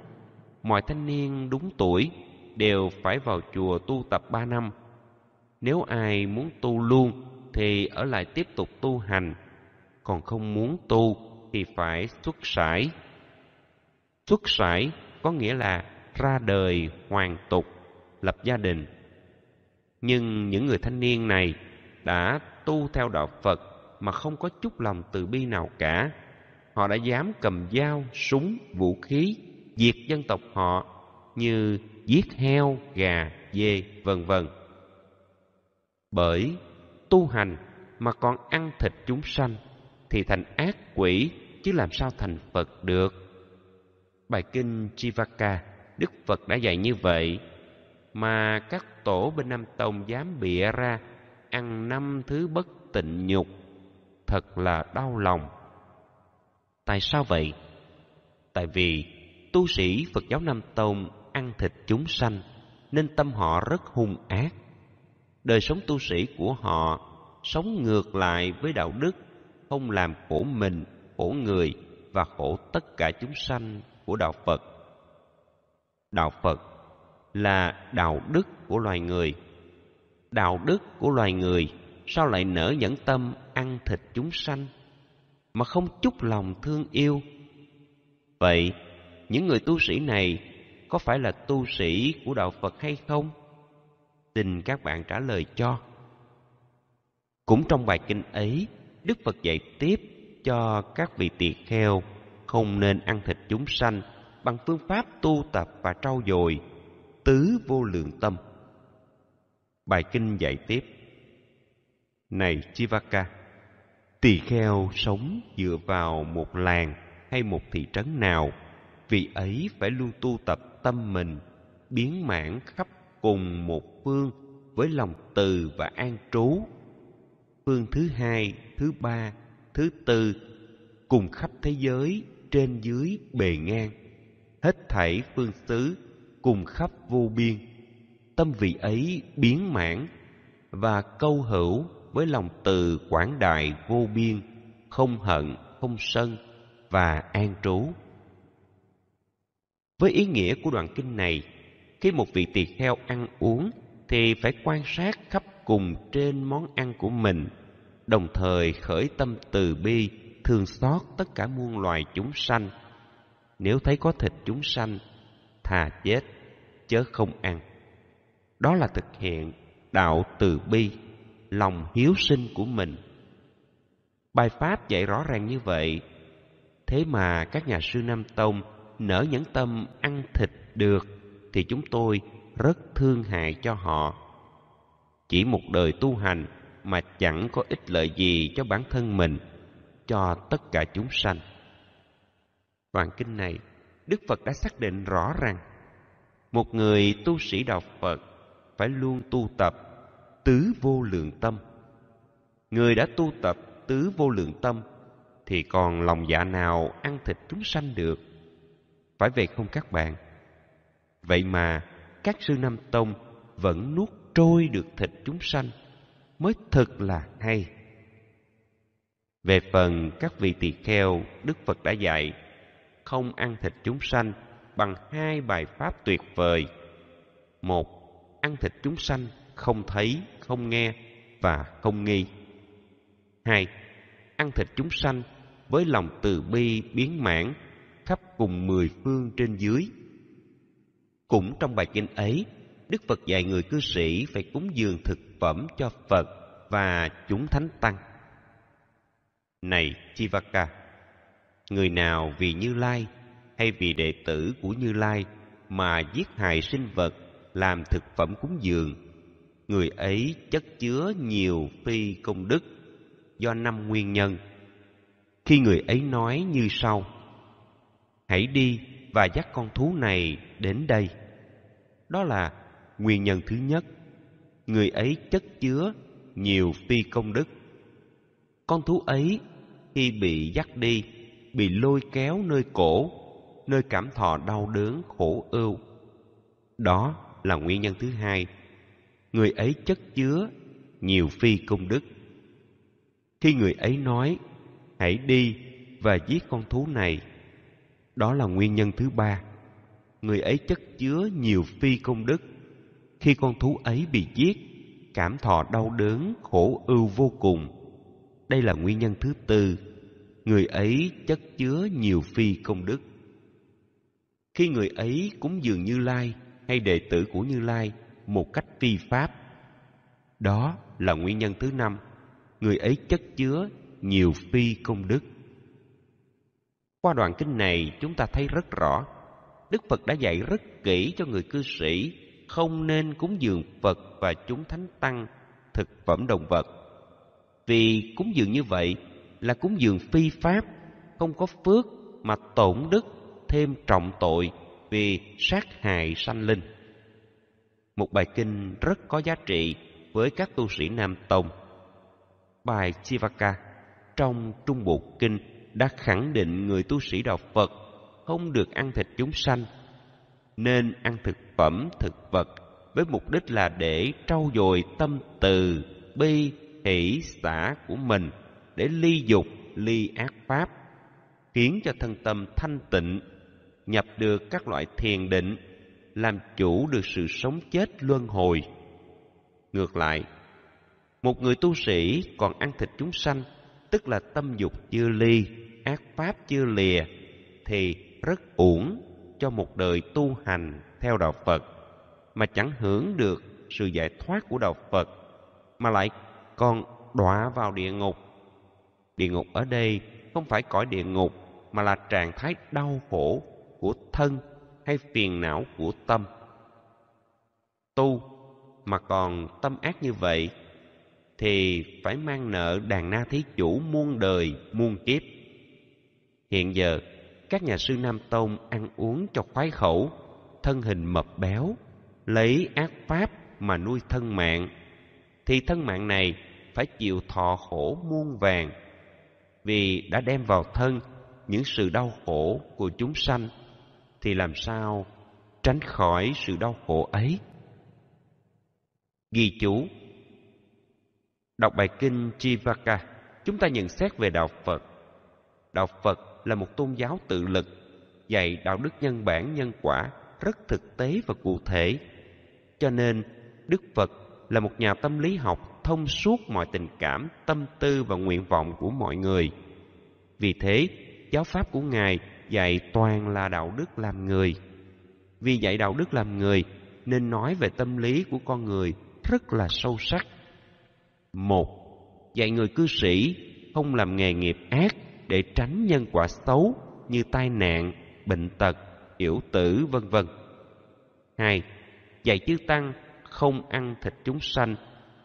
Mọi thanh niên đúng tuổi đều phải vào chùa tu tập ba năm. Nếu ai muốn tu luôn thì ở lại tiếp tục tu hành, còn không muốn tu thì phải xuất sải Xuất sải có nghĩa là ra đời hoàn tục, lập gia đình. Nhưng những người thanh niên này đã tu theo đạo Phật mà không có chút lòng từ bi nào cả. Họ đã dám cầm dao, súng, vũ khí diệt dân tộc họ như giết heo, gà, dê, vân vân. Bởi tu hành mà còn ăn thịt chúng sanh thì thành ác quỷ chứ làm sao thành Phật được. Bài kinh Chivaka, Đức Phật đã dạy như vậy mà các tổ bên Nam Tông dám bịa ra ăn năm thứ bất tịnh nhục thật là đau lòng. Tại sao vậy? Tại vì tu sĩ Phật giáo Nam Tông ăn thịt chúng sanh nên tâm họ rất hung ác. Đời sống tu sĩ của họ sống ngược lại với đạo đức, không làm khổ mình, khổ người và khổ tất cả chúng sanh của đạo phật đạo phật là đạo đức của loài người đạo đức của loài người sao lại nở nhẫn tâm ăn thịt chúng sanh mà không chút lòng thương yêu vậy những người tu sĩ này có phải là tu sĩ của đạo phật hay không xin các bạn trả lời cho cũng trong bài kinh ấy đức phật dạy tiếp cho các vị tỳ kheo không nên ăn thịt chúng sanh bằng phương pháp tu tập và trau dồi tứ vô lượng tâm. Bài kinh dạy tiếp. Này Chivaka, tỳ kheo sống dựa vào một làng hay một thị trấn nào, vì ấy phải luôn tu tập tâm mình, biến mãn khắp cùng một phương với lòng từ và an trú. Phương thứ hai, thứ ba, thứ tư cùng khắp thế giới trên dưới bề ngang hết thảy phương xứ cùng khắp vô biên tâm vị ấy biến mãn và câu hữu với lòng từ quảng đại vô biên không hận không sân và an trú với ý nghĩa của đoạn kinh này khi một vị tỳ kheo ăn uống thì phải quan sát khắp cùng trên món ăn của mình đồng thời khởi tâm từ bi thương xót tất cả muôn loài chúng sanh nếu thấy có thịt chúng sanh thà chết chớ không ăn đó là thực hiện đạo từ bi lòng hiếu sinh của mình bài pháp dạy rõ ràng như vậy thế mà các nhà sư nam tông nở nhẫn tâm ăn thịt được thì chúng tôi rất thương hại cho họ chỉ một đời tu hành mà chẳng có ích lợi gì cho bản thân mình cho tất cả chúng sanh. Đoạn kinh này, Đức Phật đã xác định rõ ràng, một người tu sĩ đạo Phật phải luôn tu tập tứ vô lượng tâm. Người đã tu tập tứ vô lượng tâm thì còn lòng dạ nào ăn thịt chúng sanh được? Phải vậy không các bạn? Vậy mà các sư Nam Tông vẫn nuốt trôi được thịt chúng sanh mới thật là hay. Về phần các vị tỳ kheo, Đức Phật đã dạy, không ăn thịt chúng sanh bằng hai bài pháp tuyệt vời. Một, ăn thịt chúng sanh không thấy, không nghe và không nghi. Hai, ăn thịt chúng sanh với lòng từ bi biến mãn khắp cùng mười phương trên dưới. Cũng trong bài kinh ấy, Đức Phật dạy người cư sĩ phải cúng dường thực phẩm cho Phật và chúng thánh tăng. Này Chivaka, người nào vì Như Lai hay vì đệ tử của Như Lai mà giết hại sinh vật làm thực phẩm cúng dường, người ấy chất chứa nhiều phi công đức do năm nguyên nhân. Khi người ấy nói như sau: Hãy đi và dắt con thú này đến đây. Đó là nguyên nhân thứ nhất. Người ấy chất chứa nhiều phi công đức. Con thú ấy khi bị dắt đi, bị lôi kéo nơi cổ, nơi cảm thọ đau đớn khổ ưu. Đó là nguyên nhân thứ hai. Người ấy chất chứa nhiều phi công đức. Khi người ấy nói, hãy đi và giết con thú này, đó là nguyên nhân thứ ba. Người ấy chất chứa nhiều phi công đức. Khi con thú ấy bị giết, cảm thọ đau đớn khổ ưu vô cùng. Đây là nguyên nhân thứ tư người ấy chất chứa nhiều phi công đức khi người ấy cúng dường như lai hay đệ tử của như lai một cách phi pháp đó là nguyên nhân thứ năm người ấy chất chứa nhiều phi công đức qua đoạn kinh này chúng ta thấy rất rõ đức phật đã dạy rất kỹ cho người cư sĩ không nên cúng dường phật và chúng thánh tăng thực phẩm động vật vì cúng dường như vậy là cúng dường phi pháp không có phước mà tổn đức thêm trọng tội vì sát hại sanh linh một bài kinh rất có giá trị với các tu sĩ nam tông bài chivaka trong trung bộ kinh đã khẳng định người tu sĩ đạo phật không được ăn thịt chúng sanh nên ăn thực phẩm thực vật với mục đích là để trau dồi tâm từ bi hỷ xã của mình để ly dục, ly ác pháp, khiến cho thân tâm thanh tịnh, nhập được các loại thiền định, làm chủ được sự sống chết luân hồi. Ngược lại, một người tu sĩ còn ăn thịt chúng sanh, tức là tâm dục chưa ly, ác pháp chưa lìa, thì rất uổng cho một đời tu hành theo đạo Phật mà chẳng hưởng được sự giải thoát của đạo Phật mà lại còn đọa vào địa ngục Địa ngục ở đây không phải cõi địa ngục mà là trạng thái đau khổ của thân hay phiền não của tâm. Tu mà còn tâm ác như vậy thì phải mang nợ đàn na thí chủ muôn đời muôn kiếp. Hiện giờ các nhà sư Nam Tông ăn uống cho khoái khẩu, thân hình mập béo, lấy ác pháp mà nuôi thân mạng thì thân mạng này phải chịu thọ khổ muôn vàng vì đã đem vào thân những sự đau khổ của chúng sanh thì làm sao tránh khỏi sự đau khổ ấy ghi chú đọc bài kinh Chivaka chúng ta nhận xét về đạo Phật đạo Phật là một tôn giáo tự lực dạy đạo đức nhân bản nhân quả rất thực tế và cụ thể cho nên đức Phật là một nhà tâm lý học thông suốt mọi tình cảm, tâm tư và nguyện vọng của mọi người. Vì thế, giáo pháp của Ngài dạy toàn là đạo đức làm người. Vì dạy đạo đức làm người nên nói về tâm lý của con người rất là sâu sắc. Một, dạy người cư sĩ không làm nghề nghiệp ác để tránh nhân quả xấu như tai nạn, bệnh tật, yểu tử vân vân. Hai, dạy chư tăng không ăn thịt chúng sanh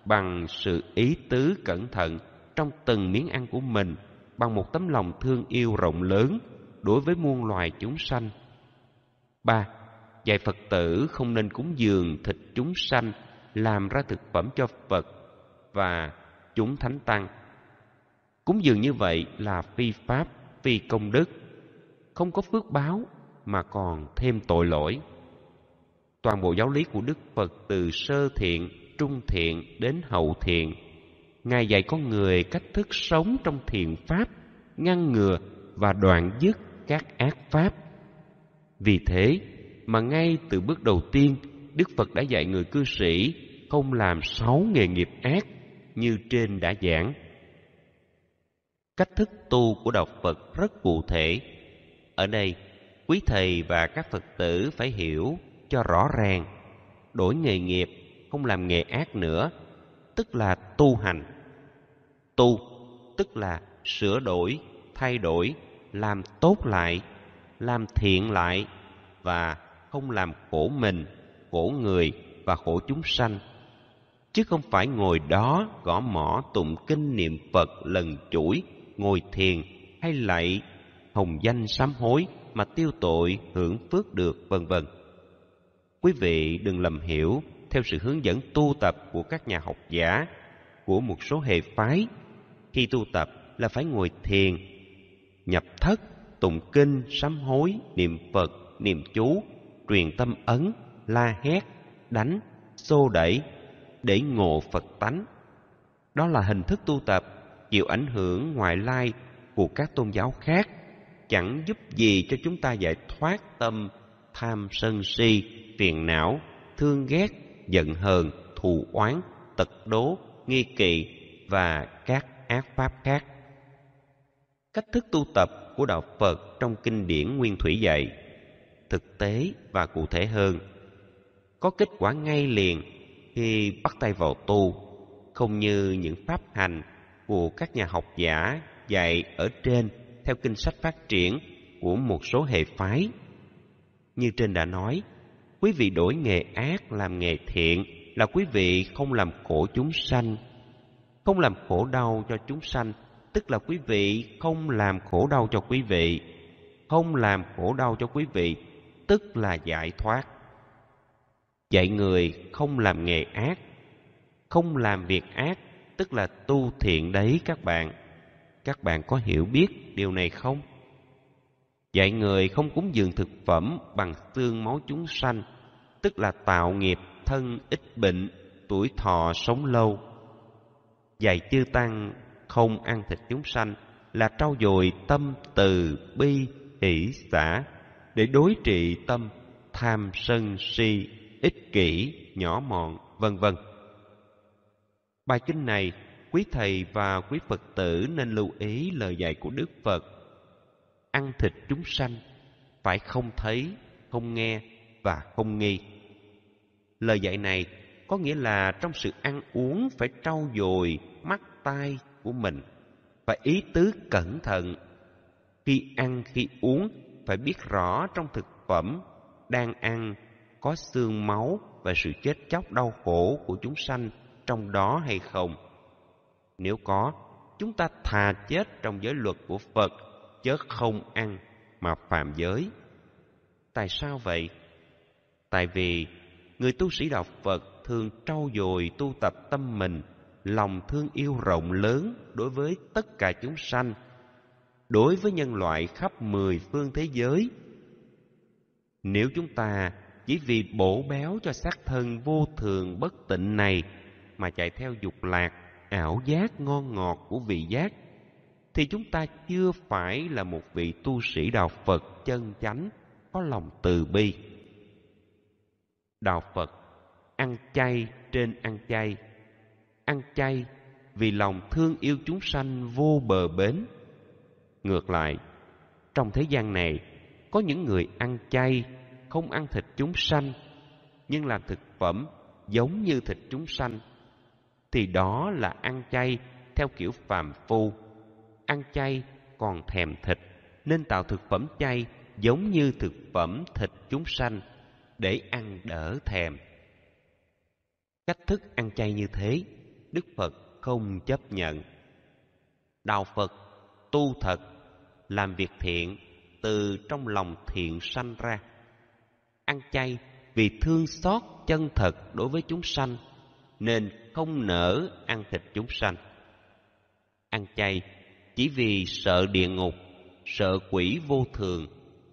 bằng sự ý tứ cẩn thận trong từng miếng ăn của mình bằng một tấm lòng thương yêu rộng lớn đối với muôn loài chúng sanh. Ba, Dạy Phật tử không nên cúng dường thịt chúng sanh làm ra thực phẩm cho Phật và chúng thánh tăng. Cúng dường như vậy là phi pháp, phi công đức, không có phước báo mà còn thêm tội lỗi. Toàn bộ giáo lý của Đức Phật từ sơ thiện trung thiện đến hậu thiện ngài dạy con người cách thức sống trong thiền pháp ngăn ngừa và đoạn dứt các ác pháp vì thế mà ngay từ bước đầu tiên đức phật đã dạy người cư sĩ không làm sáu nghề nghiệp ác như trên đã giảng cách thức tu của đạo phật rất cụ thể ở đây quý thầy và các phật tử phải hiểu cho rõ ràng đổi nghề nghiệp không làm nghề ác nữa tức là tu hành tu tức là sửa đổi thay đổi làm tốt lại làm thiện lại và không làm khổ mình khổ người và khổ chúng sanh chứ không phải ngồi đó gõ mỏ tụng kinh niệm phật lần chuỗi ngồi thiền hay lạy hồng danh sám hối mà tiêu tội hưởng phước được vân vân quý vị đừng lầm hiểu theo sự hướng dẫn tu tập của các nhà học giả của một số hệ phái khi tu tập là phải ngồi thiền nhập thất tụng kinh sám hối niệm phật niệm chú truyền tâm ấn la hét đánh xô đẩy để ngộ phật tánh đó là hình thức tu tập chịu ảnh hưởng ngoại lai của các tôn giáo khác chẳng giúp gì cho chúng ta giải thoát tâm tham sân si phiền não thương ghét giận hờn, thù oán, tật đố, nghi kỵ và các ác pháp khác. Cách thức tu tập của đạo Phật trong kinh điển Nguyên Thủy dạy thực tế và cụ thể hơn, có kết quả ngay liền khi bắt tay vào tu, không như những pháp hành của các nhà học giả dạy ở trên theo kinh sách phát triển của một số hệ phái. Như trên đã nói, quý vị đổi nghề ác làm nghề thiện là quý vị không làm khổ chúng sanh không làm khổ đau cho chúng sanh tức là quý vị không làm khổ đau cho quý vị không làm khổ đau cho quý vị tức là giải thoát dạy người không làm nghề ác không làm việc ác tức là tu thiện đấy các bạn các bạn có hiểu biết điều này không dạy người không cúng dường thực phẩm bằng xương máu chúng sanh tức là tạo nghiệp thân ít bệnh tuổi thọ sống lâu dạy chư tăng không ăn thịt chúng sanh là trau dồi tâm từ bi hỷ xã để đối trị tâm tham sân si ích kỷ nhỏ mọn vân vân bài kinh này quý thầy và quý phật tử nên lưu ý lời dạy của đức phật ăn thịt chúng sanh phải không thấy không nghe và không nghi Lời dạy này có nghĩa là trong sự ăn uống phải trau dồi mắt tai của mình, phải ý tứ cẩn thận. Khi ăn, khi uống, phải biết rõ trong thực phẩm đang ăn có xương máu và sự chết chóc đau khổ của chúng sanh trong đó hay không. Nếu có, chúng ta thà chết trong giới luật của Phật, chớ không ăn mà phạm giới. Tại sao vậy? Tại vì người tu sĩ đạo phật thường trau dồi tu tập tâm mình lòng thương yêu rộng lớn đối với tất cả chúng sanh đối với nhân loại khắp mười phương thế giới nếu chúng ta chỉ vì bổ béo cho xác thân vô thường bất tịnh này mà chạy theo dục lạc ảo giác ngon ngọt của vị giác thì chúng ta chưa phải là một vị tu sĩ đạo phật chân chánh có lòng từ bi đạo phật ăn chay trên ăn chay ăn chay vì lòng thương yêu chúng sanh vô bờ bến ngược lại trong thế gian này có những người ăn chay không ăn thịt chúng sanh nhưng làm thực phẩm giống như thịt chúng sanh thì đó là ăn chay theo kiểu phàm phu ăn chay còn thèm thịt nên tạo thực phẩm chay giống như thực phẩm thịt chúng sanh để ăn đỡ thèm cách thức ăn chay như thế đức phật không chấp nhận đạo phật tu thật làm việc thiện từ trong lòng thiện sanh ra ăn chay vì thương xót chân thật đối với chúng sanh nên không nỡ ăn thịt chúng sanh ăn chay chỉ vì sợ địa ngục sợ quỷ vô thường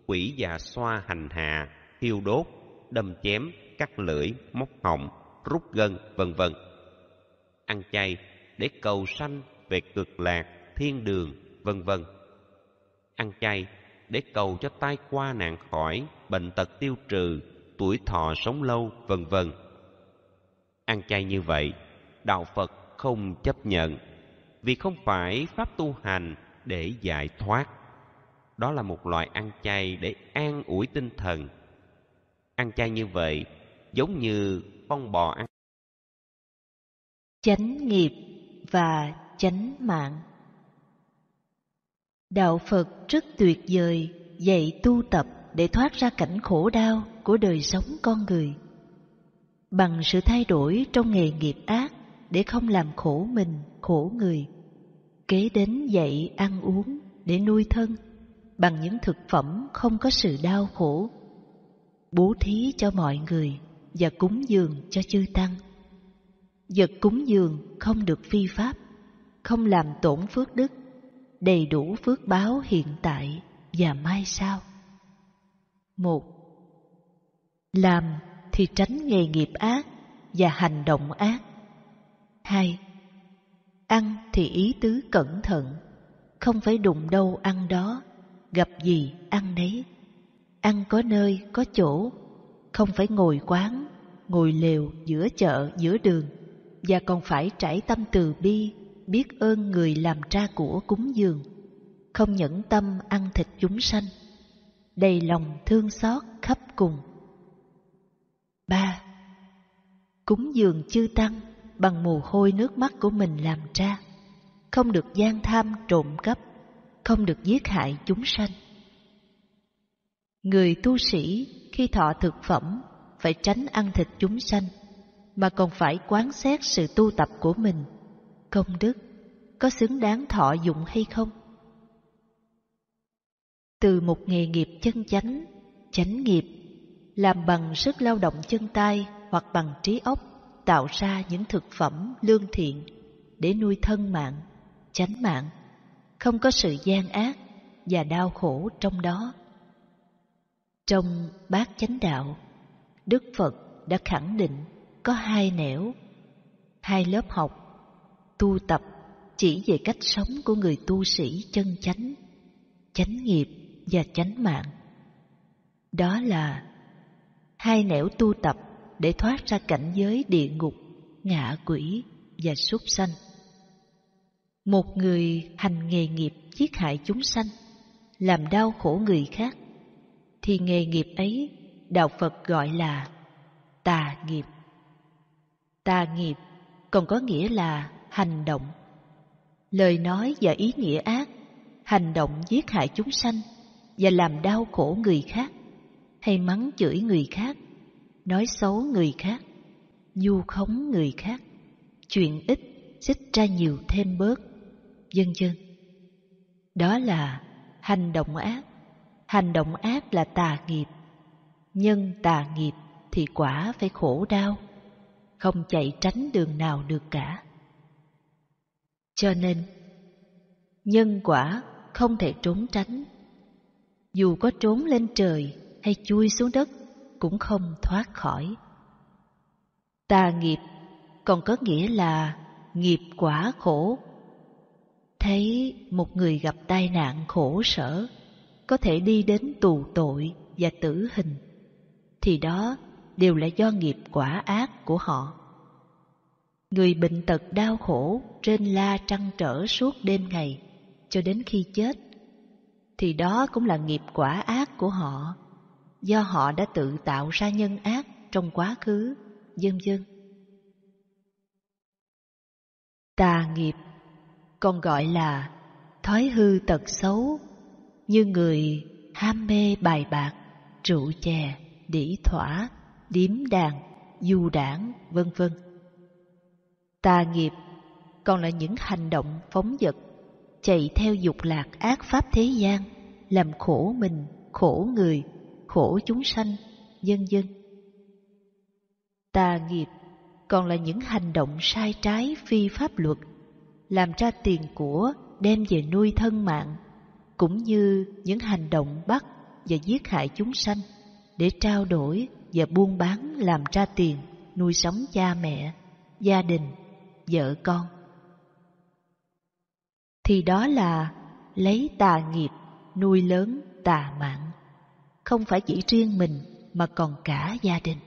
quỷ già xoa hành hạ thiêu đốt đâm chém, cắt lưỡi, móc họng, rút gân, vân vân. Ăn chay để cầu sanh về cực lạc, thiên đường, vân vân. Ăn chay để cầu cho tai qua nạn khỏi, bệnh tật tiêu trừ, tuổi thọ sống lâu, vân vân. Ăn chay như vậy, đạo Phật không chấp nhận, vì không phải pháp tu hành để giải thoát. Đó là một loại ăn chay để an ủi tinh thần Ăn chay như vậy giống như con bò ăn. Chánh nghiệp và chánh mạng Đạo Phật rất tuyệt vời dạy tu tập để thoát ra cảnh khổ đau của đời sống con người. Bằng sự thay đổi trong nghề nghiệp ác để không làm khổ mình, khổ người. Kế đến dạy ăn uống để nuôi thân bằng những thực phẩm không có sự đau khổ bố thí cho mọi người và cúng dường cho chư tăng. Vật cúng dường không được phi pháp, không làm tổn phước đức, đầy đủ phước báo hiện tại và mai sau. một Làm thì tránh nghề nghiệp ác và hành động ác. hai Ăn thì ý tứ cẩn thận, không phải đụng đâu ăn đó, gặp gì ăn nấy ăn có nơi có chỗ không phải ngồi quán ngồi lều giữa chợ giữa đường và còn phải trải tâm từ bi biết ơn người làm ra của cúng dường không nhẫn tâm ăn thịt chúng sanh đầy lòng thương xót khắp cùng ba cúng dường chư tăng bằng mồ hôi nước mắt của mình làm ra không được gian tham trộm cắp không được giết hại chúng sanh Người tu sĩ khi thọ thực phẩm phải tránh ăn thịt chúng sanh, mà còn phải quán xét sự tu tập của mình, công đức có xứng đáng thọ dụng hay không. Từ một nghề nghiệp chân chánh, chánh nghiệp, làm bằng sức lao động chân tay hoặc bằng trí óc tạo ra những thực phẩm lương thiện để nuôi thân mạng, chánh mạng, không có sự gian ác và đau khổ trong đó. Trong bát chánh đạo, Đức Phật đã khẳng định có hai nẻo, hai lớp học, tu tập chỉ về cách sống của người tu sĩ chân chánh, chánh nghiệp và chánh mạng. Đó là hai nẻo tu tập để thoát ra cảnh giới địa ngục, ngạ quỷ và súc sanh. Một người hành nghề nghiệp giết hại chúng sanh, làm đau khổ người khác thì nghề nghiệp ấy đạo Phật gọi là tà nghiệp. Tà nghiệp còn có nghĩa là hành động. Lời nói và ý nghĩa ác, hành động giết hại chúng sanh và làm đau khổ người khác, hay mắng chửi người khác, nói xấu người khác, nhu khống người khác, chuyện ít xích ra nhiều thêm bớt, vân vân. Đó là hành động ác Hành động ác là tà nghiệp, nhân tà nghiệp thì quả phải khổ đau, không chạy tránh đường nào được cả. Cho nên, nhân quả không thể trốn tránh. Dù có trốn lên trời hay chui xuống đất cũng không thoát khỏi. Tà nghiệp còn có nghĩa là nghiệp quả khổ. Thấy một người gặp tai nạn khổ sở, có thể đi đến tù tội và tử hình, thì đó đều là do nghiệp quả ác của họ. Người bệnh tật đau khổ, trên la trăn trở suốt đêm ngày, cho đến khi chết, thì đó cũng là nghiệp quả ác của họ, do họ đã tự tạo ra nhân ác trong quá khứ, vân vân. Tà nghiệp còn gọi là thói hư tật xấu như người ham mê bài bạc, rượu chè, đĩ thỏa, điếm đàn, du đảng, vân vân. Tà nghiệp còn là những hành động phóng dật, chạy theo dục lạc ác pháp thế gian, làm khổ mình, khổ người, khổ chúng sanh, vân vân. Tà nghiệp còn là những hành động sai trái phi pháp luật, làm ra tiền của đem về nuôi thân mạng cũng như những hành động bắt và giết hại chúng sanh để trao đổi và buôn bán làm ra tiền nuôi sống cha mẹ, gia đình, vợ con. Thì đó là lấy tà nghiệp nuôi lớn tà mạng, không phải chỉ riêng mình mà còn cả gia đình.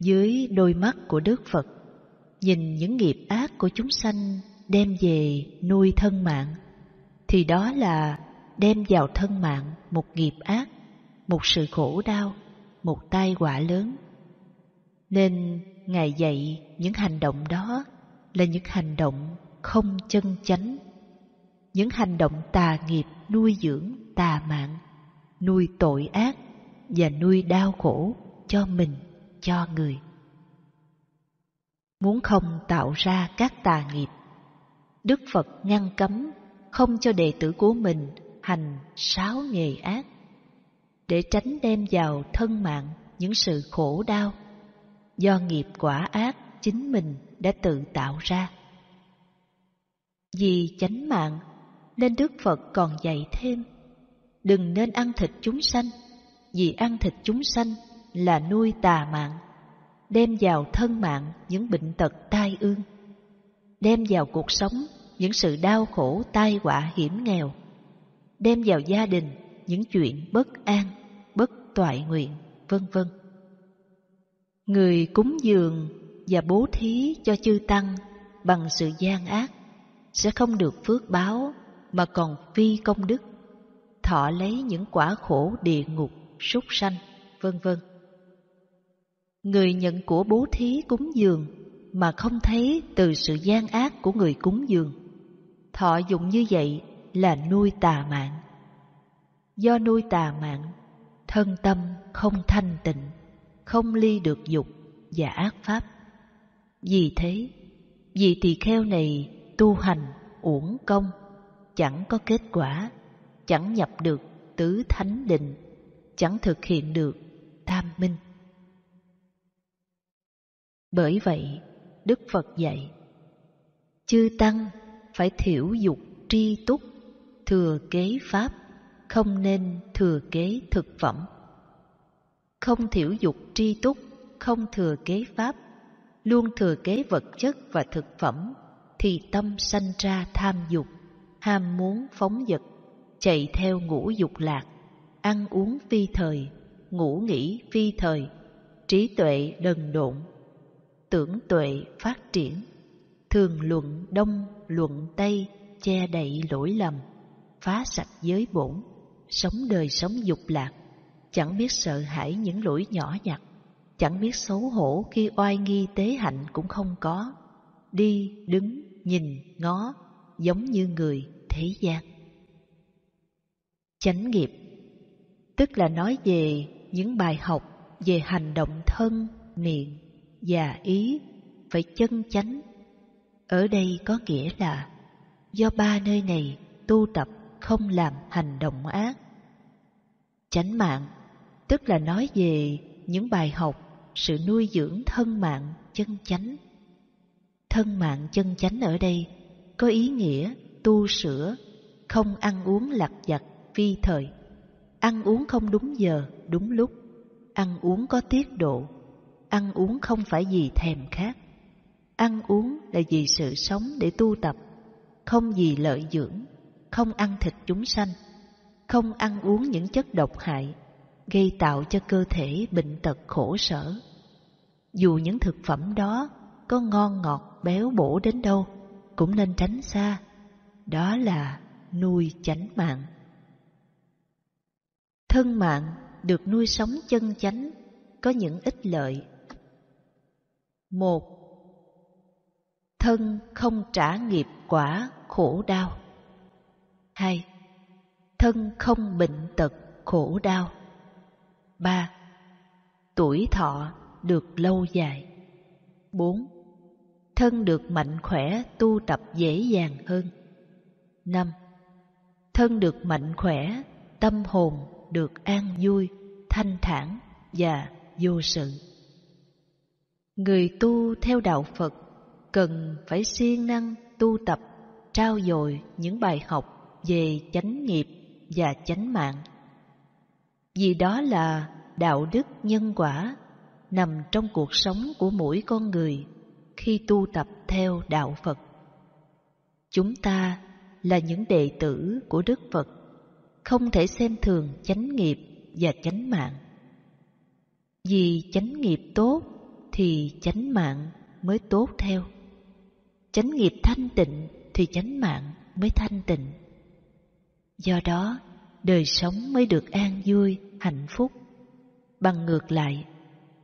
Dưới đôi mắt của Đức Phật, nhìn những nghiệp ác của chúng sanh đem về nuôi thân mạng thì đó là đem vào thân mạng một nghiệp ác, một sự khổ đau, một tai họa lớn. Nên Ngài dạy những hành động đó là những hành động không chân chánh, những hành động tà nghiệp nuôi dưỡng tà mạng, nuôi tội ác và nuôi đau khổ cho mình, cho người. Muốn không tạo ra các tà nghiệp, Đức Phật ngăn cấm không cho đệ tử của mình hành sáu nghề ác để tránh đem vào thân mạng những sự khổ đau do nghiệp quả ác chính mình đã tự tạo ra vì chánh mạng nên đức phật còn dạy thêm đừng nên ăn thịt chúng sanh vì ăn thịt chúng sanh là nuôi tà mạng đem vào thân mạng những bệnh tật tai ương đem vào cuộc sống những sự đau khổ tai họa hiểm nghèo, đem vào gia đình những chuyện bất an, bất toại nguyện, vân vân. Người cúng dường và bố thí cho chư tăng bằng sự gian ác sẽ không được phước báo mà còn phi công đức, thọ lấy những quả khổ địa ngục, súc sanh, vân vân. Người nhận của bố thí cúng dường mà không thấy từ sự gian ác của người cúng dường Thọ dụng như vậy là nuôi tà mạng. Do nuôi tà mạng, thân tâm không thanh tịnh, không ly được dục và ác pháp. Vì thế, vì tỳ kheo này tu hành uổng công, chẳng có kết quả, chẳng nhập được tứ thánh định, chẳng thực hiện được tam minh. Bởi vậy, Đức Phật dạy, chư tăng phải thiểu dục tri túc, thừa kế pháp, không nên thừa kế thực phẩm. Không thiểu dục tri túc, không thừa kế pháp, luôn thừa kế vật chất và thực phẩm, thì tâm sanh ra tham dục, ham muốn phóng dật, chạy theo ngũ dục lạc, ăn uống phi thời, ngủ nghỉ phi thời, trí tuệ đần độn, tưởng tuệ phát triển thường luận đông luận tây che đậy lỗi lầm phá sạch giới bổn sống đời sống dục lạc chẳng biết sợ hãi những lỗi nhỏ nhặt chẳng biết xấu hổ khi oai nghi tế hạnh cũng không có đi đứng nhìn ngó giống như người thế gian chánh nghiệp tức là nói về những bài học về hành động thân miệng và ý phải chân chánh ở đây có nghĩa là do ba nơi này tu tập không làm hành động ác. Chánh mạng, tức là nói về những bài học, sự nuôi dưỡng thân mạng chân chánh. Thân mạng chân chánh ở đây có ý nghĩa tu sửa, không ăn uống lặt vặt phi thời, ăn uống không đúng giờ, đúng lúc, ăn uống có tiết độ, ăn uống không phải gì thèm khát Ăn uống là vì sự sống để tu tập, không vì lợi dưỡng, không ăn thịt chúng sanh, không ăn uống những chất độc hại, gây tạo cho cơ thể bệnh tật khổ sở. Dù những thực phẩm đó có ngon ngọt béo bổ đến đâu, cũng nên tránh xa. Đó là nuôi chánh mạng. Thân mạng được nuôi sống chân chánh có những ích lợi. Một thân không trả nghiệp quả khổ đau. hai, Thân không bệnh tật khổ đau. ba, Tuổi thọ được lâu dài. bốn, Thân được mạnh khỏe tu tập dễ dàng hơn. năm, Thân được mạnh khỏe, tâm hồn được an vui, thanh thản và vô sự. Người tu theo đạo Phật cần phải siêng năng tu tập trao dồi những bài học về chánh nghiệp và chánh mạng vì đó là đạo đức nhân quả nằm trong cuộc sống của mỗi con người khi tu tập theo đạo phật chúng ta là những đệ tử của đức phật không thể xem thường chánh nghiệp và chánh mạng vì chánh nghiệp tốt thì chánh mạng mới tốt theo chánh nghiệp thanh tịnh thì chánh mạng mới thanh tịnh do đó đời sống mới được an vui hạnh phúc bằng ngược lại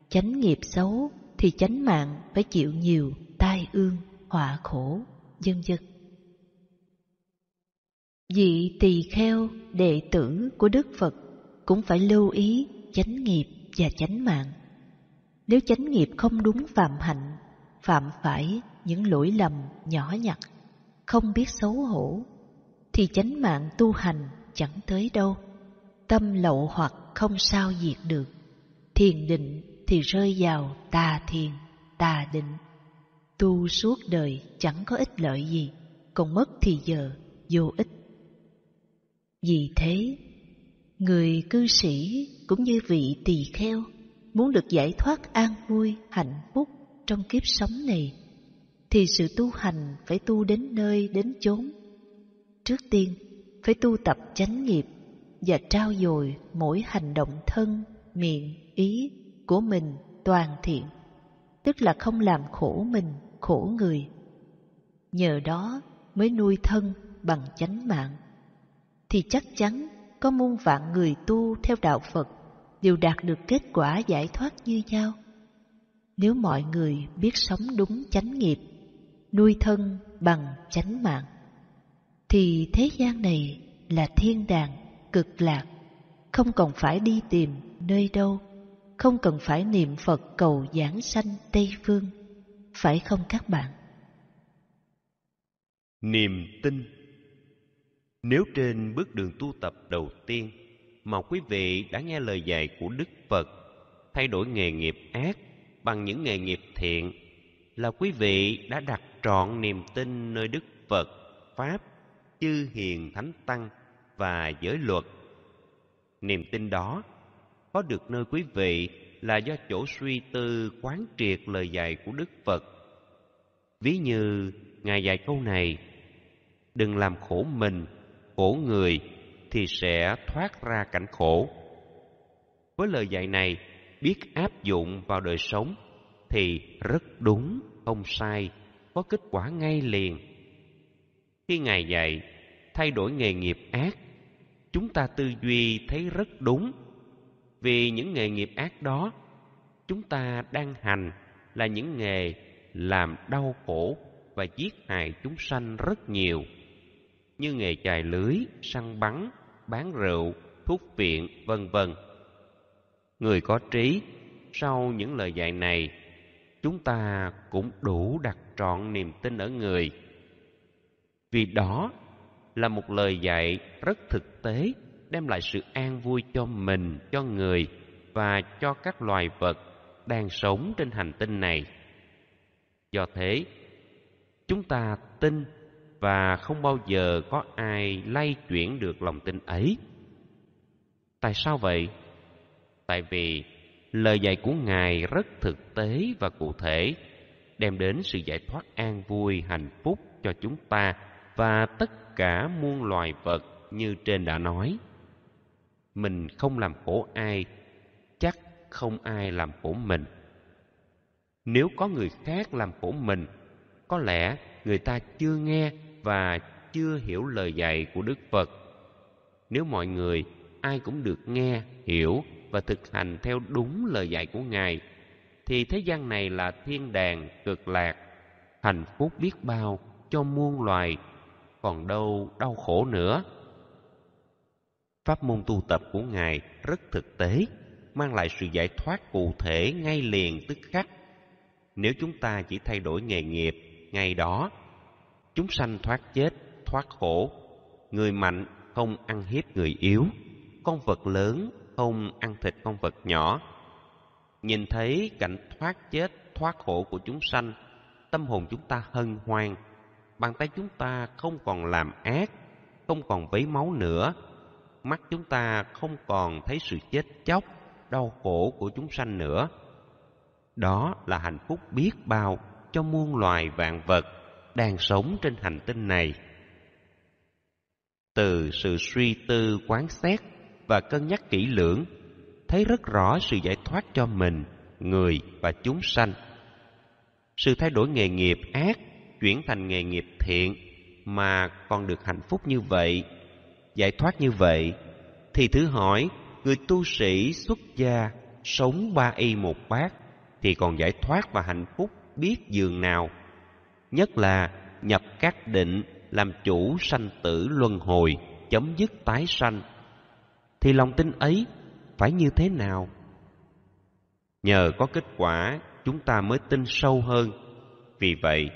chánh nghiệp xấu thì chánh mạng phải chịu nhiều tai ương họa khổ dân dân vị tỳ kheo đệ tử của đức phật cũng phải lưu ý chánh nghiệp và chánh mạng nếu chánh nghiệp không đúng phạm hạnh phạm phải những lỗi lầm nhỏ nhặt, không biết xấu hổ, thì chánh mạng tu hành chẳng tới đâu. Tâm lậu hoặc không sao diệt được, thiền định thì rơi vào tà thiền, tà định. Tu suốt đời chẳng có ích lợi gì, còn mất thì giờ vô ích. Vì thế, người cư sĩ cũng như vị tỳ kheo muốn được giải thoát an vui, hạnh phúc trong kiếp sống này thì sự tu hành phải tu đến nơi đến chốn trước tiên phải tu tập chánh nghiệp và trao dồi mỗi hành động thân miệng ý của mình toàn thiện tức là không làm khổ mình khổ người nhờ đó mới nuôi thân bằng chánh mạng thì chắc chắn có muôn vạn người tu theo đạo phật đều đạt được kết quả giải thoát như nhau nếu mọi người biết sống đúng chánh nghiệp, nuôi thân bằng chánh mạng, thì thế gian này là thiên đàng cực lạc, không cần phải đi tìm nơi đâu, không cần phải niệm Phật cầu giảng sanh Tây Phương, phải không các bạn? Niềm tin Nếu trên bước đường tu tập đầu tiên mà quý vị đã nghe lời dạy của Đức Phật, thay đổi nghề nghiệp ác bằng những nghề nghiệp thiện là quý vị đã đặt trọn niềm tin nơi Đức Phật, Pháp, chư hiền thánh tăng và giới luật. Niềm tin đó có được nơi quý vị là do chỗ suy tư quán triệt lời dạy của Đức Phật. Ví như Ngài dạy câu này, đừng làm khổ mình, khổ người thì sẽ thoát ra cảnh khổ. Với lời dạy này, biết áp dụng vào đời sống thì rất đúng không sai có kết quả ngay liền khi ngài dạy thay đổi nghề nghiệp ác chúng ta tư duy thấy rất đúng vì những nghề nghiệp ác đó chúng ta đang hành là những nghề làm đau khổ và giết hại chúng sanh rất nhiều như nghề chài lưới săn bắn bán rượu thuốc viện vân vân người có trí sau những lời dạy này chúng ta cũng đủ đặt trọn niềm tin ở người vì đó là một lời dạy rất thực tế đem lại sự an vui cho mình cho người và cho các loài vật đang sống trên hành tinh này do thế chúng ta tin và không bao giờ có ai lay chuyển được lòng tin ấy tại sao vậy tại vì lời dạy của ngài rất thực tế và cụ thể đem đến sự giải thoát an vui hạnh phúc cho chúng ta và tất cả muôn loài vật như trên đã nói mình không làm khổ ai chắc không ai làm khổ mình nếu có người khác làm khổ mình có lẽ người ta chưa nghe và chưa hiểu lời dạy của đức phật nếu mọi người ai cũng được nghe hiểu và thực hành theo đúng lời dạy của ngài thì thế gian này là thiên đàng cực lạc hạnh phúc biết bao cho muôn loài còn đâu đau khổ nữa pháp môn tu tập của ngài rất thực tế mang lại sự giải thoát cụ thể ngay liền tức khắc nếu chúng ta chỉ thay đổi nghề nghiệp ngay đó chúng sanh thoát chết thoát khổ người mạnh không ăn hiếp người yếu con vật lớn không ăn thịt con vật nhỏ. Nhìn thấy cảnh thoát chết, thoát khổ của chúng sanh, tâm hồn chúng ta hân hoan, bàn tay chúng ta không còn làm ác, không còn vấy máu nữa, mắt chúng ta không còn thấy sự chết chóc, đau khổ của chúng sanh nữa. Đó là hạnh phúc biết bao cho muôn loài vạn vật đang sống trên hành tinh này. Từ sự suy tư quán xét và cân nhắc kỹ lưỡng thấy rất rõ sự giải thoát cho mình người và chúng sanh sự thay đổi nghề nghiệp ác chuyển thành nghề nghiệp thiện mà còn được hạnh phúc như vậy giải thoát như vậy thì thử hỏi người tu sĩ xuất gia sống ba y một bát thì còn giải thoát và hạnh phúc biết giường nào nhất là nhập các định làm chủ sanh tử luân hồi chấm dứt tái sanh thì lòng tin ấy phải như thế nào nhờ có kết quả chúng ta mới tin sâu hơn vì vậy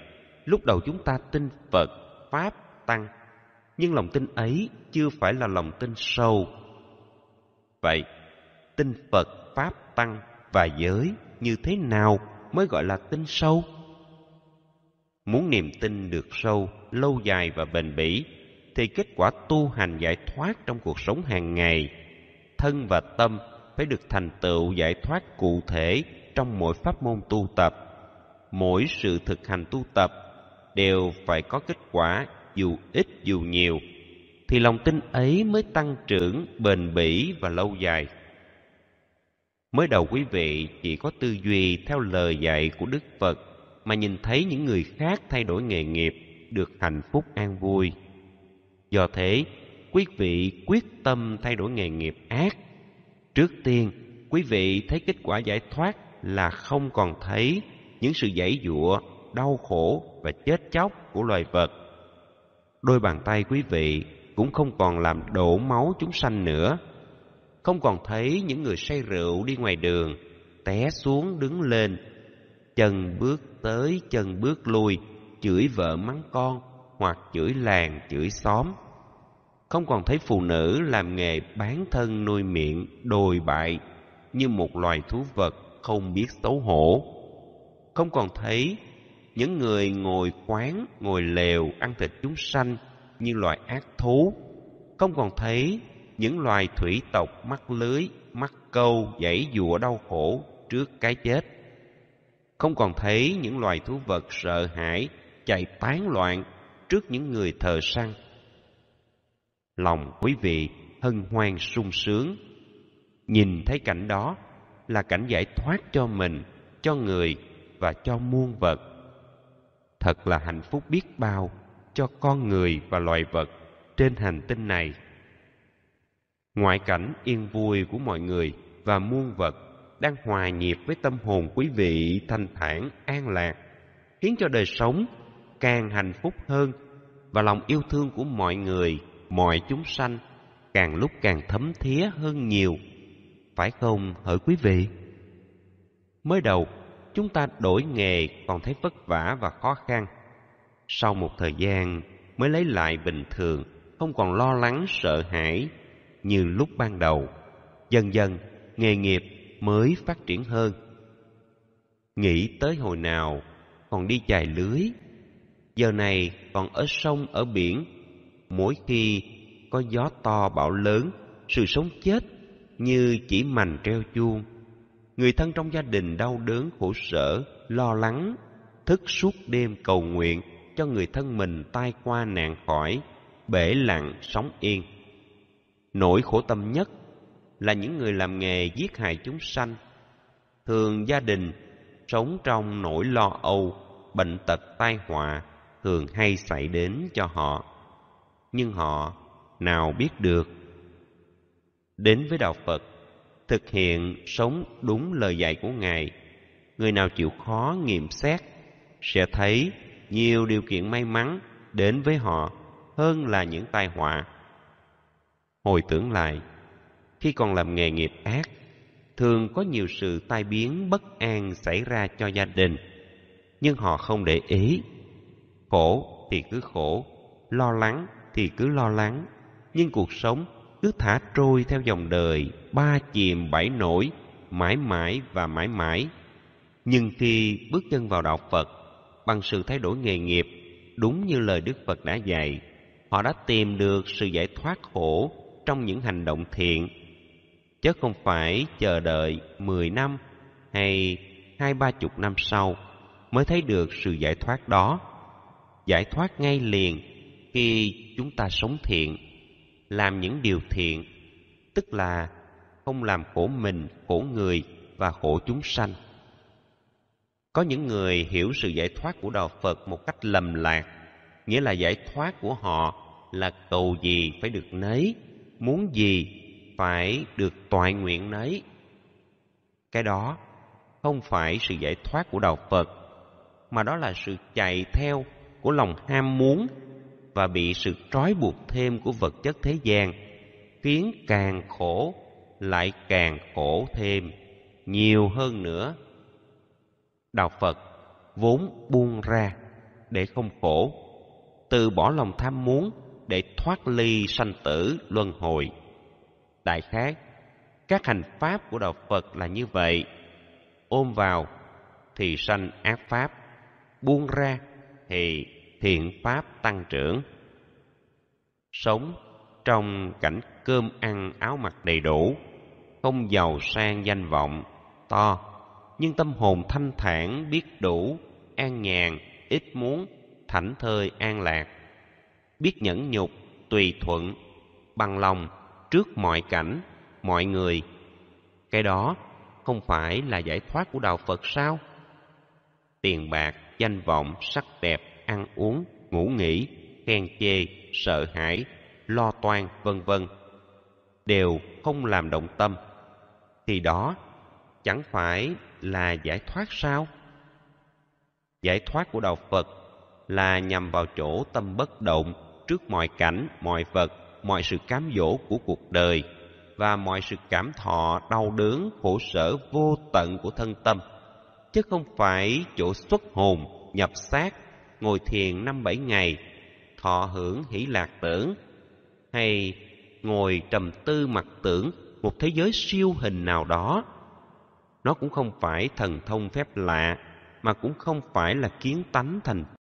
lúc đầu chúng ta tin phật pháp tăng nhưng lòng tin ấy chưa phải là lòng tin sâu vậy tin phật pháp tăng và giới như thế nào mới gọi là tin sâu muốn niềm tin được sâu lâu dài và bền bỉ thì kết quả tu hành giải thoát trong cuộc sống hàng ngày thân và tâm phải được thành tựu giải thoát cụ thể trong mỗi pháp môn tu tập mỗi sự thực hành tu tập đều phải có kết quả dù ít dù nhiều thì lòng tin ấy mới tăng trưởng bền bỉ và lâu dài mới đầu quý vị chỉ có tư duy theo lời dạy của đức phật mà nhìn thấy những người khác thay đổi nghề nghiệp được hạnh phúc an vui do thế quý vị quyết tâm thay đổi nghề nghiệp ác trước tiên quý vị thấy kết quả giải thoát là không còn thấy những sự giãy giụa đau khổ và chết chóc của loài vật đôi bàn tay quý vị cũng không còn làm đổ máu chúng sanh nữa không còn thấy những người say rượu đi ngoài đường té xuống đứng lên chân bước tới chân bước lui chửi vợ mắng con hoặc chửi làng chửi xóm không còn thấy phụ nữ làm nghề bán thân nuôi miệng đồi bại như một loài thú vật không biết xấu hổ không còn thấy những người ngồi quán ngồi lều ăn thịt chúng sanh như loài ác thú không còn thấy những loài thủy tộc mắc lưới mắc câu dãy dụa đau khổ trước cái chết không còn thấy những loài thú vật sợ hãi chạy tán loạn trước những người thờ săn lòng quý vị hân hoan sung sướng nhìn thấy cảnh đó là cảnh giải thoát cho mình cho người và cho muôn vật thật là hạnh phúc biết bao cho con người và loài vật trên hành tinh này ngoại cảnh yên vui của mọi người và muôn vật đang hòa nhịp với tâm hồn quý vị thanh thản an lạc khiến cho đời sống càng hạnh phúc hơn và lòng yêu thương của mọi người mọi chúng sanh càng lúc càng thấm thía hơn nhiều phải không hỡi quý vị mới đầu chúng ta đổi nghề còn thấy vất vả và khó khăn sau một thời gian mới lấy lại bình thường không còn lo lắng sợ hãi như lúc ban đầu dần dần nghề nghiệp mới phát triển hơn nghĩ tới hồi nào còn đi chài lưới giờ này còn ở sông ở biển mỗi khi có gió to bão lớn sự sống chết như chỉ mành treo chuông người thân trong gia đình đau đớn khổ sở lo lắng thức suốt đêm cầu nguyện cho người thân mình tai qua nạn khỏi bể lặng sống yên nỗi khổ tâm nhất là những người làm nghề giết hại chúng sanh thường gia đình sống trong nỗi lo âu bệnh tật tai họa thường hay xảy đến cho họ nhưng họ nào biết được đến với đạo phật thực hiện sống đúng lời dạy của ngài người nào chịu khó nghiệm xét sẽ thấy nhiều điều kiện may mắn đến với họ hơn là những tai họa hồi tưởng lại khi còn làm nghề nghiệp ác thường có nhiều sự tai biến bất an xảy ra cho gia đình nhưng họ không để ý khổ thì cứ khổ lo lắng thì cứ lo lắng nhưng cuộc sống cứ thả trôi theo dòng đời ba chìm bảy nổi mãi mãi và mãi mãi nhưng khi bước chân vào đạo phật bằng sự thay đổi nghề nghiệp đúng như lời đức phật đã dạy họ đã tìm được sự giải thoát khổ trong những hành động thiện chứ không phải chờ đợi 10 năm hay hai ba chục năm sau mới thấy được sự giải thoát đó giải thoát ngay liền khi chúng ta sống thiện làm những điều thiện tức là không làm khổ mình khổ người và khổ chúng sanh có những người hiểu sự giải thoát của đạo phật một cách lầm lạc nghĩa là giải thoát của họ là cầu gì phải được nấy muốn gì phải được toại nguyện nấy cái đó không phải sự giải thoát của đạo phật mà đó là sự chạy theo của lòng ham muốn và bị sự trói buộc thêm của vật chất thế gian khiến càng khổ lại càng khổ thêm nhiều hơn nữa đạo phật vốn buông ra để không khổ từ bỏ lòng tham muốn để thoát ly sanh tử luân hồi đại khái các hành pháp của đạo phật là như vậy ôm vào thì sanh ác pháp buông ra thì thiện pháp tăng trưởng sống trong cảnh cơm ăn áo mặc đầy đủ không giàu sang danh vọng to nhưng tâm hồn thanh thản biết đủ an nhàn ít muốn thảnh thơi an lạc biết nhẫn nhục tùy thuận bằng lòng trước mọi cảnh mọi người cái đó không phải là giải thoát của đạo phật sao tiền bạc danh vọng sắc đẹp ăn uống, ngủ nghỉ, khen chê, sợ hãi, lo toan, vân vân đều không làm động tâm thì đó chẳng phải là giải thoát sao? Giải thoát của đạo Phật là nhằm vào chỗ tâm bất động trước mọi cảnh, mọi vật, mọi sự cám dỗ của cuộc đời và mọi sự cảm thọ đau đớn khổ sở vô tận của thân tâm chứ không phải chỗ xuất hồn nhập xác ngồi thiền năm bảy ngày thọ hưởng hỷ lạc tưởng hay ngồi trầm tư mặc tưởng một thế giới siêu hình nào đó nó cũng không phải thần thông phép lạ mà cũng không phải là kiến tánh thành